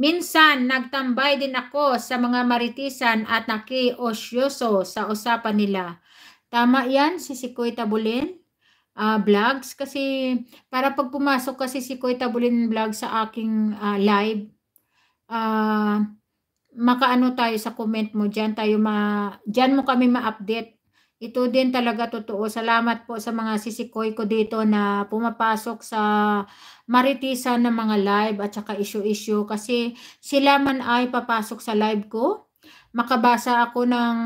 Minsan, nagtambay din ako sa mga maritisan at nakiosyoso sa usapan nila. Tama yan, si Sikoy Tabulin? Uh, vlogs kasi para pag pumasok kasi si Koy Tabulin vlog sa aking uh, live uh, makaano tayo sa comment mo diyan tayo ma diyan mo kami ma-update ito din talaga totoo salamat po sa mga sisikoy ko dito na pumapasok sa maritisa ng mga live at saka issue-issue kasi sila man ay papasok sa live ko. Makabasa ako ng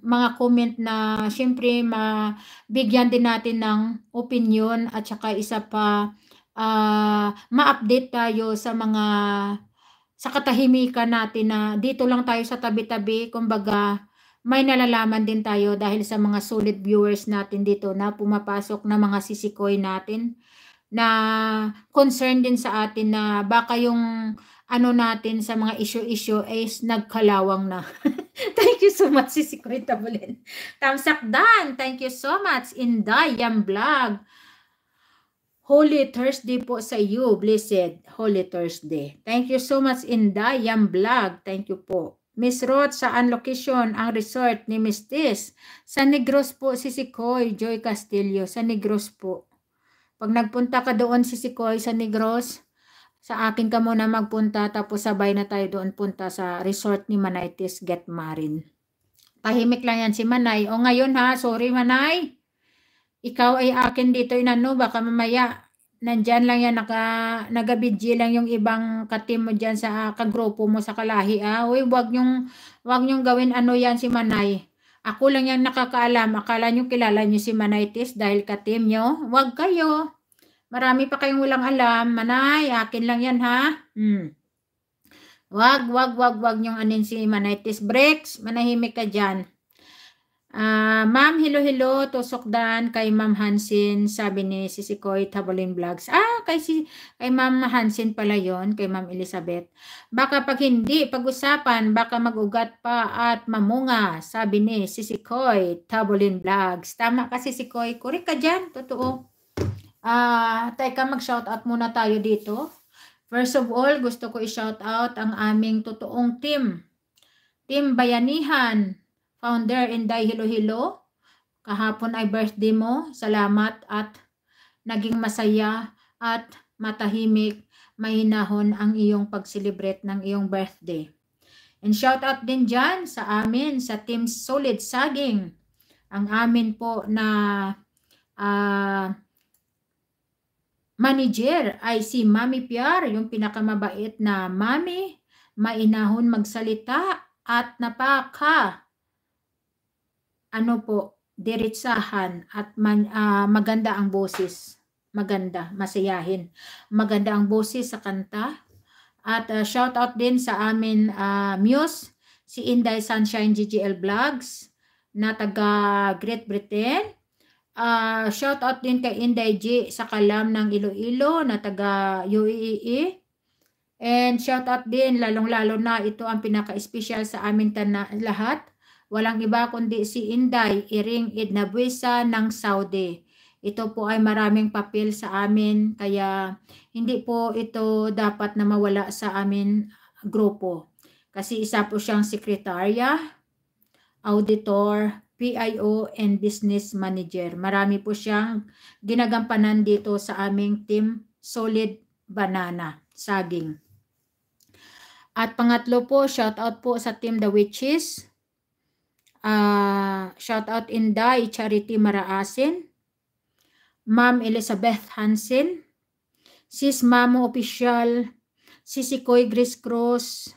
mga comment na syempre mabigyan din natin ng opinion at saka isa pa uh, ma-update tayo sa mga sa katahimikan natin na dito lang tayo sa tabi-tabi kumbaga may nalalaman din tayo dahil sa mga solid viewers natin dito na pumapasok na mga sisikoy natin na concern din sa atin na baka yung ano natin sa mga issue-issue is nagkalawang na. thank you so much, Sisi Kurita Bulen. Tamsakdan, thank you so much. in yung vlog. Holy Thursday po sa you. blessed. Holy Thursday. Thank you so much, in yung vlog. Thank you po. Miss Roth, saan location ang resort ni Miss Tis? Sa Negros po, Sisi Koy, Joy Castillo. Sa Negros po. Pag nagpunta ka doon si Sikoy sa Negros, sa akin ka muna magpunta tapos sabay na tayo doon punta sa resort ni Manaitis Get Marin. Tahimik lang yan si Manay. O ngayon ha, sorry Manay. Ikaw ay akin dito inano, baka mamaya nandyan lang yan, naka, nagabidji lang yung ibang katim mo dyan sa kagrupo mo sa kalahi. Ah. Uy, wag nyong, wag nyong gawin ano yan si Manay. Ako lang yung nakakaalam. Akala nyo kilala nyo si Manaitis dahil ka-team nyo? Huwag kayo. Marami pa kayong walang alam. Manay, akin lang yan ha. Hmm. Wag, wag, wag, wag nyong anin si Manitis Breaks. Manahimik ka dyan. Uh, Ma'am, hello, hello. Tosokdan kay Ma'am Hansin. Sabi ni Sisikoy Tabolin Vlogs. Ah, kay, si, kay Ma'am Hansin pala yon Kay Ma'am Elizabeth. Baka pag hindi pag-usapan, baka magugat pa at mamunga. Sabi ni Sisikoy Tabolin Vlogs. Tama ka Koy. Kuri ka dyan. Totoo. Ah, uh, teka, mag-shoutout muna tayo dito. First of all, gusto ko i-shoutout ang aming totoong team. Team Bayanihan Founder Inday Hilo-Hilo, kahapon ay birthday mo. Salamat at naging masaya at matahimik, mahinahon ang iyong pag-celebrate ng iyong birthday. And shout out din dyan sa amin, sa Team Solid Saging. Ang amin po na uh, manager ay si Mami Piar, yung pinakamabait na mami, mainahon magsalita at napaka ano po, diretsahan at man, uh, maganda ang boses. Maganda, masayahin. Maganda ang boses sa kanta. At uh, ah, shout out din sa amin uh, Muse, si Inday Sunshine GGL Vlogs na taga Great Britain. Uh, shout out din kay Inday G sa kalam ng Iloilo na taga UEE. And shout out din lalong-lalo na ito ang pinaka-special sa amin tana lahat Walang iba kundi si Inday Iring Idnabuisa ng Saudi. Ito po ay maraming papel sa amin kaya hindi po ito dapat na mawala sa amin grupo. Kasi isa po siyang sekretarya, auditor, PIO and business manager. Marami po siyang ginagampanan dito sa aming team Solid Banana Saging. At pangatlo po, shout out po sa team The Witches Uh, shout out in Inday Charity Maraasin, Ma'am Elizabeth Hansen, Sis Mamo Official, Sisikoy Grace Cross,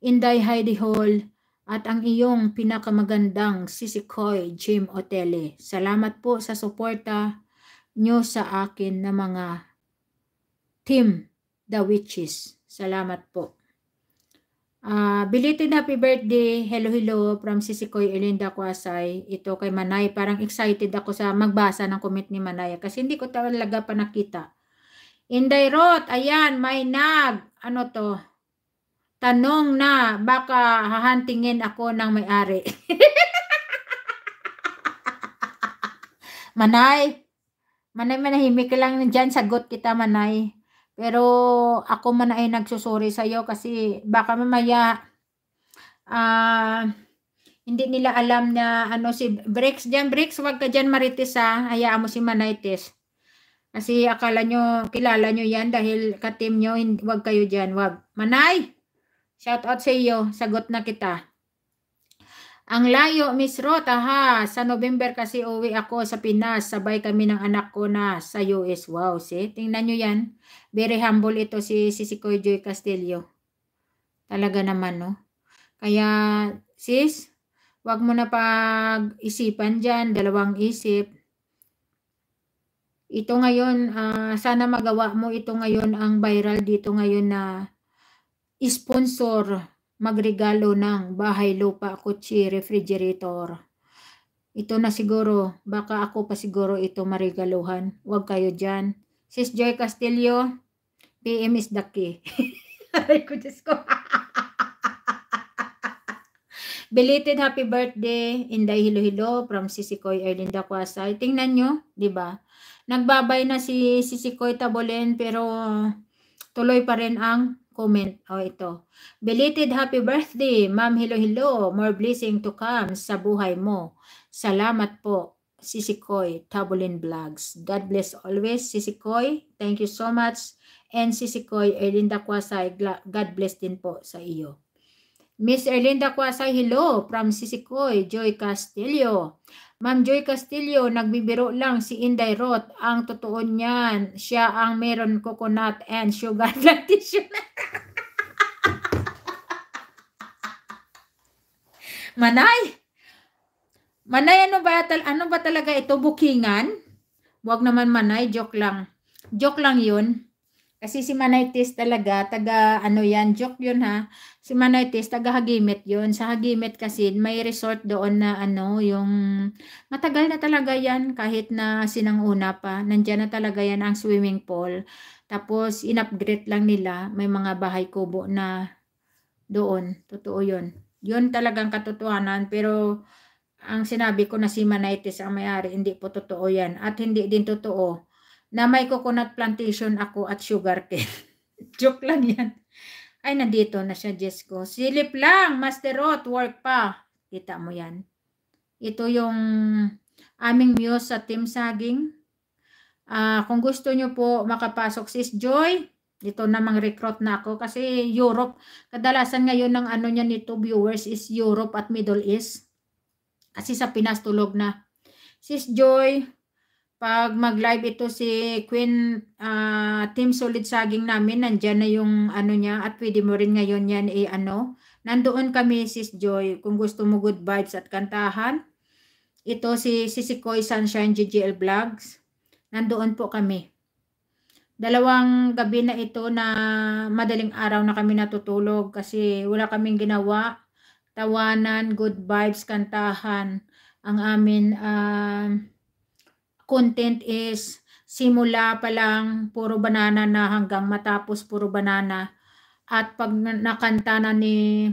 Inday Heidi Hall, at ang iyong pinakamagandang Sisikoy Jim Otele. Salamat po sa suporta nyo sa akin na mga Team The Witches. Salamat po. Uh, belated happy birthday. Hello, hello from Sisikoy Elinda Kwasay. Ito kay Manay. Parang excited ako sa magbasa ng comment ni Manay kasi hindi ko talaga pa nakita. Inday Roth, ayan, may nag. Ano to? Tanong na, baka hahantingin ako ng may-ari. manay, Manay, manahimik ka lang dyan. Sagot kita, Manay. Pero ako man ay nagsusuri sa iyo kasi baka mamaya uh, hindi nila alam na ano si Brex diyan Brex wag ka diyan marites ha hayaan mo si Manites kasi akala nyo kilala nyo yan dahil ka-team nyo wag kayo diyan wag Manay shout out sa iyo sagot na kita ang layo, Miss Rota ha. Sa November kasi uwi ako sa Pinas. Sabay kami ng anak ko na sa US. Wow, see? Tingnan nyo yan. Very humble ito si, si, Joy Castillo. Talaga naman, no? Kaya, sis, wag mo na pag-isipan dyan. Dalawang isip. Ito ngayon, uh, sana magawa mo ito ngayon ang viral dito ngayon na sponsor magregalo ng bahay, lupa, kutsi, refrigerator. Ito na siguro, baka ako pa siguro ito marigaluhan. Huwag kayo dyan. Sis Joy Castillo, PM is the key. Aray ko, Diyos ko. Belated happy birthday, Inday Hilo-Hilo from Sisikoy Erlinda Kwasay. Tingnan nyo, di ba? Nagbabay na si Sisikoy Tabolen pero tuloy pa rin ang comment. O oh, ito. Belated happy birthday, ma'am. Hello, hello. More blessing to come sa buhay mo. Salamat po. Sisikoy, Tabulin Vlogs. God bless always, Sisikoy. Thank you so much. And Sisikoy, Erlinda Kwasay, God bless din po sa iyo. Miss Erlinda Kwasay, hello, from Sisikoy, Joy Castillo. Ma'am Joy Castillo, nagbibiro lang si Inday Roth. Ang totoo niyan, siya ang meron coconut and sugar plantation. Manay! Manay, ano ba, tal ano ba talaga ito? Bukingan? Huwag naman manay, joke lang. Joke lang yun. Kasi si Manaitis talaga, taga ano yan, joke yun ha. Si Manaitis, taga Hagimet yun. Sa Hagimet kasi may resort doon na ano, yung matagal na talaga yan kahit na sinang una pa. Nandyan na talaga yan ang swimming pool. Tapos in-upgrade lang nila, may mga bahay kubo na doon. Totoo yun. Yun talagang katotohanan pero ang sinabi ko na si Manaitis ang may-ari, hindi po totoo yan. At hindi din totoo na may coconut plantation ako at sugar cane. Joke lang yan. Ay, nandito na siya, Diyos ko. Silip lang, Master Roth, work pa. Kita mo yan. Ito yung aming muse sa Team Saging. Uh, kung gusto nyo po makapasok, sis Joy, dito namang recruit na ako kasi Europe, kadalasan ngayon ng ano niya nito viewers is Europe at Middle East. Kasi sa Pinas tulog na. Sis Joy, pag mag-live ito si Queen uh, Team Solid Saging namin, nandiyan na yung ano niya at pwede mo rin ngayon yan i eh, ano. Nandoon kami sis Joy kung gusto mo good vibes at kantahan. Ito si Sisikoy Sunshine GGL Vlogs. Nandoon po kami. Dalawang gabi na ito na madaling araw na kami natutulog kasi wala kaming ginawa. Tawanan, good vibes, kantahan. Ang amin uh, content is simula pa lang puro banana na hanggang matapos puro banana. At pag nakanta na ni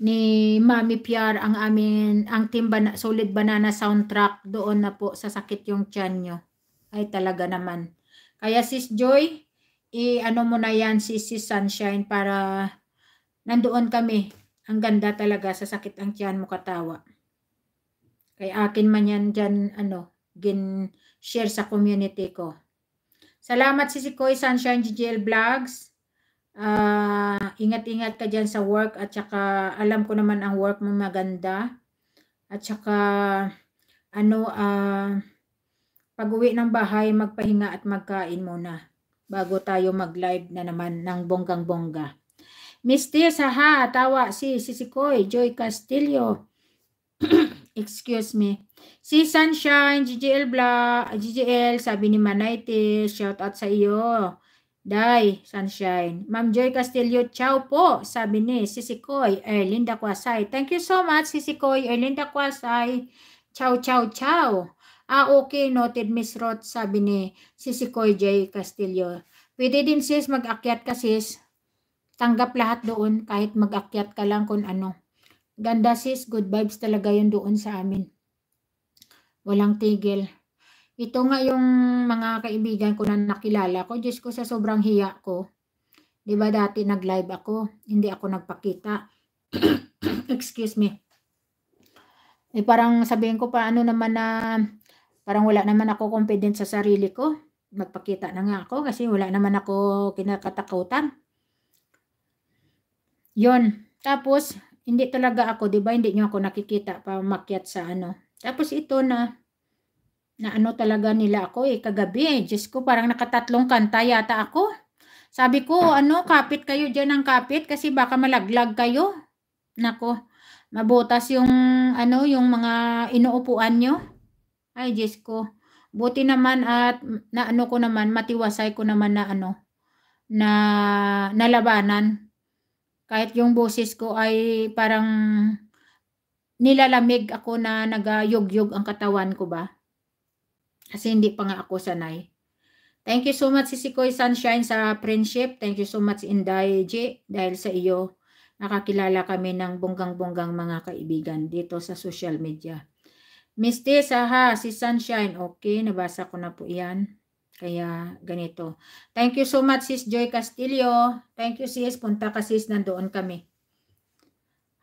ni Mami PR ang amin ang team bana, solid banana soundtrack doon na po sa sakit yung tiyan nyo. Ay talaga naman. Kaya sis Joy, i-ano mo na yan sis, sis Sunshine para nandoon kami. Ang ganda talaga sa sakit ang tiyan mo katawa. Kay akin man yan dyan ano gin-share sa community ko. Salamat si Sikoy Sunshine GGL Vlogs. Uh, ingat-ingat ka dyan sa work at saka alam ko naman ang work mo maganda. At saka ano uh, pag-uwi ng bahay magpahinga at magkain muna bago tayo mag-live na naman ng bonggang-bongga. Miss Tia Saha, tawa si Sisikoy, Joy Castillo. Excuse me. Si Sunshine, GGL Bla, GGL, sabi ni Manitis, shout out sa iyo. Day, Sunshine. Ma'am Joy Castillo, ciao po, sabi ni Sisikoy, Erlinda Kwasay. Thank you so much, Sisikoy, Erlinda Kwasay. Ciao, ciao, ciao. Ah, okay, noted Miss Roth, sabi ni Sisikoy J. Castillo. Pwede din sis, mag-akyat ka sis. Tanggap lahat doon, kahit mag-akyat ka lang kung ano. Ganda sis, good vibes talaga yun doon sa amin. Walang tigil. Ito nga yung mga kaibigan ko na nakilala ko. Diyos ko sa sobrang hiya ko. ba diba dati nag-live ako, hindi ako nagpakita. Excuse me. Eh parang sabihin ko pa ano naman na parang wala naman ako confident sa sarili ko. Magpakita na nga ako kasi wala naman ako kinakatakutan. Yon. Tapos, hindi talaga ako, di ba? Hindi nyo ako nakikita pa makyat sa ano, tapos ito na, na ano talaga nila ako eh, kagabi eh, Diyos ko, parang nakatatlong kanta yata ako. Sabi ko, ano, kapit kayo dyan ng kapit kasi baka malaglag kayo. Nako, mabutas yung, ano, yung mga inuupuan nyo. Ay, Diyos ko. Buti naman at na ano ko naman, matiwasay ko naman na ano, na nalabanan. Kahit yung boses ko ay parang nilalamig ako na nagayog-yog ang katawan ko ba? Kasi hindi pa nga ako sanay. Thank you so much si Sikoy Sunshine sa friendship. Thank you so much Inday J dahil sa iyo nakakilala kami ng bonggang-bonggang mga kaibigan dito sa social media. Miss Tessa ha, si Sunshine. Okay, nabasa ko na po iyan. Kaya ganito. Thank you so much sis Joy Castillo. Thank you sis. Punta ka sis, nandoon kami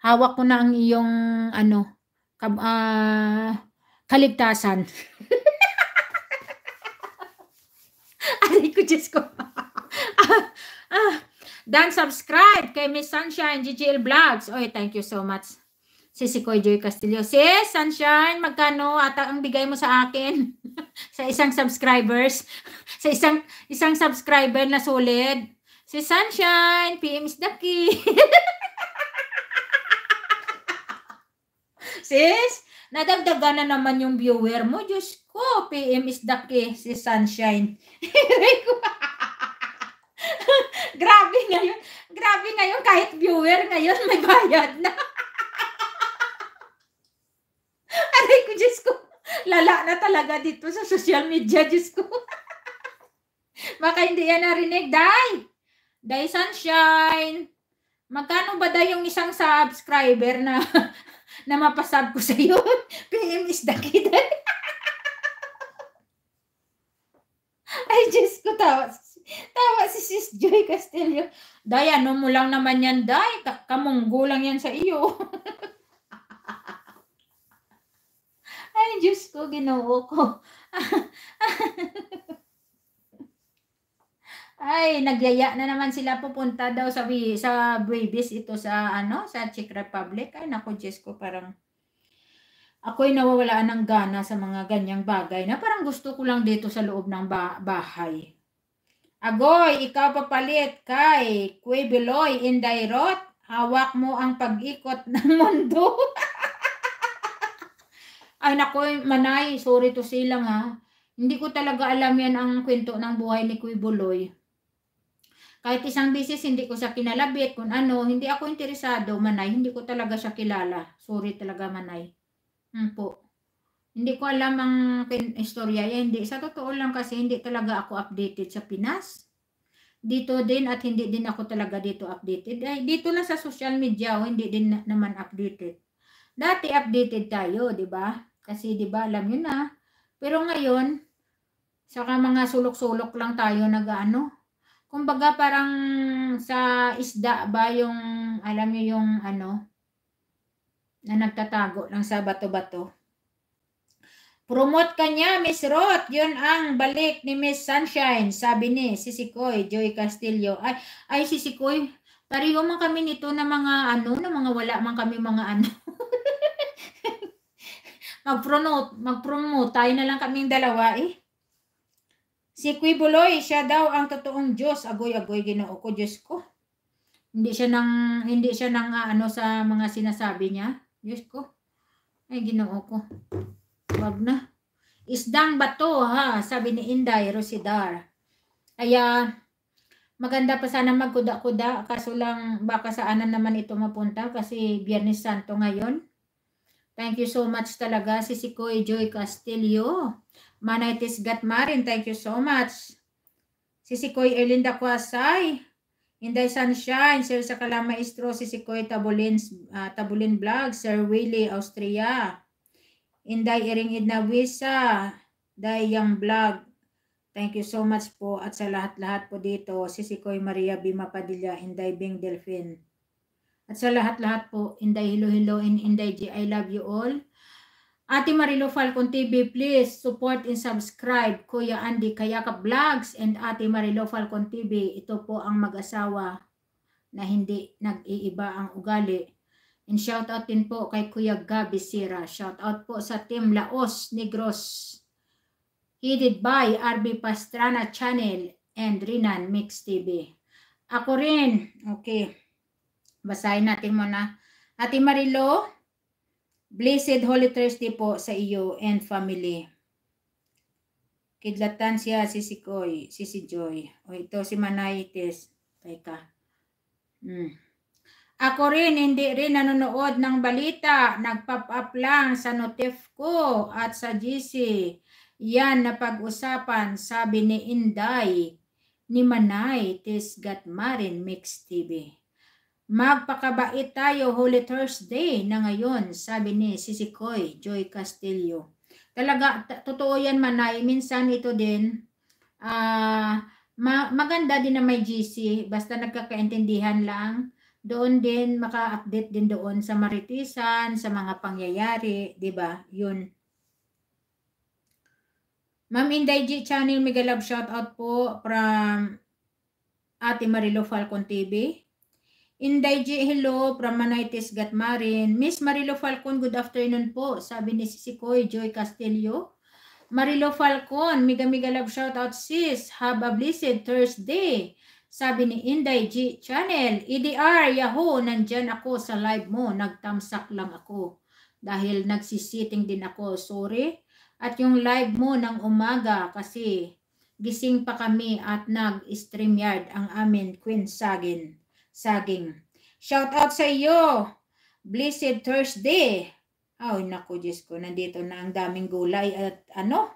hawak ko na ang iyong ano kab, uh, ah, kaligtasan. Aray ko, Diyos ko. ah, ah subscribe kay Miss Sunshine GGL Vlogs. Oy, thank you so much. Si Sikoy Joy Castillo. Sis, Sunshine, magkano at ang bigay mo sa akin? sa isang subscribers. sa isang isang subscriber na solid. Si Sunshine, PM is the key. sis. Nadagdagan na naman yung viewer mo. Diyos ko, PM is the key, si Sunshine. grabe ngayon. Grabe ngayon, kahit viewer ngayon, may bayad na. Aray ko, Diyos ko. Lala na talaga dito sa social media, Diyos ko. Baka hindi yan narinig. Day! Day Sunshine! Magkano ba daw yung isang subscriber na na mapasab ko sa iyo. PM is the kid. Ay, Diyos ko, tawa. Tawa si Sis Joy Castillo. Day, ano mo lang naman yan, Day? Kamunggo lang yan sa iyo. Ay, Diyos ko, ginoo ko. Ay, nagyaya na naman sila pupunta daw sa sa Buevis ito sa ano, sa Czech Republic. Ay nako, Diyos ko, parang ay nawawalaan ng gana sa mga ganyang bagay na parang gusto ko lang dito sa loob ng bahay. Agoy, ikaw papalit kay Kuebeloy Indairot. Hawak mo ang pag-ikot ng mundo. Ay nako, manay, sorry to silang ha. Hindi ko talaga alam yan ang kwento ng buhay ni Kuy Buloy. Kahit isang bisis hindi ko siya kinalabit kung ano, hindi ako interesado, Manay. Hindi ko talaga siya kilala. Sorry talaga, Manay. Hmm po. Hindi ko alam ang istorya yan. Hindi. Sa totoo lang kasi hindi talaga ako updated sa Pinas. Dito din at hindi din ako talaga dito updated. Ay, dito lang sa social media, oh, hindi din na, naman updated. Dati updated tayo, di ba? Kasi di ba alam yun na. Pero ngayon, saka mga sulok-sulok lang tayo nag-ano, kumbaga parang sa isda ba yung, alam niyo yung ano, na nagtatago ng sa bato-bato. Promote kanya Miss Roth. Yun ang balik ni Miss Sunshine. Sabi ni Sisikoy, Joy Castillo. Ay, ay Sisikoy, pareho man kami nito na mga ano, na mga wala man kami mga ano. mag-promote, mag-promote. Tayo na lang kaming dalawa eh. Si Quibuloy, siya daw ang totoong Diyos. Agoy-agoy ginoo ko, Diyos ko. Hindi siya nang hindi siya nang uh, ano sa mga sinasabi niya. Diyos ko. Ay ginoo ko. Wag na. Isdang bato ha, sabi ni Inday Rosidar. Kaya ah, maganda pa sana magkuda-kuda kaso lang baka saan naman ito mapunta kasi Biyernes Santo ngayon. Thank you so much talaga si Sikoy Joy Castillo. Manitis Gatmarin, thank you so much. Sisikoy Erlinda Kwasay, Inday Sunshine, Sir Sakala Maestro, Sisikoy Tabulin, uh, Tabulin Vlog, Sir Willie Austria, Inday Iring Idnawisa, Dayang Vlog, Thank you so much po at sa lahat-lahat po dito, Sisikoy Maria Bima Padilla, Inday Bing Delfin. At sa lahat-lahat po, Inday Hilo Hilo and Inday G, I love you all. Ate Marilo Falcon TV, please support and subscribe Kuya Andy Kayakap Vlogs and Ate Marilo Falcon TV. Ito po ang mag-asawa na hindi nag-iiba ang ugali. And shout out din po kay Kuya Gabi Sira. Shout out po sa Team Laos Negros. Headed by RB Pastrana Channel and Rinan Mix TV. Ako rin. Okay. Basahin natin muna. Ate Marilo, Blessed Holy Thursday po sa iyo and family. Kidlatan siya si Sikoy, si si Joy. O ito si Manaitis. Teka. Hmm. Ako rin, hindi rin nanonood ng balita. Nag-pop up lang sa notif ko at sa GC. Yan na pag-usapan, sabi ni Inday, ni Manay, Tis Gatmarin Mix TV. Magpakabait tayo Holy Thursday na ngayon, sabi ni Sisikoy Joy Castillo. Talaga, totoo yan manay. Minsan ito din, uh, ma- maganda din na may GC, basta nagkakaintindihan lang. Doon din, maka-update din doon sa maritisan, sa mga pangyayari, di ba? Yun. Ma'am Inday G Channel, mega love shout out po from Ate Marilo Falcon TV. Inday J. Hello from Manitis Gatmarin. Miss Marilo Falcon, good afternoon po. Sabi ni Sisikoy, Joy Castillo. Marilo Falcon, Miga Miga Love Shoutout Sis. Have a blessed Thursday. Sabi ni Inday G Channel, EDR, Yahoo, nandyan ako sa live mo. Nagtamsak lang ako. Dahil nagsisiting din ako, sorry. At yung live mo ng umaga kasi gising pa kami at nag-streamyard ang amin Queen Sagin saging. Shout out sa iyo. Blessed Thursday. Ay, oh, naku, Diyos ko. Nandito na ang daming gulay at ano?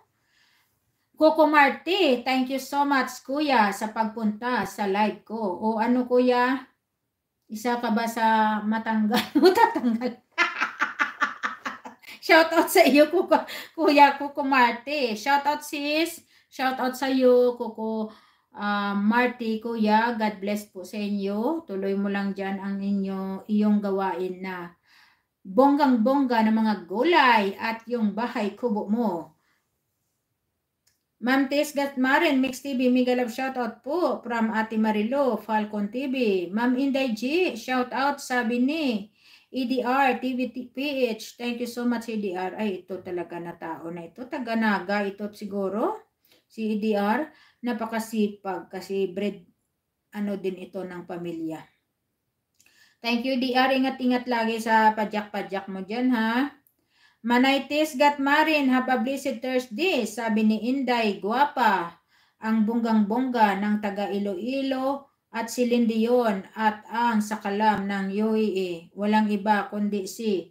Coco Marti, thank you so much, kuya, sa pagpunta sa live ko. O ano, kuya? Isa ka ba sa matanggal? Matatanggal. Shout out sa iyo, Kuko, Kuya Kuko Marti. Shout out sis. Shout out sa iyo, Kuko uh, Marty, Kuya, God bless po sa inyo. Tuloy mo lang dyan ang inyo, iyong gawain na bonggang-bongga ng mga gulay at yung bahay kubo mo. Ma'am Tess Gatmaren, Mix TV, mega shoutout po from Ate Marilo, Falcon TV. Ma'am Inday G, shoutout sabi ni EDR, TVPH. Thank you so much EDR. Ay, ito talaga na tao na ito. Taganaga ito siguro, si EDR napakasipag kasi bread ano din ito ng pamilya. Thank you DR. Ingat-ingat lagi sa pajak-pajak mo dyan ha. Manitis got marin. Have a blessed Thursday. Sabi ni Inday, guwapa. Ang bunggang bongga ng taga Iloilo at si Lindion at ang sakalam ng UAE. Walang iba kundi si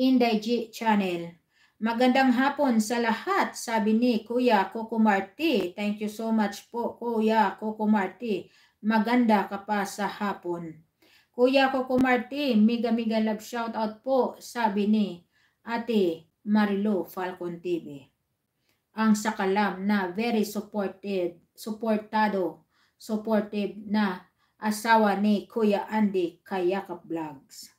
Inday G Channel. Magandang hapon sa lahat, sabi ni Kuya Coco Marti. Thank you so much po, Kuya Coco Marti. Maganda ka pa sa hapon. Kuya Coco Marti, mega-mega love shout out po, sabi ni Ate Marilo Falcon TV. Ang sakalam na very supported, supportado, supportive na asawa ni Kuya Andy Kayakap Vlogs.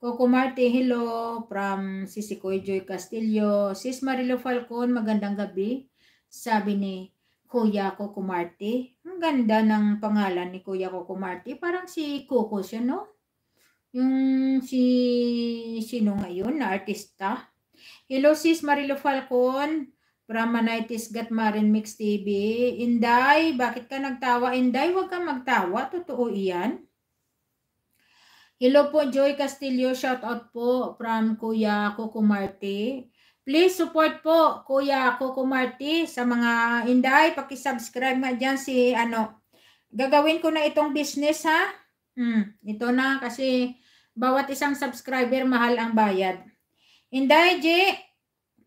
Coco Marte, hello. From Sisi Koy Joy Castillo. Sis Marilo Falcon, magandang gabi. Sabi ni Kuya Coco Marte. Ang ganda ng pangalan ni Kuya Coco Marte. Parang si Coco siya, no? Yung si sino ngayon na artista. Hello sis Marilo Falcon from Manitis Gatmarin Mix TV. Inday, bakit ka nagtawa? Inday, huwag kang magtawa. Totoo iyan. Hello po, Joy Castillo. Shout out po from Kuya Coco Marti. Please support po Kuya Coco Marti sa mga Inday. Paki-subscribe nga diyan si ano. Gagawin ko na itong business ha. Hmm, ito na kasi bawat isang subscriber mahal ang bayad. Inday J,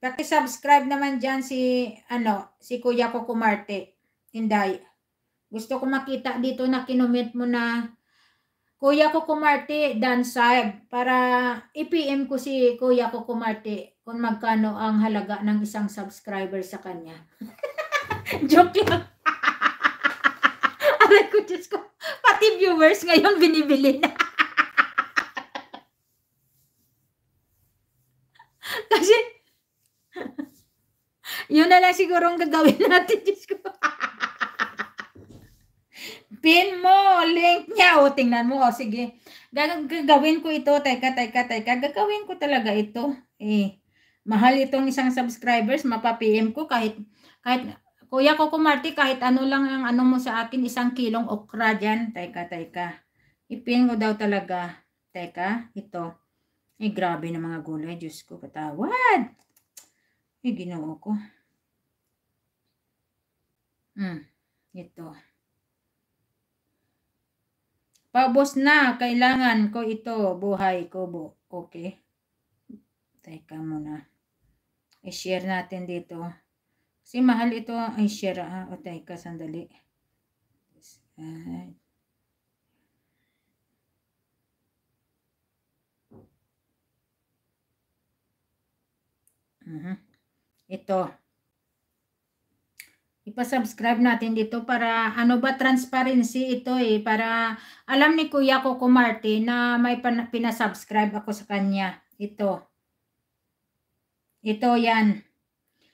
paki-subscribe naman diyan si ano, si Kuya Coco Marti. Inday. Gusto ko makita dito na kinoment mo na Kuya Kukumarte Dan Saib para i-PM ko si Kuya Kukumarte kung magkano ang halaga ng isang subscriber sa kanya. Joke lang. Aray ko, Diyos ko. Pati viewers ngayon binibili na. Kasi, yun na lang siguro ang gagawin natin, Diyos ko pin mo, link niya. O, tingnan mo. O, sige. gagawin ko ito. Teka, teka, teka. Gagawin ko talaga ito. Eh, mahal itong isang subscribers. Mapa-PM ko kahit, kahit, Kuya Coco Marti, kahit ano lang ang ano mo sa akin, isang kilong okra dyan. Teka, teka. Ipin ko daw talaga. Teka, ito. Eh, grabe na mga gulay. Diyos ko, patawad. Eh, ginawa ko. Hmm, ito. Paubos na, kailangan ko ito, buhay ko. bo. okay. Teka muna. I-share natin dito. Kasi mahal ito, ay share ah. O teka, sandali. Right. Uh -huh. Ito. Ipa-subscribe natin dito para ano ba transparency ito eh. Para alam ni Kuya Coco Marte na may pinasubscribe ako sa kanya. Ito. Ito yan.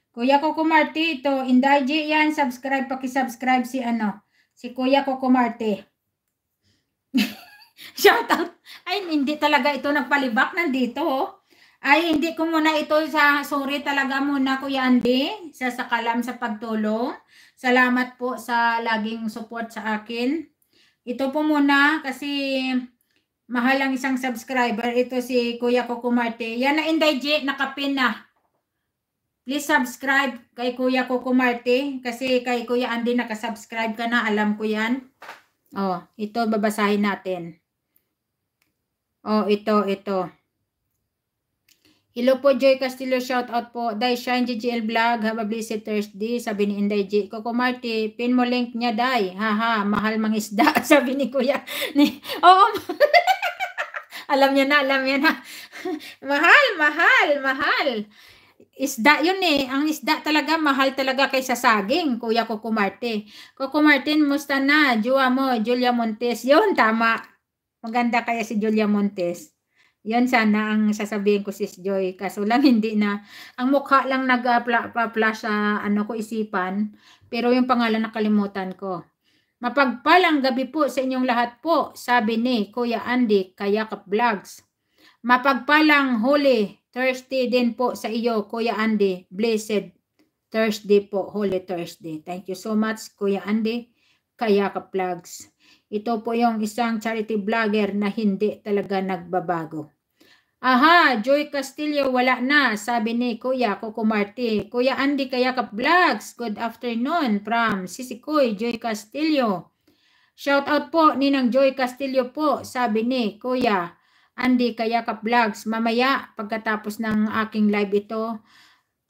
Kuya Coco Marte ito. Indaji yan. Subscribe. Pakisubscribe si ano. Si Kuya Coco Marte. Shoutout. Ay hindi talaga ito nagpalibak nandito oh. Ay, hindi ko muna ito sa sorry talaga muna Kuya Andy sa sakalam sa pagtulong. Salamat po sa laging support sa akin. Ito po muna kasi mahal ang isang subscriber. Ito si Kuya Coco Marte. Yan na Inday J, nakapin na. Please subscribe kay Kuya Coco Marte kasi kay Kuya Andy nakasubscribe ka na. Alam ko yan. Oh, ito babasahin natin. Oh, ito, ito. Hello po, Joy Castillo. Shout out po. Day Shine GGL Vlog. Have a blessed Thursday. Sabi ni Inday G. Coco Marty, pin mo link niya, Day. Haha, mahal mang isda. Sabi ni Kuya. Ni, Oo. alam niya na, alam niya na. mahal, mahal, mahal. Isda yun eh. Ang isda talaga, mahal talaga kaysa saging, Kuya Coco Marty. Coco Martin, musta na? Jua mo, Julia Montes. Yun, tama. Maganda kaya si Julia Montes. Yan sana ang sasabihin ko sis Joy. Kaso lang hindi na, ang mukha lang nag-flash sa ano ko isipan, pero yung pangalan nakalimutan ko. Mapagpalang gabi po sa inyong lahat po, sabi ni Kuya Andy kaya ka Vlogs. Mapagpalang Holy Thursday din po sa iyo, Kuya Andy. Blessed Thursday po, Holy Thursday. Thank you so much, Kuya Andy kaya ka Vlogs. Ito po yung isang charity vlogger na hindi talaga nagbabago. Aha, Joy Castillo wala na, sabi ni Kuya Coco Marti. Kuya Andy Kayakap Vlogs, good afternoon from Sisikoy, Joy Castillo. Shout out po ni ng Joy Castillo po, sabi ni Kuya Andy Kayakap Vlogs. Mamaya, pagkatapos ng aking live ito,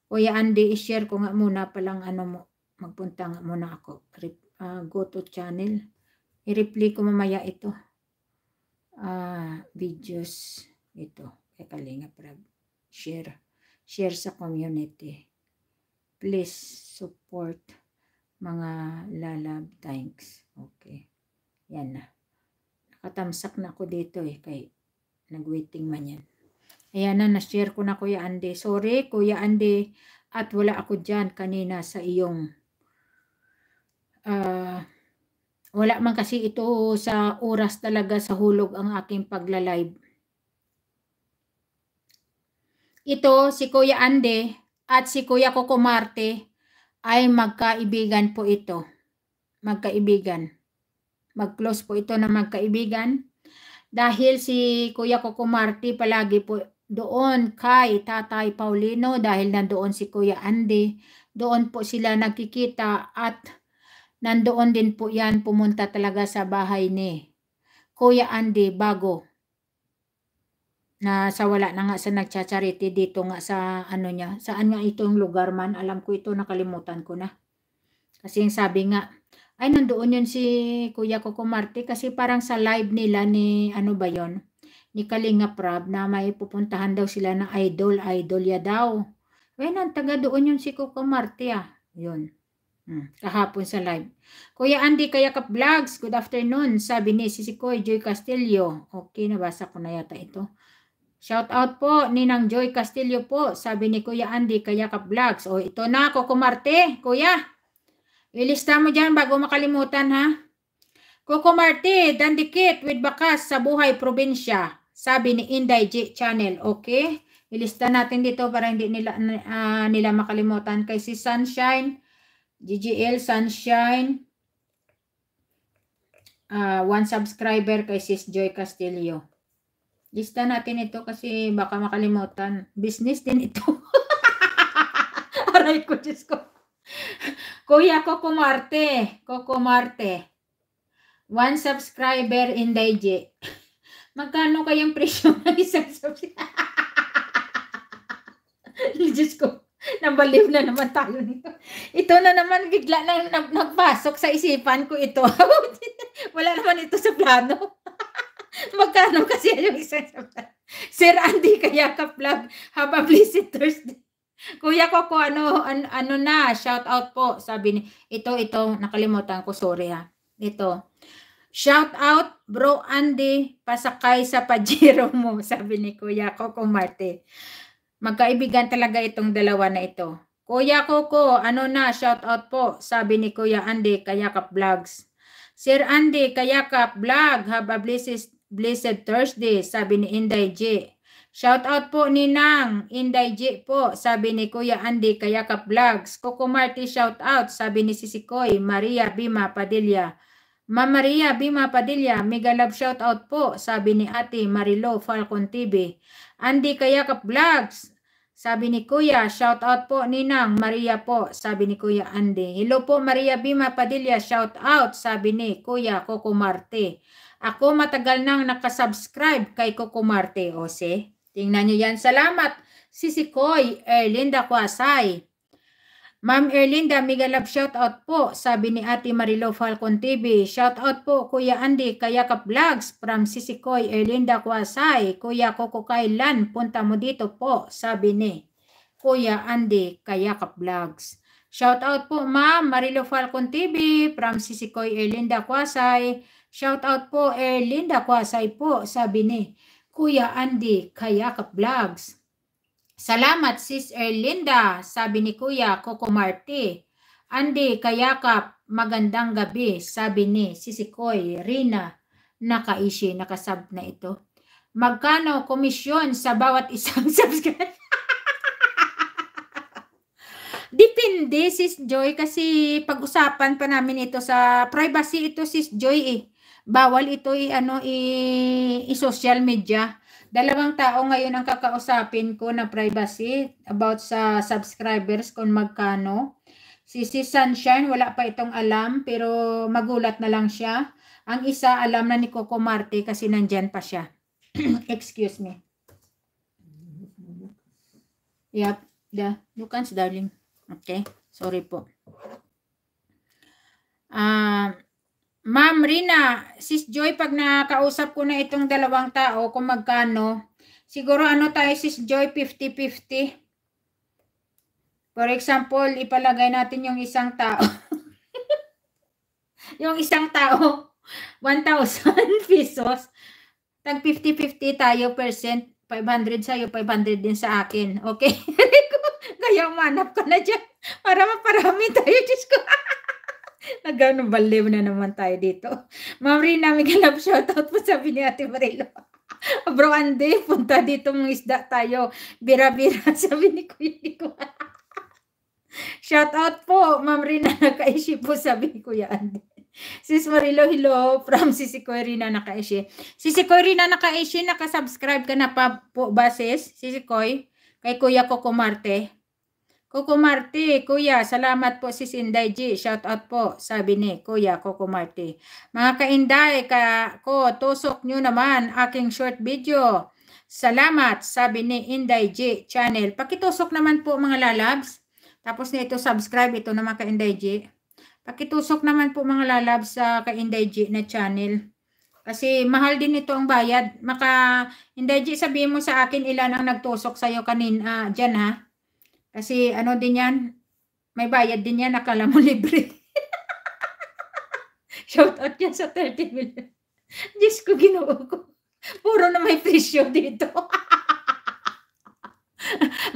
Kuya Andy, i-share ko nga muna palang ano mo, magpunta nga muna ako. Uh, go to channel. I-replay ko mamaya ito. Uh, videos. Ito. Kay Kalinga Prab. Share. Share sa community. Please support mga lalab. Thanks. Okay. Yan na. Nakatamsak na ako dito eh. Kay nagwaiting man yan. Ayan na, na-share ko na Kuya Andy. Sorry, Kuya Andy. At wala ako dyan kanina sa iyong uh, wala man kasi ito sa oras talaga sa hulog ang aking pagla-live. Ito, si Kuya Ande at si Kuya Coco Marte ay magkaibigan po ito. Magkaibigan. Mag-close po ito na magkaibigan. Dahil si Kuya Coco Marte palagi po doon kay Tatay Paulino dahil nandoon si Kuya Andy. Doon po sila nagkikita at Nandoon din po yan, pumunta talaga sa bahay ni Kuya Andy bago na sa wala na nga sa nagchacharity dito nga sa ano niya. Saan nga itong lugar man? Alam ko ito, nakalimutan ko na. Kasi yung sabi nga, ay nandoon yun si Kuya Coco Marte kasi parang sa live nila ni ano ba yon ni Kalinga Prab na may pupuntahan daw sila ng idol, idol ya daw. Well, ang taga doon yun si Coco Marte ah. Yun. Hmm, kahapon sa live. Kuya Andy kaya ka Vlogs, good afternoon. Sabi ni Sisikoy Joy Castillo. Okay, nabasa ko na yata ito. Shout out po ni Nang Joy Castillo po. Sabi ni Kuya Andy kaya ka Vlogs. O ito na, Koko Kokomarte. Kuya, ilista mo dyan bago makalimutan ha. Koko Kokomarte, dandikit with bakas sa buhay probinsya. Sabi ni Inday G Channel. Okay, ilista natin dito para hindi nila, uh, nila makalimutan. Kay si Sunshine GGL Sunshine. Uh, one subscriber kay Sis Joy Castillo. Lista natin ito kasi baka makalimutan. Business din ito. Aray ko, Diyos ko. Kuya Coco Marte. Coco Marte. One subscriber in DJ. Magkano kayang presyo ng isang subscriber? Diyos ko. Nabaliw na naman tayo nito. Ito na naman, bigla na, nagpasok sa isipan ko ito. Wala naman ito sa plano. Magkano kasi yung isang sa Sir Andy, kaya ka vlog. Have a blessed Thursday. Kuya ko ko ano, an, ano na, shout out po. Sabi ni, ito, ito, nakalimutan ko, sorry ha. Ito. Shout out bro Andy, pasakay sa pajero mo, sabi ni Kuya Coco Marte. Magkaibigan talaga itong dalawa na ito. Kuya Coco, ano na, shout out po, sabi ni Kuya Andy Kayakap Vlogs. Sir Andy Kayakap Vlog, have a blessed, blessed Thursday, sabi ni Inday J. Shout out po ni Nang, Inday J po, sabi ni Kuya Andy Kayakap Vlogs. Coco Marty, shout out, sabi ni Sisikoy, Maria Bima Padilla. Ma Maria Bima Padilla, mega love shout out po, sabi ni Ate Marilo Falcon TV kaya ka Vlogs. Sabi ni Kuya, shout out po Ninang Maria po, sabi ni Kuya Andi. Hello po Maria Bima Padilla, shout out, sabi ni Kuya Coco Marte. Ako matagal nang nakasubscribe kay Coco Marte, Jose. Tingnan nyo yan. Salamat. Sisikoy, Erlinda Kwasay. Ma'am Erlinda, migalab shoutout po, sabi ni Ate Marilo Falcon TV. Shoutout po Kuya Andy Kayakap Vlogs from Sisikoy, Erlinda Kwasay. Kuya Koko Kailan, punta mo dito po, sabi ni Kuya Andy Kayakap Vlogs. Shoutout po Ma'am Marilo Falcon TV from Sisikoy, Erlinda Kwasay. Shoutout po Erlinda Kwasay po, sabi ni Kuya Andy Kayakap Vlogs. Salamat Sis Erlinda, sabi ni Kuya Coco Marti. Andy Kayakap, magandang gabi, sabi ni Sisikoy Rina. Nakaishi, nakasab na ito. Magkano komisyon sa bawat isang subscribe? Depende, Sis Joy, kasi pag-usapan pa namin ito sa privacy ito, Sis Joy, eh. Bawal ito i-ano, eh, i-social media Dalawang tao ngayon ang kakausapin ko na privacy about sa subscribers kung magkano. Si, si Sunshine, wala pa itong alam pero magulat na lang siya. Ang isa alam na ni Coco Marte kasi nandyan pa siya. Excuse me. Yep. The Lucans, darling. Okay. Sorry po. Ah... Uh, Ma'am Rina, Sis Joy, pag nakausap ko na itong dalawang tao, kung magkano, siguro ano tayo Sis Joy, 50-50. For example, ipalagay natin yung isang tao. yung isang tao, 1,000 pesos. Tag 50-50 tayo percent. 500 sa'yo, 500 din sa akin. Okay? Kaya manap ka na dyan. Para maparami tayo, Diyos ko. Nagano baliw na naman tayo dito. Ma'am Rina, Migalab, shoutout po sabi ni Ate Marilo. Bro Ande, punta dito mga isda tayo. Bira-bira, sabi ni Kuya Nico. shoutout po, Ma'am Rina, nakaisi po sabi ni Kuya Ande. Sis Marilo, hello from Sisi Koy Rina Nakaishi. Sisi Koy Rina Nakaishi, nakasubscribe ka na pa po ba sis? Sisi Koy, kay Kuya Coco Marte. Coco Marti, Kuya, salamat po si Sinday G. Shout out po, sabi ni Kuya Coco Marti. Mga kainday ka, ko, tusok nyo naman aking short video. Salamat, sabi ni Inday G channel. Pakitusok naman po mga lalabs. Tapos na ito subscribe, ito naman ka Inday G. Pakitusok naman po mga lalabs sa uh, ka Inday G na channel. Kasi mahal din ito ang bayad. Maka, Inday G, sabihin mo sa akin ilan ang nagtusok sa'yo kanin, uh, dyan ha. Kasi ano din yan, may bayad din yan, nakala mo libre. Shout out yan sa 30 million. Diyos ko, ginoo ko. Puro na may presyo dito.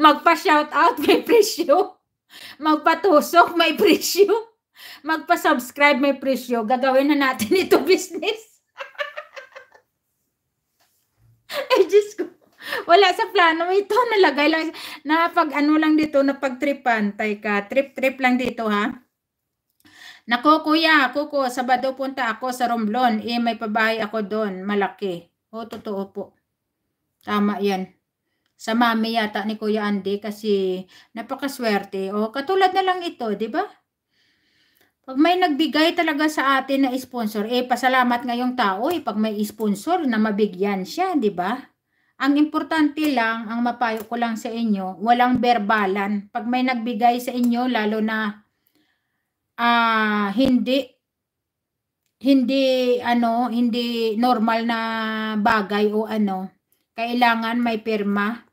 Magpa-shout out, may presyo. Magpatusok, may presyo. Magpa-subscribe, may presyo. Gagawin na natin ito business. Ay, Diyos ko. Wala sa plano. Ito, nalagay lang. Napag ano lang dito, na napagtripan. Tay ka, trip-trip lang dito ha. Nako kuya, kuko, Sabado punta ako sa Romblon. Eh, may pabahay ako doon. Malaki. O, totoo po. Tama yan. Sa mami yata ni Kuya Andy kasi napakaswerte. O, katulad na lang ito, di ba? Pag may nagbigay talaga sa atin na sponsor, eh pasalamat ngayong tao eh pag may sponsor na mabigyan siya, 'di ba? Ang importante lang, ang mapayo ko lang sa inyo, walang berbalan. Pag may nagbigay sa inyo, lalo na uh, hindi hindi ano, hindi normal na bagay o ano, kailangan may pirma.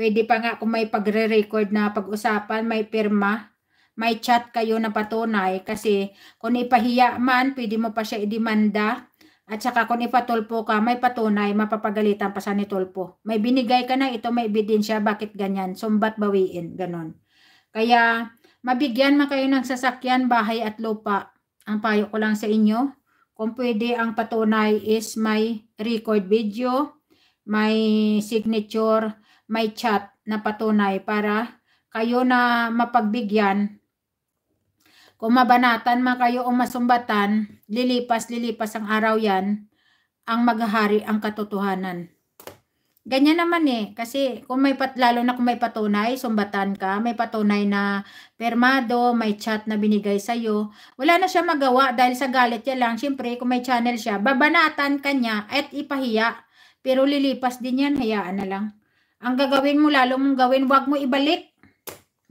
Pwede pa nga kung may pagre-record na pag-usapan, may pirma, may chat kayo na patunay kasi kung ipahiya man, pwede mo pa siya idemanda at saka kung ipatulpo ka, may patunay, mapapagalitan pa sa ni Tulpo. May binigay ka na, ito may ebidensya, bakit ganyan? Sumbat bawiin, ganon. Kaya, mabigyan man kayo ng sasakyan, bahay at lupa. Ang payo ko lang sa inyo, kung pwede ang patunay is may record video, may signature, may chat na patunay para kayo na mapagbigyan kung mabanatan man kayo o masumbatan, lilipas-lilipas ang araw yan, ang maghahari ang katotohanan. Ganyan naman eh. Kasi kung may pat, lalo na kung may patunay, sumbatan ka, may patunay na permado, may chat na binigay sa'yo, wala na siya magawa dahil sa galit niya lang. syempre kung may channel siya, babanatan kanya at ipahiya. Pero lilipas din yan, hayaan na lang. Ang gagawin mo, lalo mong gawin, wag mo ibalik.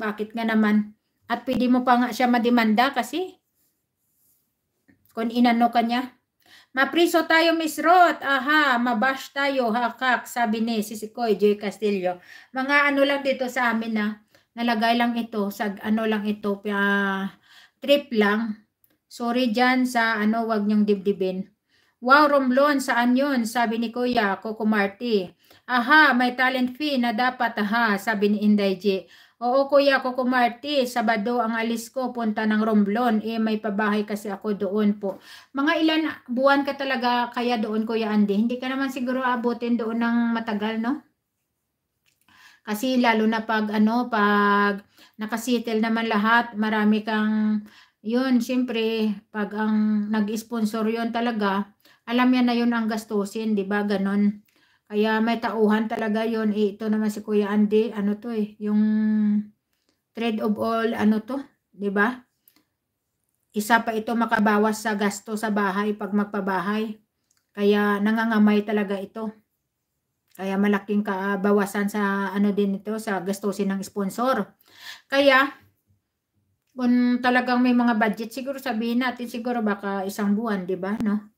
Bakit nga naman? At pwede mo pa nga siya madimanda kasi kung inano ka niya. Mapriso tayo, Miss Roth. Aha, mabash tayo, hakak, sabi ni si Sikoy J. Castillo. Mga ano lang dito sa amin na, nalagay lang ito, sa ano lang ito, uh, trip lang. Sorry dyan sa ano, wag niyong dibdibin. Wow, Romlon, saan yun? Sabi ni Kuya, Coco Marty. Aha, may talent fee na dapat, aha, sabi ni Inday J. Oo kuya, Coco Marty, Sabado ang alis ko, punta ng Romblon. Eh may pabahay kasi ako doon po. Mga ilan buwan ka talaga kaya doon kuya Andy? Hindi ka naman siguro abutin doon ng matagal, no? Kasi lalo na pag ano, pag nakasettle naman lahat, marami kang yun, siyempre, pag ang nag-sponsor yun talaga, alam yan na yun ang gastusin, di ba? Ganon. Kaya may tauhan talaga yon eh, ito naman si Kuya Andy, ano to eh, yung thread of all, ano to, 'di ba? Isa pa ito makabawas sa gasto sa bahay pag magpabahay. Kaya nangangamay talaga ito. Kaya malaking kabawasan sa ano din ito sa gastusin ng sponsor. Kaya kung talagang may mga budget siguro sabihin natin siguro baka isang buwan, 'di ba, no?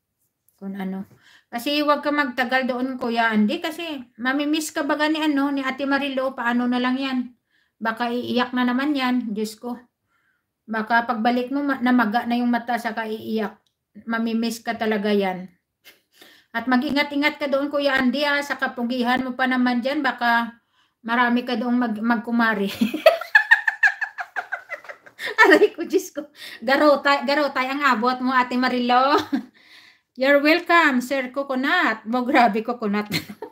Kung ano. Kasi huwag ka magtagal doon, Kuya Andy, kasi mamimiss ka baga ni, ano, ni Ate Marilo, paano na lang yan? Baka iiyak na naman yan, Diyos ko. Baka pagbalik mo, namaga na yung mata, saka iiyak. Mamimiss ka talaga yan. At mag-ingat-ingat ka doon, Kuya Andy, ha? Ah. sa kapugihan mo pa naman dyan, baka marami ka doong mag magkumari. Aray ko, Diyos ko. Garotay, garotay ang abot mo, Ate Marilo. You're welcome, Sir Coconut. Mo, grabe, Coconut.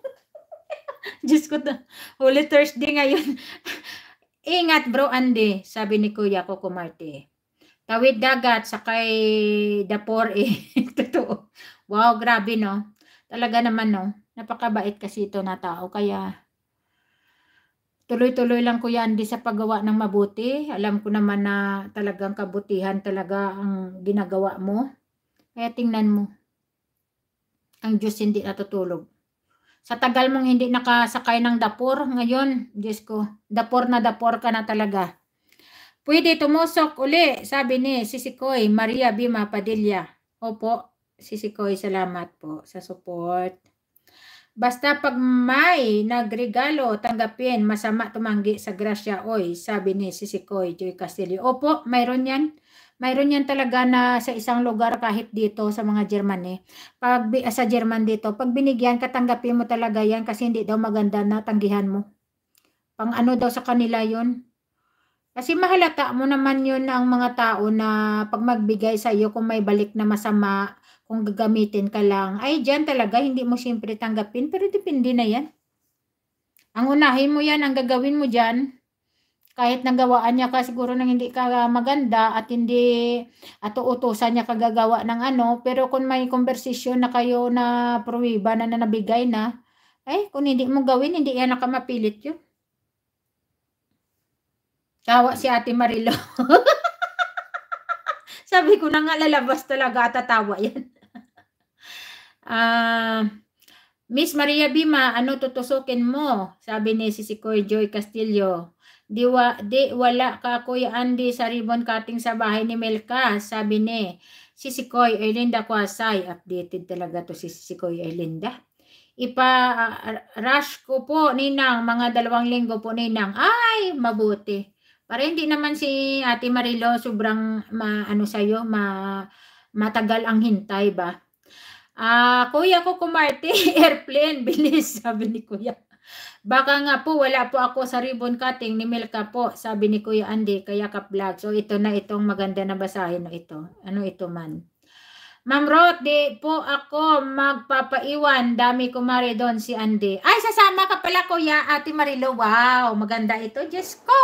Diyos ko, Holy Thursday ngayon. Ingat, bro, Andy, sabi ni Kuya Coco Marte. Tawid dagat, sa sakay dapor eh. Totoo. Wow, grabe, no? Talaga naman, no? Napakabait kasi ito na tao. Kaya, tuloy-tuloy lang Kuya Andy sa paggawa ng mabuti. Alam ko naman na talagang kabutihan talaga ang ginagawa mo. Kaya tingnan mo ang Diyos hindi natutulog. Sa tagal mong hindi nakasakay ng dapor, ngayon, Diyos ko, dapor na dapor ka na talaga. Pwede tumusok uli, sabi ni Sisikoy Maria Bima Padilla. Opo, Sisikoy, salamat po sa support. Basta pag may nagregalo, tanggapin, masama tumanggi sa grasya, oy, sabi ni Sisikoy Joy Castillo. Opo, mayroon yan. Mayroon yan talaga na sa isang lugar kahit dito sa mga German eh. Pag, ah, sa German dito, pag binigyan, katanggapin mo talaga yan kasi hindi daw maganda na tanggihan mo. Pang ano daw sa kanila yon Kasi mahalata mo naman yun ang mga tao na pag magbigay sa iyo kung may balik na masama, kung gagamitin ka lang, ay dyan talaga, hindi mo siyempre tanggapin, pero depende na yan. Ang unahin mo yan, ang gagawin mo dyan, kahit nagawaan niya ka siguro nang hindi ka ah, maganda at hindi at utusan niya kagagawa ng ano pero kung may conversation na kayo na pruwiba na nanabigay na eh kung hindi mo gawin hindi yan nakamapilit yun tawa si ate Marilo sabi ko na nga lalabas talaga at tatawa yan ah uh, Miss Maria Bima, ano tutusukin mo? Sabi ni Sisikoy Joy Castillo. Di, wa, di wala ka Kuya Andy sa ribbon cutting sa bahay ni Melka, sabi ni Sisikoy Erlinda Kwasay. Updated talaga to si Sisikoy Erlinda. Ipa-rush ah, ko po, Ninang, mga dalawang linggo po, Ninang. Ay, mabuti. Para hindi naman si Ate Marilo sobrang ma, ano sa'yo, ma, matagal ang hintay ba? uh, kuya ko kumarte, airplane, bilis, sabi ni kuya. Baka nga po wala po ako sa ribbon cutting ni Milka po, sabi ni Kuya Andy, kaya ka vlog. So ito na itong maganda na basahin no ito. Ano ito man? Ma'am Rot, di po ako magpapaiwan. Dami ko mare doon si Andy. Ay, sasama ka pala Kuya Ate Marilo. Wow, maganda ito. Diyos ko.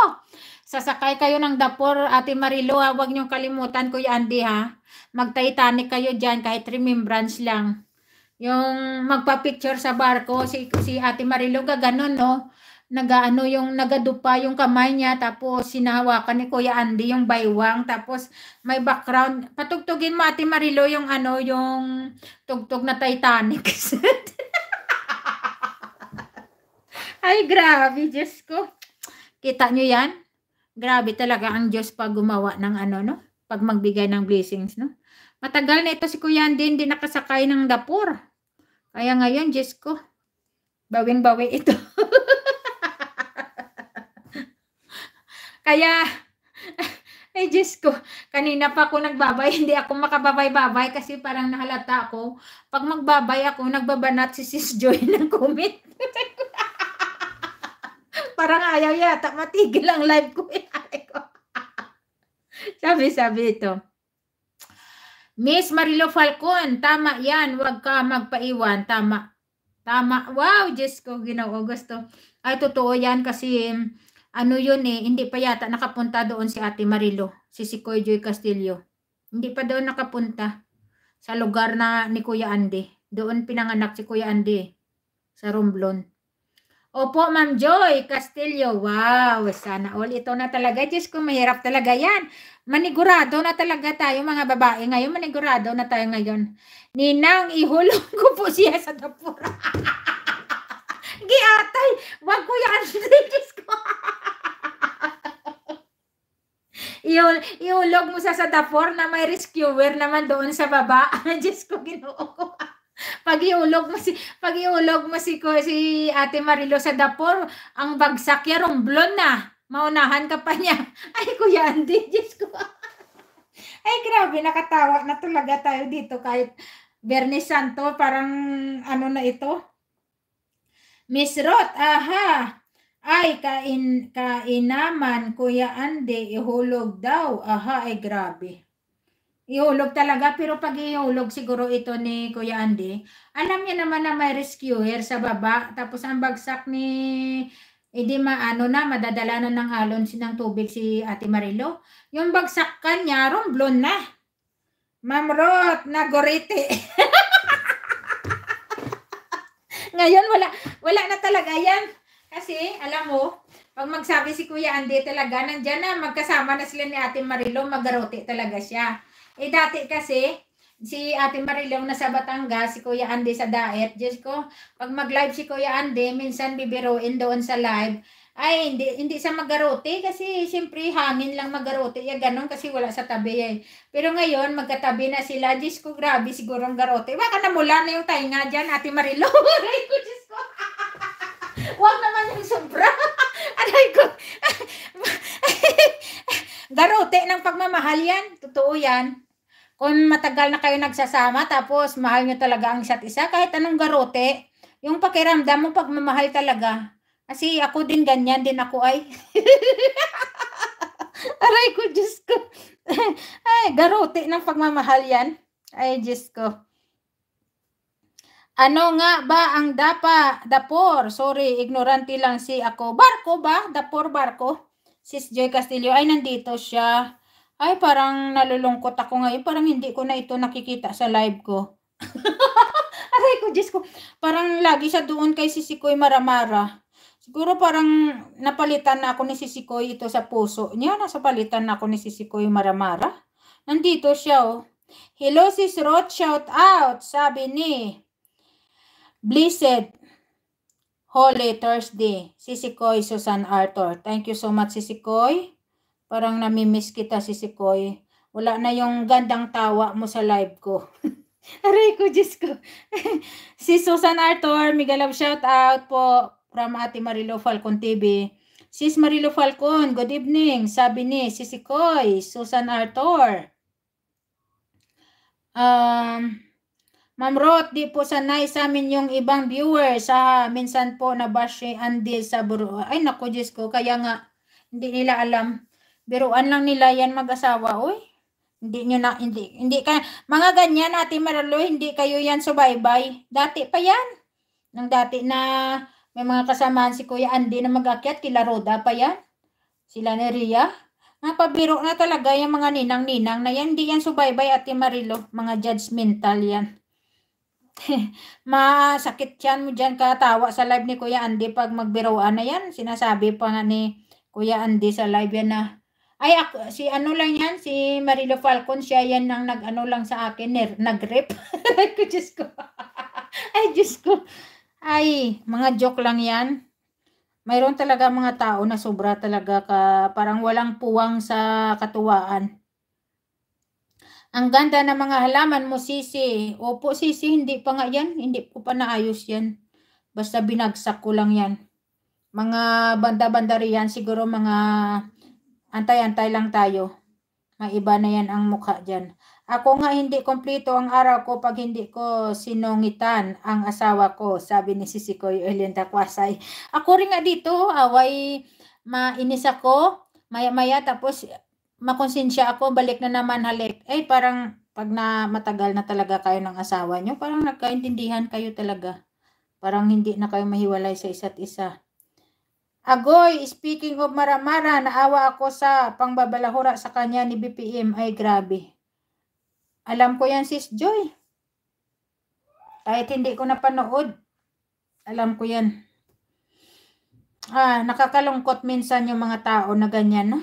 Sasakay kayo ng Dapor, Ate Marilo. Ha? Huwag niyong kalimutan Kuya Andy ha. Mag-Titanic kayo dyan kahit remembrance lang. Yung magpa-picture sa barko, si, si Ate Marilo, gaganon, no? Nagaano yung nagadupa yung kamay niya, tapos sinahawakan ni Kuya Andy yung baywang, tapos may background. Patugtugin mo, Ate Marilo, yung ano, yung tugtog na Titanic. Ay, grabe, Diyos ko. Kita nyo yan? Grabe talaga ang Diyos pag gumawa ng ano, no? Pag magbigay ng blessings, no? Matagal na ito si Kuya Andy hindi nakasakay ng dapur. Kaya ngayon, Diyos ko, bawing-bawi ito. Kaya, ay Diyos ko, kanina pa ako nagbabay, hindi ako makababay-babay kasi parang nahalata ako. Pag magbabay ako, nagbabanat si Sis Joy ng comment. parang ayaw yata, matigil ang live ko. Sabi-sabi ito. Miss Marilo Falcon, tama yan. Huwag ka magpaiwan. Tama. Tama. Wow, Diyos ko, ginawa gusto. Ay, totoo yan kasi ano yun eh, hindi pa yata nakapunta doon si Ate Marilo, si si Koy Joy Castillo. Hindi pa doon nakapunta sa lugar na ni Kuya Andy. Doon pinanganak si Kuya Andy sa Romblon. Opo, Ma'am Joy Castillo. Wow, sana all. Ito na talaga. Diyos ko, mahirap talaga yan. Manigurado na talaga tayo mga babae. Ngayon, manigurado na tayo ngayon. Ninang, ihulog ko po siya sa dapura. Giatay, wag ko yan. Diyos ko. Ihul ihulog mo sa sa dapur na may rescuer naman doon sa baba. Diyos ko, ginoo ko pag iulog mo si pag iulog mo si ko, si Ate Marilo sa dapor, ang bagsak ya romblon na. Maunahan ka pa niya. Ay kuya Andy, Diyos ko. Ay grabe, nakatawa na talaga tayo dito kahit Bernie Santo, parang ano na ito. Miss Roth, aha. Ay, kain, kainaman, Kuya Andy, ihulog daw. Aha, ay grabe ihulog talaga pero pag ihulog siguro ito ni Kuya Andy alam niya naman na may rescuer sa baba tapos ang bagsak ni hindi maano na madadala na ng alon ng tubig si Ate Marilo yung bagsak kanya rumblon na mamrot Ruth nagorete ngayon wala wala na talaga yan kasi alam mo pag magsabi si Kuya Andy talaga nandiyan na magkasama na sila ni Ate Marilo magarote talaga siya eh dati kasi, si Ate Marilong nasa Batangas, si Kuya Andy sa diet. Diyos ko, pag mag-live si Kuya Andy, minsan bibiruin doon sa live. Ay, hindi, hindi sa magarote kasi siyempre hangin lang magarote. Ya, eh, ganun kasi wala sa tabi yan. Eh. Pero ngayon, magkatabi na sila. Diyos ko, grabe siguro ang garote. Baka namula na yung tainga dyan, Ate Marilo. Aray ko, Diyos ko. Huwag naman yung sobra. Aray ko. garote ng pagmamahal yan. Totoo yan. Kung matagal na kayo nagsasama tapos mahal nyo talaga ang isa't isa, kahit anong garote, yung pakiramdam mo pagmamahal talaga. Kasi ako din ganyan din ako ay. Aray ko, Diyos ko. ay, garote ng pagmamahal yan. Ay, Diyos ko. Ano nga ba ang dapa? Dapor. Sorry, ignorante lang si ako. Barko ba? Dapor, barko. Sis Joy Castillo. Ay, nandito siya ay parang nalulungkot ako ngayon, parang hindi ko na ito nakikita sa live ko. Aray ko, Diyos ko. Parang lagi siya doon kay Sisikoy Maramara. Siguro parang napalitan na ako ni Sisikoy ito sa puso niya. Nasa palitan na ako ni Sisikoy Maramara. Nandito siya oh. Hello sis Roth, shout out. Sabi ni Blessed Holy Thursday. Sisikoy Susan Arthur. Thank you so much Sisikoy. Parang namimiss kita si Sikoy. Wala na yung gandang tawa mo sa live ko. Aray ko, Diyos ko. si Susan Arthur, migalaw shout out po from Ate Marilo Falcon TV. Sis Marilo Falcon, good evening. Sabi ni si Sikoy, Susan Arthur. Um, Ma'am Roth, di po sanay sa amin yung ibang viewers. sa Minsan po nabash si Andy sa buro. Ay, naku, Diyos ko. Kaya nga, hindi nila alam. Biruan lang nila yan mag-asawa, oy. Hindi niyo na, hindi, hindi ka, mga ganyan, Ate Maralo, hindi kayo yan subaybay. Dati pa yan. Nang dati na may mga kasamaan si Kuya Andy na mag-akyat, kila Roda pa yan. Sila ni Ria. Napabiro na talaga yung mga ninang-ninang na yan. Hindi yan subaybay, Ate Marilo. Mga judgmental yan. Masakit yan mo dyan katawa sa live ni Kuya Andy pag magbiroan na yan. Sinasabi pa nga ni Kuya Andy sa live yan na ay, ako, si ano lang yan, si Marilo Falcon, siya yan nang nag-ano lang sa akin, nag-rep. Ay, Diyos ko. Ay, Diyos ko. Ay, mga joke lang yan. Mayroon talaga mga tao na sobra talaga ka, parang walang puwang sa katuwaan. Ang ganda ng mga halaman mo, Sisi. Opo, Sisi, hindi pa nga yan. Hindi ko pa naayos yan. Basta binagsak ko lang yan. Mga banda-banda riyan, siguro mga Antay-antay lang tayo. May iba na yan ang mukha dyan. Ako nga hindi kompleto ang araw ko pag hindi ko sinungitan ang asawa ko, sabi ni Sisikoy Elienda Kwasay. Ako rin nga dito, away mainis ako, maya-maya tapos makonsensya ako, balik na naman halik. Eh parang pag na matagal na talaga kayo ng asawa nyo, parang nagkaintindihan kayo talaga. Parang hindi na kayo mahiwalay sa isa't isa. Agoy, speaking of maramara, naawa ako sa pangbabalahura sa kanya ni BPM. Ay, grabe. Alam ko yan, sis Joy. Kahit hindi ko napanood, alam ko yan. Ah, nakakalungkot minsan yung mga tao na ganyan, no?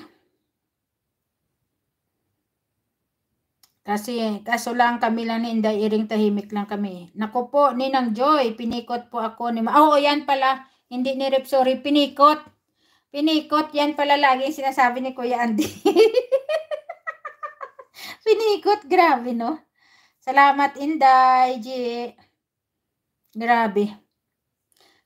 Kasi, kaso lang kami lang ni Inday Iring, tahimik lang kami. Naku po, Ninang Joy, pinikot po ako ni Ma. Oh, yan pala hindi ni Rep, sorry, pinikot. Pinikot, yan pala lagi sinasabi ni Kuya Andy. pinikot, grabe no. Salamat Inday, G. Grabe.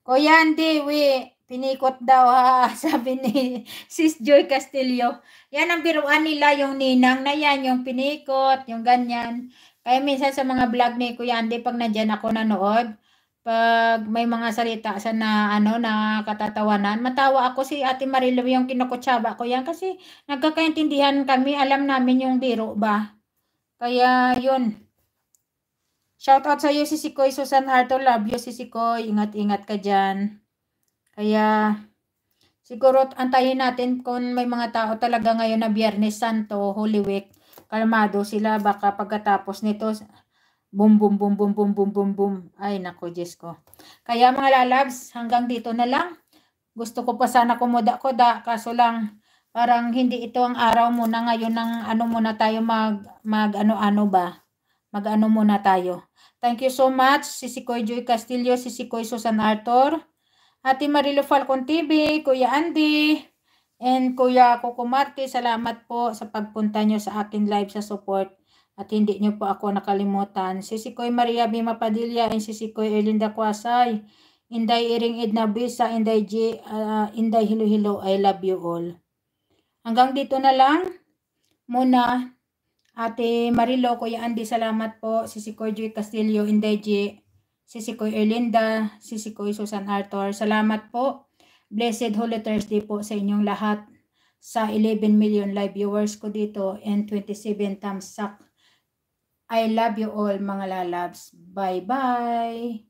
Kuya Andy, we, pinikot daw ha, ah, sabi ni Sis Joy Castillo. Yan ang biruan nila, yung ninang na yan, yung pinikot, yung ganyan. Kaya minsan sa mga vlog ni Kuya Andy, pag nandyan ako nanood, pag may mga salita sa na ano na katatawanan, matawa ako si Ate Marilo yung kinukutsaba ko yan kasi nagkakaintindihan kami, alam namin yung biro ba. Kaya yun. Shout out sa iyo si Sikoy Susan Harto, love you si Sikoy, ingat-ingat ka diyan. Kaya siguro antayin natin kung may mga tao talaga ngayon na Biyernes Santo, Holy Week, kalmado sila baka pagkatapos nito Boom, boom, boom, boom, boom, boom, boom, boom. Ay, nako, Diyos ko. Kaya mga lalabs, hanggang dito na lang. Gusto ko pa sana kumuda ko da, kaso lang, parang hindi ito ang araw muna ngayon ng ano muna tayo mag, mag ano-ano ba. Mag-ano muna tayo. Thank you so much, Sisi Koy Joy Castillo, Sisi Koy Susan Arthur, Ate Marilo Falcon TV, Kuya Andy, and Kuya Coco Marti, salamat po sa pagpunta nyo sa akin live sa support. At hindi niyo po ako nakalimutan. Sisikoy Maria B. Mapadilla and Sisikoy Elinda Kwasay. Inday Iring Edna Bisa, Inday G, uh, Inday Hilo-Hilo, I love you all. Hanggang dito na lang. Muna, Ate Marilo, Kuya Andy, salamat po. Sisikoy Joy Castillo, Inday G, Sisikoy Elinda, Sisikoy Susan Arthur, salamat po. Blessed Holy Thursday po sa inyong lahat sa 11 million live viewers ko dito and 27 times up I love you all mga lalabs. Bye-bye!